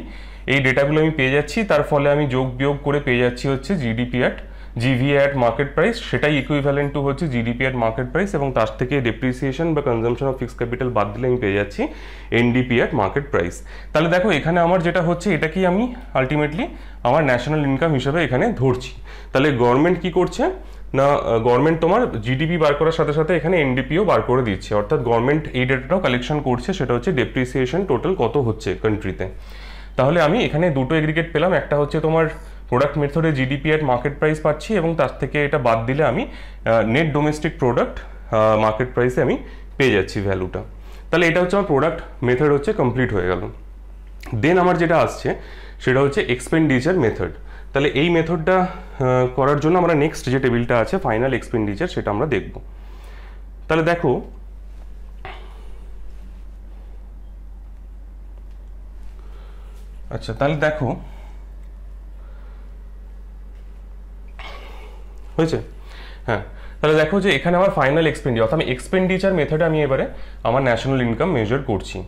এই ডেটাগুলো আমি পেয়ে যাচ্ছি তার ফলে আমি যোগ বিয়োগ করে পেয়ে যাচ্ছি হচ্ছে GDP at GV at market price সেটাই ইকুইভ্যালেন্ট টু হচ্ছে জিডিপি অ্যাট মার্কেট প্রাইস এবং তার থেকে ডেপ্রিসিয়েশন বা কনজামশন অফ ফিক্স ক্যাপিটাল বাদ দিলে আমি পেয়ে যাচ্ছি এনডিপি অ্যাট মার্কেট প্রাইস তাহলে দেখো এখানে আমার যেটা হচ্ছে এটাকেই আমি আলটিমেটলি আমার ন্যাশনাল ইনকাম হিসেবে এখানে ধরছি তাহলে গভর্নমেন্ট কি করছে না গভর্নমেন্ট তোমার জিডিপি বার করার সাথে সাথে এখানে এনডিপিও বার করে দিচ্ছে অর্থাৎ গভর্নমেন্ট এই ডেটাটাও কালেকশন করছে সেটা হচ্ছে ডেপ্রিসিয়েশন টোটাল কত হচ্ছে কান্ট্রিতে তাহলে আমি এখানে দুটো এগ্রিগেট পেলাম একটা হচ্ছে তোমার প্রোডাক্ট মেথডে জিডিপি অ্যাট মার্কেট প্রাইস পাচ্ছি এবং তার থেকে এটা বাদ দিলে আমি নেট ডোমেস্টিক প্রোডাক্ট মার্কেট প্রাইসে আমি পেয়ে যাচ্ছি ভ্যালুটা তাহলে এটা হচ্ছে আমার প্রোডাক্ট মেথড হচ্ছে কমপ্লিট হয়ে গেল দেন আমার যেটা আসছে সেটা হচ্ছে এক্সপেন্ডিচার মেথড তাহলে এই মেথডটা করার জন্য আমরা নেক্সট যে টেবিলটা আছে ফাইনাল এক্সপেন্ডিচার সেটা আমরা দেখব তাহলে দেখো আচ্ছা তাহলে দেখো হয়েছে হ্যাঁ তাহলে দেখো যে এখানে আমার ফাইনাল এক্সপেন্ডি অর্থাৎ আমি এক্সপেন্ডিচার মেথডে আমি এবারে আমার ন্যাশনাল ইনকাম মেজার করছি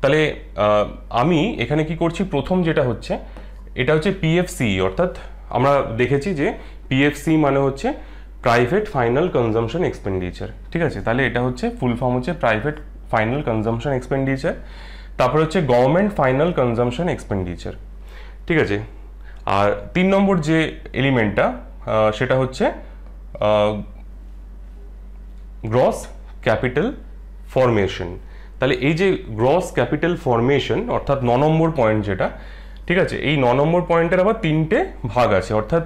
তাহলে আমি এখানে কি করছি প্রথম যেটা হচ্ছে এটা হচ্ছে পিএফসি অর্থাৎ আমরা দেখেছি যে পিএফসি মানে হচ্ছে প্রাইভেট ফাইনাল কনজামশন এক্সপেন্ডিচার ঠিক আছে তাহলে এটা হচ্ছে ফুল ফর্ম হচ্ছে প্রাইভেট ফাইনাল কনজামশন এক্সপেন্ডিচার তারপরে হচ্ছে গভর্নমেন্ট ফাইনাল কনজামশন এক্সপেন্ডিচার ঠিক আছে আর তিন নম্বর যে এলিমেন্টটা সেটা হচ্ছে গ্রস ক্যাপিটাল ফরমেশন তাহলে এই যে গ্রস ক্যাপিটাল ফরমেশন অর্থাৎ ন নম্বর পয়েন্ট যেটা ঠিক আছে এই ন নম্বর পয়েন্টের আবার তিনটে ভাগ আছে অর্থাৎ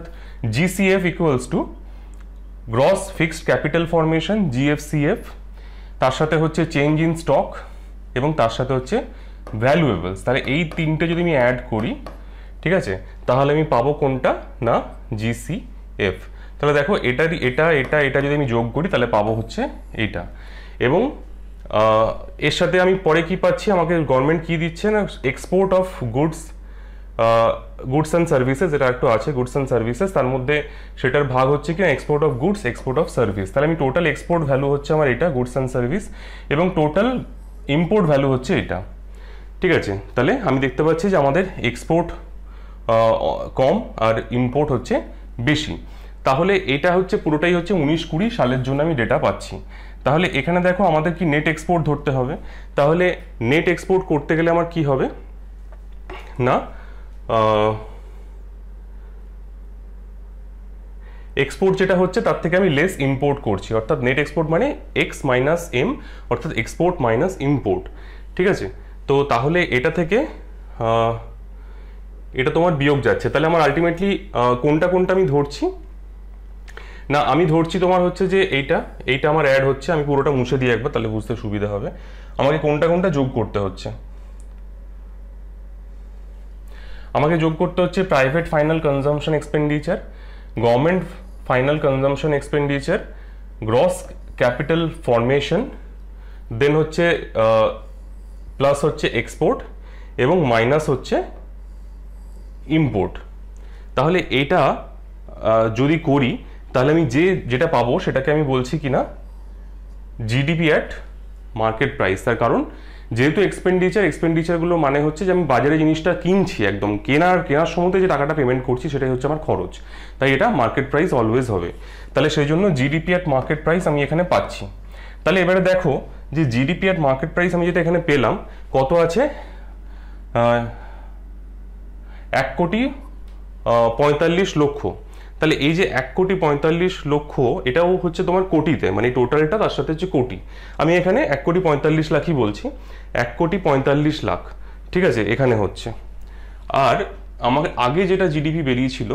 GCF equals to gross fixed capital formation GFCF তার সাথে হচ্ছে চেঞ্জ ইন স্টক এবং তার সাথে হচ্ছে ভ্যালুয়েবলস তাহলে এই তিনটে যদি আমি অ্যাড করি ঠিক আছে তাহলে আমি পাবো কোনটা না জিসিএফ তাহলে দেখো এটা এটা এটা এটা যদি আমি যোগ করি তাহলে পাবো হচ্ছে এইটা এবং এর সাথে আমি পরে কি পাচ্ছি আমাকে গভর্নমেন্ট কি দিচ্ছে না export of goods goods and services এটা একটু আছে গুডস অ্যান্ড সার্ভিসেস তার মধ্যে সেটার ভাগ হচ্ছে কি export of goods export of service তাহলে আমি টোটাল এক্সপোর্ট ভ্যালু হচ্ছে আমার এটা গুডস অ্যান্ড সার্ভিস এবং টোটাল ইম্পোর্ট ভ্যালু হচ্ছে এটা ঠিক আছে তাহলে আমি দেখতে পাচ্ছি যে আমাদের এক্সপোর্ট কম আর ইম্পোর্ট হচ্ছে বেশি তাহলে এটা হচ্ছে পুরোটাই হচ্ছে উনিশ কুড়ি সালের জন্য আমি ডেটা পাচ্ছি তাহলে এখানে দেখো আমাদের কি নেট এক্সপোর্ট ধরতে হবে তাহলে নেট এক্সপোর্ট করতে গেলে আমার কি হবে না এক্সপোর্ট যেটা হচ্ছে তার থেকে আমি লেস ইম্পোর্ট করছি অর্থাৎ নেট এক্সপোর্ট মানে এক্স মাইনাস এম অর্থাৎ এক্সপোর্ট মাইনাস ইম্পোর্ট ঠিক আছে তো তাহলে এটা থেকে এটা তোমার বিয়োগ যাচ্ছে তাহলে আমার আলটিমেটলি কোনটা কোনটা আমি ধরছি না আমি ধরছি তোমার হচ্ছে যে এইটা এইটা আমার অ্যাড হচ্ছে আমি পুরোটা মুছে দিই একবার তাহলে বুঝতে সুবিধা হবে আমাকে কোনটা কোনটা যোগ করতে হচ্ছে আমাকে যোগ করতে হচ্ছে private final consumption expenditure government final consumption expenditure gross capital formation then হচ্ছে প্লাস হচ্ছে এক্সপোর্ট এবং মাইনাস হচ্ছে ইম্পোর্ট তাহলে এটা যদি করি তাহলে আমি যে যেটা পাবো সেটাকে আমি বলছি কি না জিডিপি অ্যাট মার্কেট প্রাইস তার কারণ যেহেতু এক্সপেন্ডিচার এক্সপেন্ডিচারগুলো মানে হচ্ছে যে আমি বাজারে জিনিসটা কিনছি একদম কেনার কেনার সময়তে যে টাকাটা পেমেন্ট করছি সেটাই হচ্ছে আমার খরচ তাই এটা মার্কেট প্রাইস অলওয়েজ হবে তাহলে সেই জন্য জিডিপি অ্যাট মার্কেট প্রাইস আমি এখানে পাচ্ছি তাহলে এবারে দেখো যে জিডিপি অ্যাট মার্কেট প্রাইস আমি যেটা এখানে পেলাম কত আছে এক কোটি পঁয়তাল্লিশ লক্ষ তাহলে এই যে এক কোটি পঁয়তাল্লিশ লক্ষ এটাও হচ্ছে তোমার কোটিতে মানে টোটালটা তার সাথে হচ্ছে কোটি আমি এখানে এক কোটি পঁয়তাল্লিশ লাখই বলছি এক কোটি পঁয়তাল্লিশ লাখ ঠিক আছে এখানে হচ্ছে আর আমাকে আগে যেটা জিডিপি বেরিয়েছিল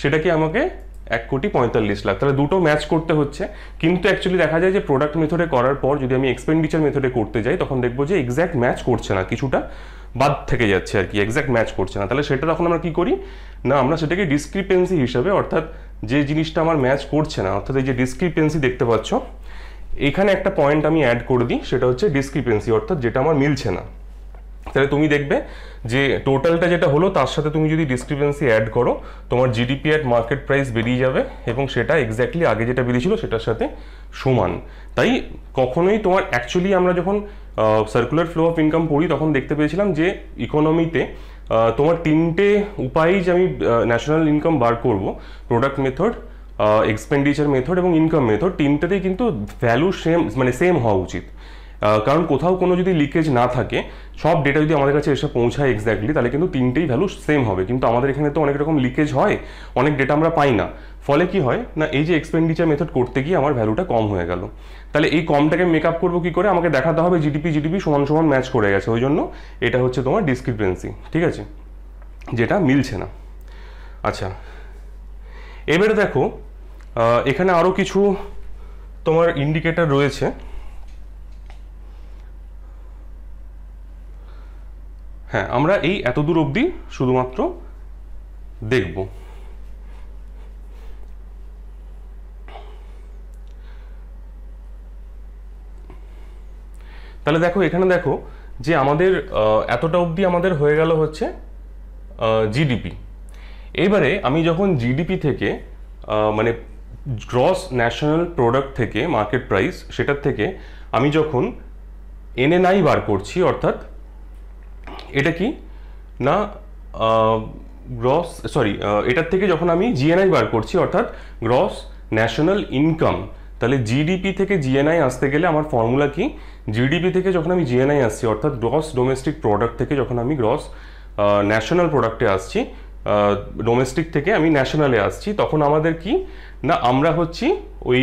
সেটাকে আমাকে এক কোটি পঁয়তাল্লিশ লাখ তাহলে দুটো ম্যাচ করতে হচ্ছে কিন্তু অ্যাকচুয়ালি দেখা যায় যে প্রোডাক্ট মেথডে করার পর যদি আমি এক্সপেন্ডিচার মেথডে করতে যাই তখন দেখবো যে এক্স্যাক্ট ম্যাচ করছে না কিছুটা বাদ থেকে যাচ্ছে আর কি এক্স্যাক্ট ম্যাচ করছে না তাহলে সেটা তখন আমরা কি করি না আমরা সেটাকে ডিসক্রিপেন্সি হিসাবে অর্থাৎ যে জিনিসটা আমার ম্যাচ করছে না অর্থাৎ এই যে ডিসক্রিপেন্সি দেখতে পাচ্ছ এখানে একটা পয়েন্ট আমি অ্যাড করে দিই সেটা হচ্ছে ডিসক্রিপেন্সি অর্থাৎ যেটা আমার মিলছে না তাহলে তুমি দেখবে যে টোটালটা যেটা হলো তার সাথে তুমি যদি ডিসক্রিপেন্সি অ্যাড করো তোমার জিডিপি অ্যাট মার্কেট প্রাইস বেরিয়ে যাবে এবং সেটা এক্স্যাক্টলি আগে যেটা বেরিয়েছিল সেটার সাথে সমান তাই কখনোই তোমার অ্যাকচুয়ালি আমরা যখন সার্কুলার ফ্লো অফ ইনকাম পড়ি তখন দেখতে পেয়েছিলাম যে ইকোনমিতে তোমার তিনটে উপায়ই যে আমি ন্যাশনাল ইনকাম বার করব প্রোডাক্ট মেথড এক্সপেন্ডিচার মেথড এবং ইনকাম মেথড তিনটেতেই কিন্তু ভ্যালু সেম মানে সেম হওয়া উচিত কারণ কোথাও কোনো যদি লিকেজ না থাকে সব ডেটা যদি আমাদের কাছে এসে পৌঁছায় এক্স্যাক্টলি তাহলে কিন্তু তিনটেই ভ্যালু সেম হবে কিন্তু আমাদের এখানে তো অনেক রকম লিকেজ হয় অনেক ডেটা আমরা পাই না ফলে কি হয় না এই যে এক্সপেন্ডিচার মেথড করতে গিয়ে আমার ভ্যালুটা কম হয়ে গেল তাহলে এই কমটাকে মেক আপ করবো কী করে আমাকে দেখাতে হবে জিডিপি জিডিপি সমান সমান ম্যাচ করে গেছে ওই জন্য এটা হচ্ছে তোমার ডিসক্রিপেন্সি ঠিক আছে যেটা মিলছে না আচ্ছা এবারে দেখো এখানে আরও কিছু তোমার ইন্ডিকেটার রয়েছে হ্যাঁ আমরা এই এত দূর অবধি শুধুমাত্র দেখব তাহলে দেখো এখানে দেখো যে আমাদের এতটা অবধি আমাদের হয়ে গেল হচ্ছে জিডিপি এবারে আমি যখন জিডিপি থেকে মানে গ্রস ন্যাশনাল প্রোডাক্ট থেকে মার্কেট প্রাইস সেটার থেকে আমি যখন এনএনআই বার করছি অর্থাৎ এটা কি না গ্রস সরি এটার থেকে যখন আমি জিএনআই বার করছি অর্থাৎ গ্রস ন্যাশনাল ইনকাম তাহলে জিডিপি থেকে জিএনআই আসতে গেলে আমার ফর্মুলা কি জিডিপি থেকে যখন আমি জিএনআই আসছি অর্থাৎ গ্রস ডোমেস্টিক প্রোডাক্ট থেকে যখন আমি গ্রস ন্যাশনাল প্রোডাক্টে আসছি ডোমেস্টিক থেকে আমি ন্যাশনালে আসছি তখন আমাদের কি না আমরা হচ্ছি ওই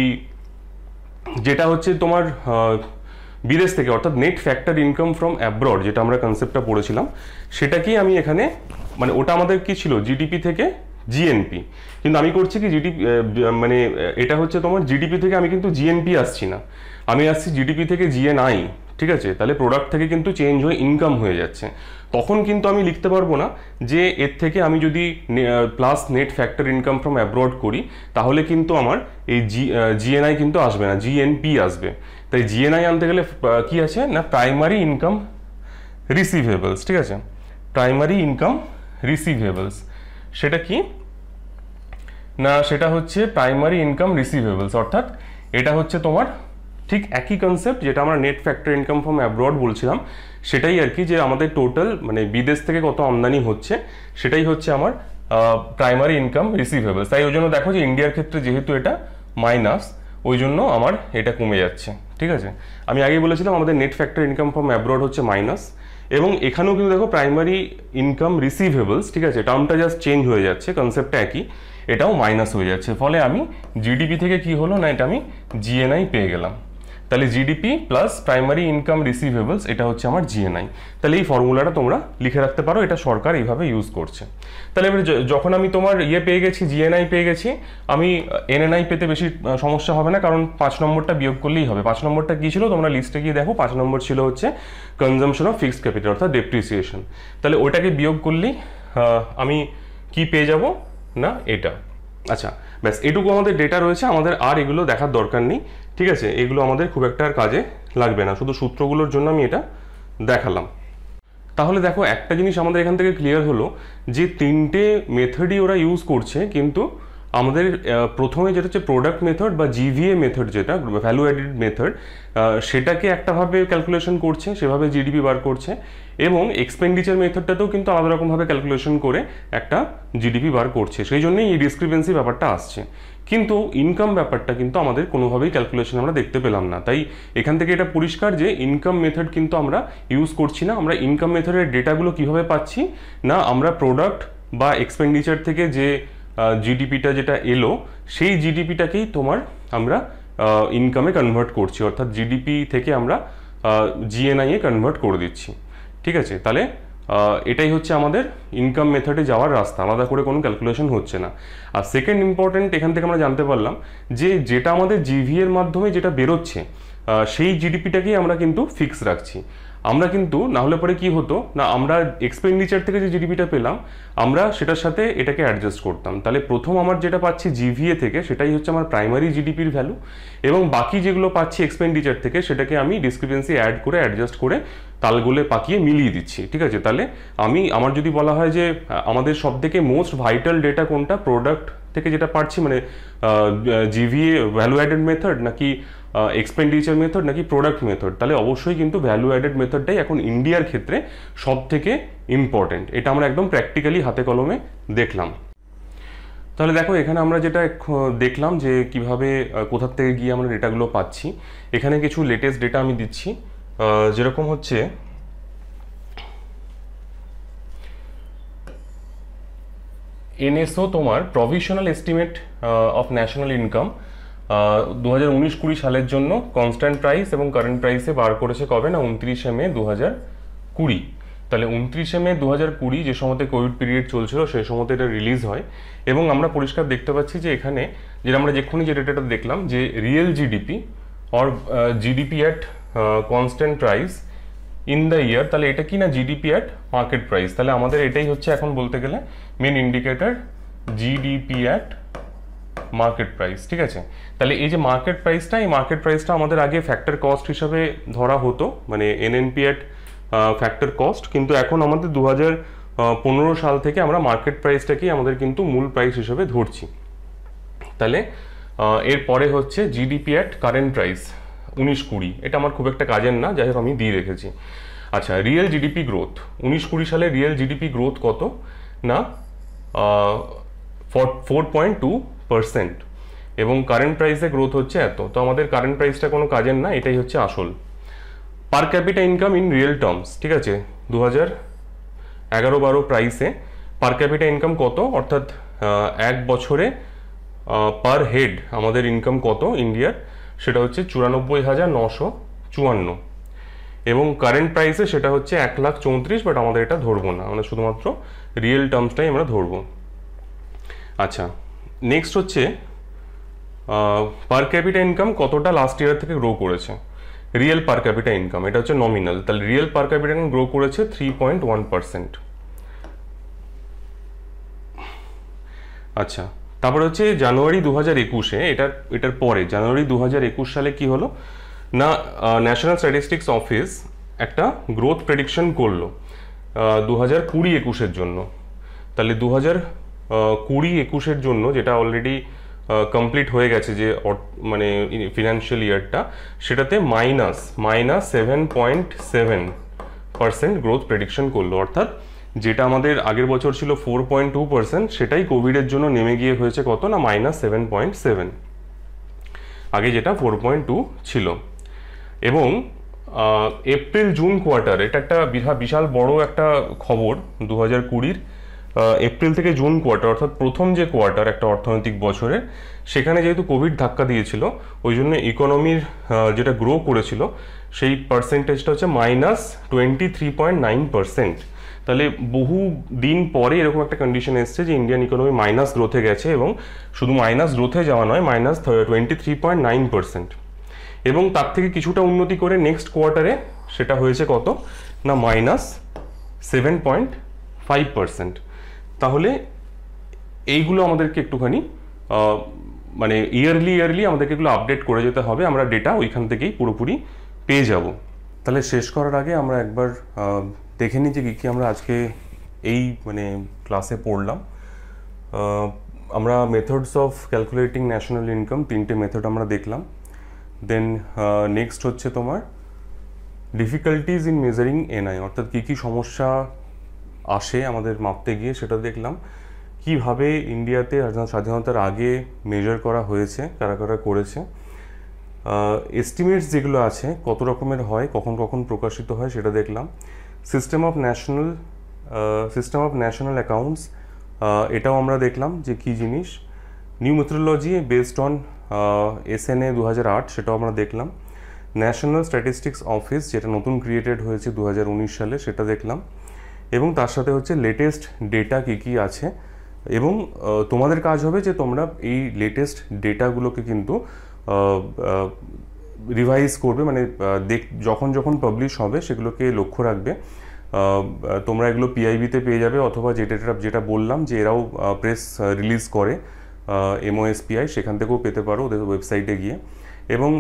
যেটা হচ্ছে তোমার বিদেশ থেকে অর্থাৎ net factor income from abroad যেটা আমরা কনসেপ্টটা পড়েছিলাম সেটাকেই আমি এখানে মানে ওটা আমাদের কি ছিল জিডিপি থেকে জিএনপি কিন্তু আমি করছি কি জিডিপি মানে এটা হচ্ছে তোমার জিডিপি থেকে আমি কিন্তু জিএনপি আসছি না আমি আসছি জিডিপি থেকে জিএনআই ঠিক আছে তাহলে প্রোডাক্ট থেকে কিন্তু চেঞ্জ হয়ে ইনকাম হয়ে যাচ্ছে তখন কিন্তু আমি লিখতে পারবো না যে এর থেকে আমি যদি plus net factor income from abroad করি তাহলে কিন্তু আমার এই জি জিএনআই কিন্তু আসবে না জিএনপি আসবে তাই জিএনআই আনতে গেলে কি আছে না প্রাইমারি ইনকাম রিসিভেবলস ঠিক আছে প্রাইমারি ইনকাম রিসিভেবলস সেটা কি না সেটা হচ্ছে প্রাইমারি ইনকাম রিসিভেবলস অর্থাৎ এটা হচ্ছে তোমার ঠিক একই কনসেপ্ট যেটা আমরা net factor income from abroad বলছিলাম সেটাই আর কি যে আমাদের টোটাল মানে বিদেশ থেকে কত আমদানি হচ্ছে সেটাই হচ্ছে আমার প্রাইমারি ইনকাম রিসিভেবলস তাই ওই জন্য দেখো যে ইন্ডিয়ার ক্ষেত্রে যেহেতু এটা মাইনাস ওই জন্য আমার এটা কমে যাচ্ছে ঠিক আছে আমি আগেই বলেছিলাম আমাদের net factor income from abroad হচ্ছে মাইনাস এবং এখানেও কিন্তু দেখো প্রাইমারি ইনকাম রিসিভেবলস ঠিক আছে টার্মটা জাস্ট চেঞ্জ হয়ে যাচ্ছে কনসেপ্টটা একই এটাও মাইনাস হয়ে যাচ্ছে ফলে আমি জিডিপি থেকে কি হলো না এটা আমি জিএনআই পেয়ে গেলাম তাহলে GDP plus primary income receivables এটা হচ্ছে আমার জিএনআই তাহলে এই ফর্মুলাটা তোমরা লিখে রাখতে পারো এটা সরকার এইভাবে ইউজ করছে তাহলে এবার যখন আমি তোমার ইয়ে পেয়ে গেছি জিএনআই পেয়ে গেছি আমি এনএনআই পেতে বেশি সমস্যা হবে না কারণ পাঁচ নম্বরটা বিয়োগ করলেই হবে পাঁচ নম্বরটা কী ছিল তোমরা লিস্টে গিয়ে দেখো পাঁচ নম্বর ছিল হচ্ছে কনজামশন অফ ফিক্সড ক্যাপিটাল অর্থাৎ ডেপ্রিসিয়েশন তাহলে ওইটাকে বিয়োগ করলেই আমি কি পেয়ে যাব না এটা আচ্ছা ব্যাস এটুকু আমাদের ডেটা রয়েছে আমাদের আর এগুলো দেখার দরকার নেই ঠিক আছে এগুলো আমাদের খুব একটা আর কাজে লাগবে না শুধু সূত্রগুলোর জন্য আমি এটা দেখালাম তাহলে দেখো একটা জিনিস আমাদের এখান থেকে ক্লিয়ার হলো যে তিনটে মেথডই ওরা ইউজ করছে কিন্তু আমাদের প্রথমে যেটা হচ্ছে প্রোডাক্ট মেথড বা জিভিএ মেথড যেটা ভ্যালু অ্যাডেড মেথড সেটাকে একটাভাবে ক্যালকুলেশন করছে সেভাবে জিডিপি বার করছে এবং এক্সপেন্ডিচার মেথডটাতেও কিন্তু আলাদা রকমভাবে ক্যালকুলেশন করে একটা জিডিপি বার করছে সেই জন্যই এই ডিসক্রিপেন্সি ব্যাপারটা আসছে কিন্তু ইনকাম ব্যাপারটা কিন্তু আমাদের কোনোভাবেই ক্যালকুলেশন আমরা দেখতে পেলাম না তাই এখান থেকে এটা পরিষ্কার যে ইনকাম মেথড কিন্তু আমরা ইউজ করছি না আমরা ইনকাম মেথডের ডেটাগুলো কিভাবে পাচ্ছি না আমরা প্রোডাক্ট বা এক্সপেন্ডিচার থেকে যে জিডিপিটা যেটা এলো সেই জিডিপিটাকেই তোমার আমরা ইনকামে কনভার্ট করছি অর্থাৎ জিডিপি থেকে আমরা জিএনআইয়ে কনভার্ট করে দিচ্ছি ঠিক আছে তাহলে এটাই হচ্ছে আমাদের ইনকাম মেথডে যাওয়ার রাস্তা আলাদা করে কোনো ক্যালকুলেশন হচ্ছে না আর সেকেন্ড ইম্পর্টেন্ট এখান থেকে আমরা জানতে পারলাম যে যেটা আমাদের জিভি এর মাধ্যমে যেটা বেরোচ্ছে সেই জিডিপিটাকেই আমরা কিন্তু ফিক্স রাখছি আমরা কিন্তু না হলে পরে কি হতো না আমরা এক্সপেন্ডিচার থেকে যে জিডিপিটা পেলাম আমরা সেটার সাথে এটাকে অ্যাডজাস্ট করতাম তাহলে প্রথম আমার যেটা পাচ্ছি জিভিএ থেকে সেটাই হচ্ছে আমার প্রাইমারি জিডিপির ভ্যালু এবং বাকি যেগুলো পাচ্ছি এক্সপেন্ডিচার থেকে সেটাকে আমি ডিসক্রিপেন্সি অ্যাড করে অ্যাডজাস্ট করে তালগুলে পাকিয়ে মিলিয়ে দিচ্ছি ঠিক আছে তাহলে আমি আমার যদি বলা হয় যে আমাদের সব থেকে মোস্ট ভাইটাল ডেটা কোনটা প্রোডাক্ট থেকে যেটা পাচ্ছি মানে জিভিএ ভ্যালু অ্যাডেড মেথড নাকি এক্সপেন্ডিচার মেথড নাকি প্রোডাক্ট মেথড তাহলে অবশ্যই কিন্তু ভ্যালু অ্যাডেড মেথডটাই এখন ইন্ডিয়ার ক্ষেত্রে সব থেকে ইম্পর্টেন্ট এটা আমরা একদম প্র্যাকটিক্যালি হাতে কলমে দেখলাম তাহলে দেখো এখানে আমরা যেটা দেখলাম যে কিভাবে কোথার থেকে গিয়ে আমরা ডেটাগুলো পাচ্ছি এখানে কিছু লেটেস্ট ডেটা আমি দিচ্ছি যেরকম হচ্ছে এনএসও তোমার provisional estimate of national income দু হাজার উনিশ কুড়ি সালের জন্য কনস্ট্যান্ট প্রাইস এবং কারেন্ট প্রাইসে বার করেছে কবে না উনত্রিশে মে দু হাজার কুড়ি তাহলে উনত্রিশে মে দু হাজার কুড়ি যে সময়তে কোভিড পিরিয়ড চলছিল সেই সময়তে এটা রিলিজ হয় এবং আমরা পরিষ্কার দেখতে পাচ্ছি যে এখানে যেটা আমরা যেক্ষুনি যে ডেটাটা দেখলাম যে real GDP or GDP at constant price in the year তাহলে এটা কি না জিডিপি অ্যাট মার্কেট প্রাইস তাহলে আমাদের এটাই হচ্ছে এখন বলতে গেলে main indicator GDP at market price ঠিক আছে তাহলে এই যে মার্কেট প্রাইসটা এই মার্কেট প্রাইসটা আমাদের আগে ফ্যাক্টর কস্ট হিসাবে ধরা হতো মানে এনএনপি অ্যাট ফ্যাক্টর কস্ট কিন্তু এখন আমাদের দু পনেরো সাল থেকে আমরা মার্কেট প্রাইসটাকেই আমাদের কিন্তু মূল প্রাইস হিসাবে ধরছি তাহলে এরপরে হচ্ছে জিডিপি অ্যাট কারেন্ট প্রাইস উনিশ কুড়ি এটা আমার খুব একটা কাজের না যাই হোক আমি দিয়ে রেখেছি আচ্ছা রিয়েল জিডিপি গ্রোথ উনিশ কুড়ি সালে রিয়েল জিডিপি গ্রোথ কত না ফোর পয়েন্ট টু পার্সেন্ট এবং কারেন্ট প্রাইসে গ্রোথ হচ্ছে এত তো আমাদের কারেন্ট প্রাইসটা কোনো কাজের না এটাই হচ্ছে আসল per capita income in real terms ঠিক আছে দু হাজার এগারো বারো প্রাইসে পার ক্যাপিটা ইনকাম কত অর্থাৎ এক বছরে পার হেড আমাদের ইনকাম কত ইন্ডিয়ার সেটা হচ্ছে চুরানব্বই হাজার নশো চুয়ান্ন এবং কারেন্ট প্রাইসে সেটা হচ্ছে এক লাখ চৌত্রিশ বাট আমাদের এটা ধরবো না আমরা শুধুমাত্র রিয়েল টার্মসটাই আমরা ধরবো আচ্ছা নেক্সট হচ্ছে পার ক্যাপিটা ইনকাম কতটা লাস্ট ইয়ার থেকে গ্রো করেছে রিয়েল পার ক্যাপিটা ইনকাম এটা হচ্ছে নমিনাল তাহলে real per capita income grow করেছে থ্রি পয়েন্ট ওয়ান পার্সেন্ট আচ্ছা তারপরে হচ্ছে জানুয়ারি দু হাজার একুশে এটার এটার পরে জানুয়ারি দু হাজার একুশ সালে কি হলো না ন্যাশনাল স্ট্যাটিস্টিক্স অফিস একটা গ্রোথ প্রেডিকশন করলো দু হাজার কুড়ি একুশের জন্য তাহলে দু হাজার কুড়ি একুশের জন্য যেটা অলরেডি কমপ্লিট হয়ে গেছে যে মানে ফিনান্সিয়াল ইয়ারটা সেটাতে minus minus seven point seven percent growth prediction করলো অর্থাৎ যেটা আমাদের আগের বছর ছিল ফোর পয়েন্ট টু পার্সেন্ট সেটাই কোভিডের জন্য নেমে গিয়ে হয়েছে কত না মাইনাস সেভেন পয়েন্ট সেভেন আগে যেটা ফোর পয়েন্ট টু ছিল এবং এপ্রিল জুন কোয়ার্টার এটা একটা বিশাল বড় একটা খবর দু হাজার কুড়ির এপ্রিল থেকে জুন কোয়ার্টার অর্থাৎ প্রথম যে কোয়ার্টার একটা অর্থনৈতিক বছরে সেখানে যেহেতু কোভিড ধাক্কা দিয়েছিল ওই জন্য ইকোনমির যেটা গ্রো করেছিল সেই পার্সেন্টেজটা হচ্ছে minus twenty three point nine percent তাহলে বহু দিন পরে এরকম একটা কন্ডিশন এসছে যে ইন্ডিয়ান ইকোনমি মাইনাস গ্রোথে গেছে এবং শুধু মাইনাস গ্রোথে যাওয়া নয় minus twenty three point nine percent এবং তার থেকে কিছুটা উন্নতি করে নেক্সট কোয়ার্টারে সেটা হয়েছে কত না minus seven point five percent তাহলে এইগুলো আমাদেরকে একটুখানি মানে ইয়ারলি ইয়ারলি আমাদেরকে এগুলো আপডেট করে যেতে হবে আমরা ডেটা ওইখান থেকেই পুরোপুরি পেয়ে যাব তাহলে শেষ করার আগে আমরা একবার দেখে নিই যে কী কী আমরা আজকে এই মানে ক্লাসে পড়লাম আমরা methods of calculating national income তিনটে মেথড আমরা দেখলাম দেন নেক্সট হচ্ছে তোমার ডিফিকাল্টিজ ইন মেজারিং এনআই অর্থাৎ কী কী সমস্যা আসে আমাদের মাপতে গিয়ে সেটা দেখলাম কিভাবে ইন্ডিয়াতে স্বাধীনতার আগে মেজার করা হয়েছে কারা কারা করেছে এস্টিমেটস যেগুলো আছে কত রকমের হয় কখন কখন প্রকাশিত হয় সেটা দেখলাম system of national system of national accounts এটাও আমরা দেখলাম যে কি জিনিস new methodology based on S N A দু সেটাও আমরা দেখলাম ন্যাশনাল স্ট্যাটিস্টিক্স অফিস যেটা নতুন ক্রিয়েটেড হয়েছে দু সালে সেটা দেখলাম এবং তার সাথে হচ্ছে লেটেস্ট ডেটা কী কী আছে এবং তোমাদের কাজ হবে যে তোমরা এই লেটেস্ট ডেটাগুলোকে কিন্তু রিভাইজ করবে মানে দেখ যখন যখন পাবলিশ হবে সেগুলোকে লক্ষ্য রাখবে তোমরা এগুলো পিআইবিতে পেয়ে যাবে অথবা যেটা যেটা বললাম যে এরাও প্রেস রিলিজ করে এমওএসপিআই সেখান থেকেও পেতে পারো ওদের ওয়েবসাইটে গিয়ে এবং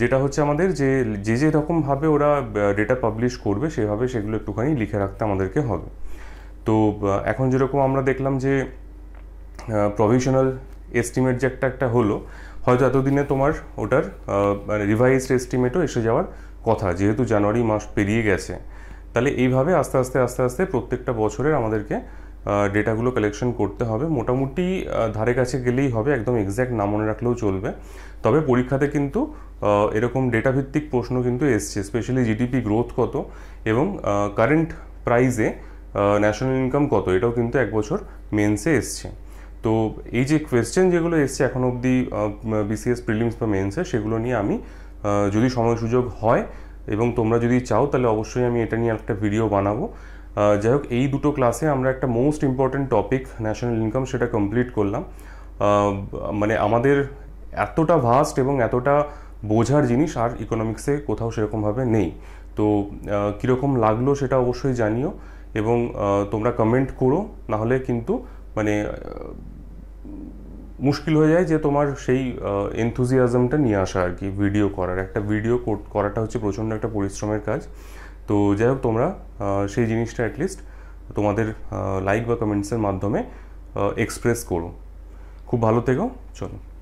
যেটা হচ্ছে আমাদের যে যে যে রকমভাবে ওরা ডেটা পাবলিশ করবে সেভাবে সেগুলো একটুখানি লিখে রাখতে আমাদেরকে হবে তো এখন যেরকম আমরা দেখলাম যে প্রভিশনাল এস্টিমেট যে একটা একটা হলো হয়তো এতদিনে তোমার ওটার মানে রিভাইজড এস্টিমেটও এসে যাওয়ার কথা যেহেতু জানুয়ারি মাস পেরিয়ে গেছে তাহলে এইভাবে আস্তে আস্তে আস্তে আস্তে প্রত্যেকটা বছরের আমাদেরকে ডেটাগুলো কালেকশন করতে হবে মোটামুটি ধারে কাছে গেলেই হবে একদম এক্স্যাক্ট না মনে রাখলেও চলবে তবে পরীক্ষাতে কিন্তু এরকম ডেটাভিত্তিক প্রশ্ন কিন্তু এসছে স্পেশালি জিডিপি গ্রোথ কত এবং কারেন্ট প্রাইজে ন্যাশনাল ইনকাম কত এটাও কিন্তু এক বছর মেন্সে এসছে তো এই যে কোয়েশ্চেন যেগুলো এসছে এখন অবধি বিসিএস প্রিলিমস বা মেন্সে সেগুলো নিয়ে আমি যদি সময় সুযোগ হয় এবং তোমরা যদি চাও তাহলে অবশ্যই আমি এটা নিয়ে একটা ভিডিও বানাবো যাই হোক এই দুটো ক্লাসে আমরা একটা most important topic national income সেটা কমপ্লিট করলাম মানে আমাদের এতটা ভাস্ট এবং এতটা বোঝার জিনিস আর ইকোনমিক্সে কোথাও সেরকমভাবে নেই তো কীরকম লাগলো সেটা অবশ্যই জানিও এবং তোমরা কমেন্ট করো নাহলে কিন্তু মানে মুশকিল হয়ে যায় যে তোমার সেই এনথুজিয়াজমটা নিয়ে আসা আর কি ভিডিও করার একটা ভিডিও করাটা হচ্ছে প্রচণ্ড একটা পরিশ্রমের কাজ তো যাই হোক তোমরা সেই জিনিসটা অ্যাটলিস্ট তোমাদের লাইক বা কমেন্টসের মাধ্যমে এক্সপ্রেস করো খুব ভালো থেকো চলো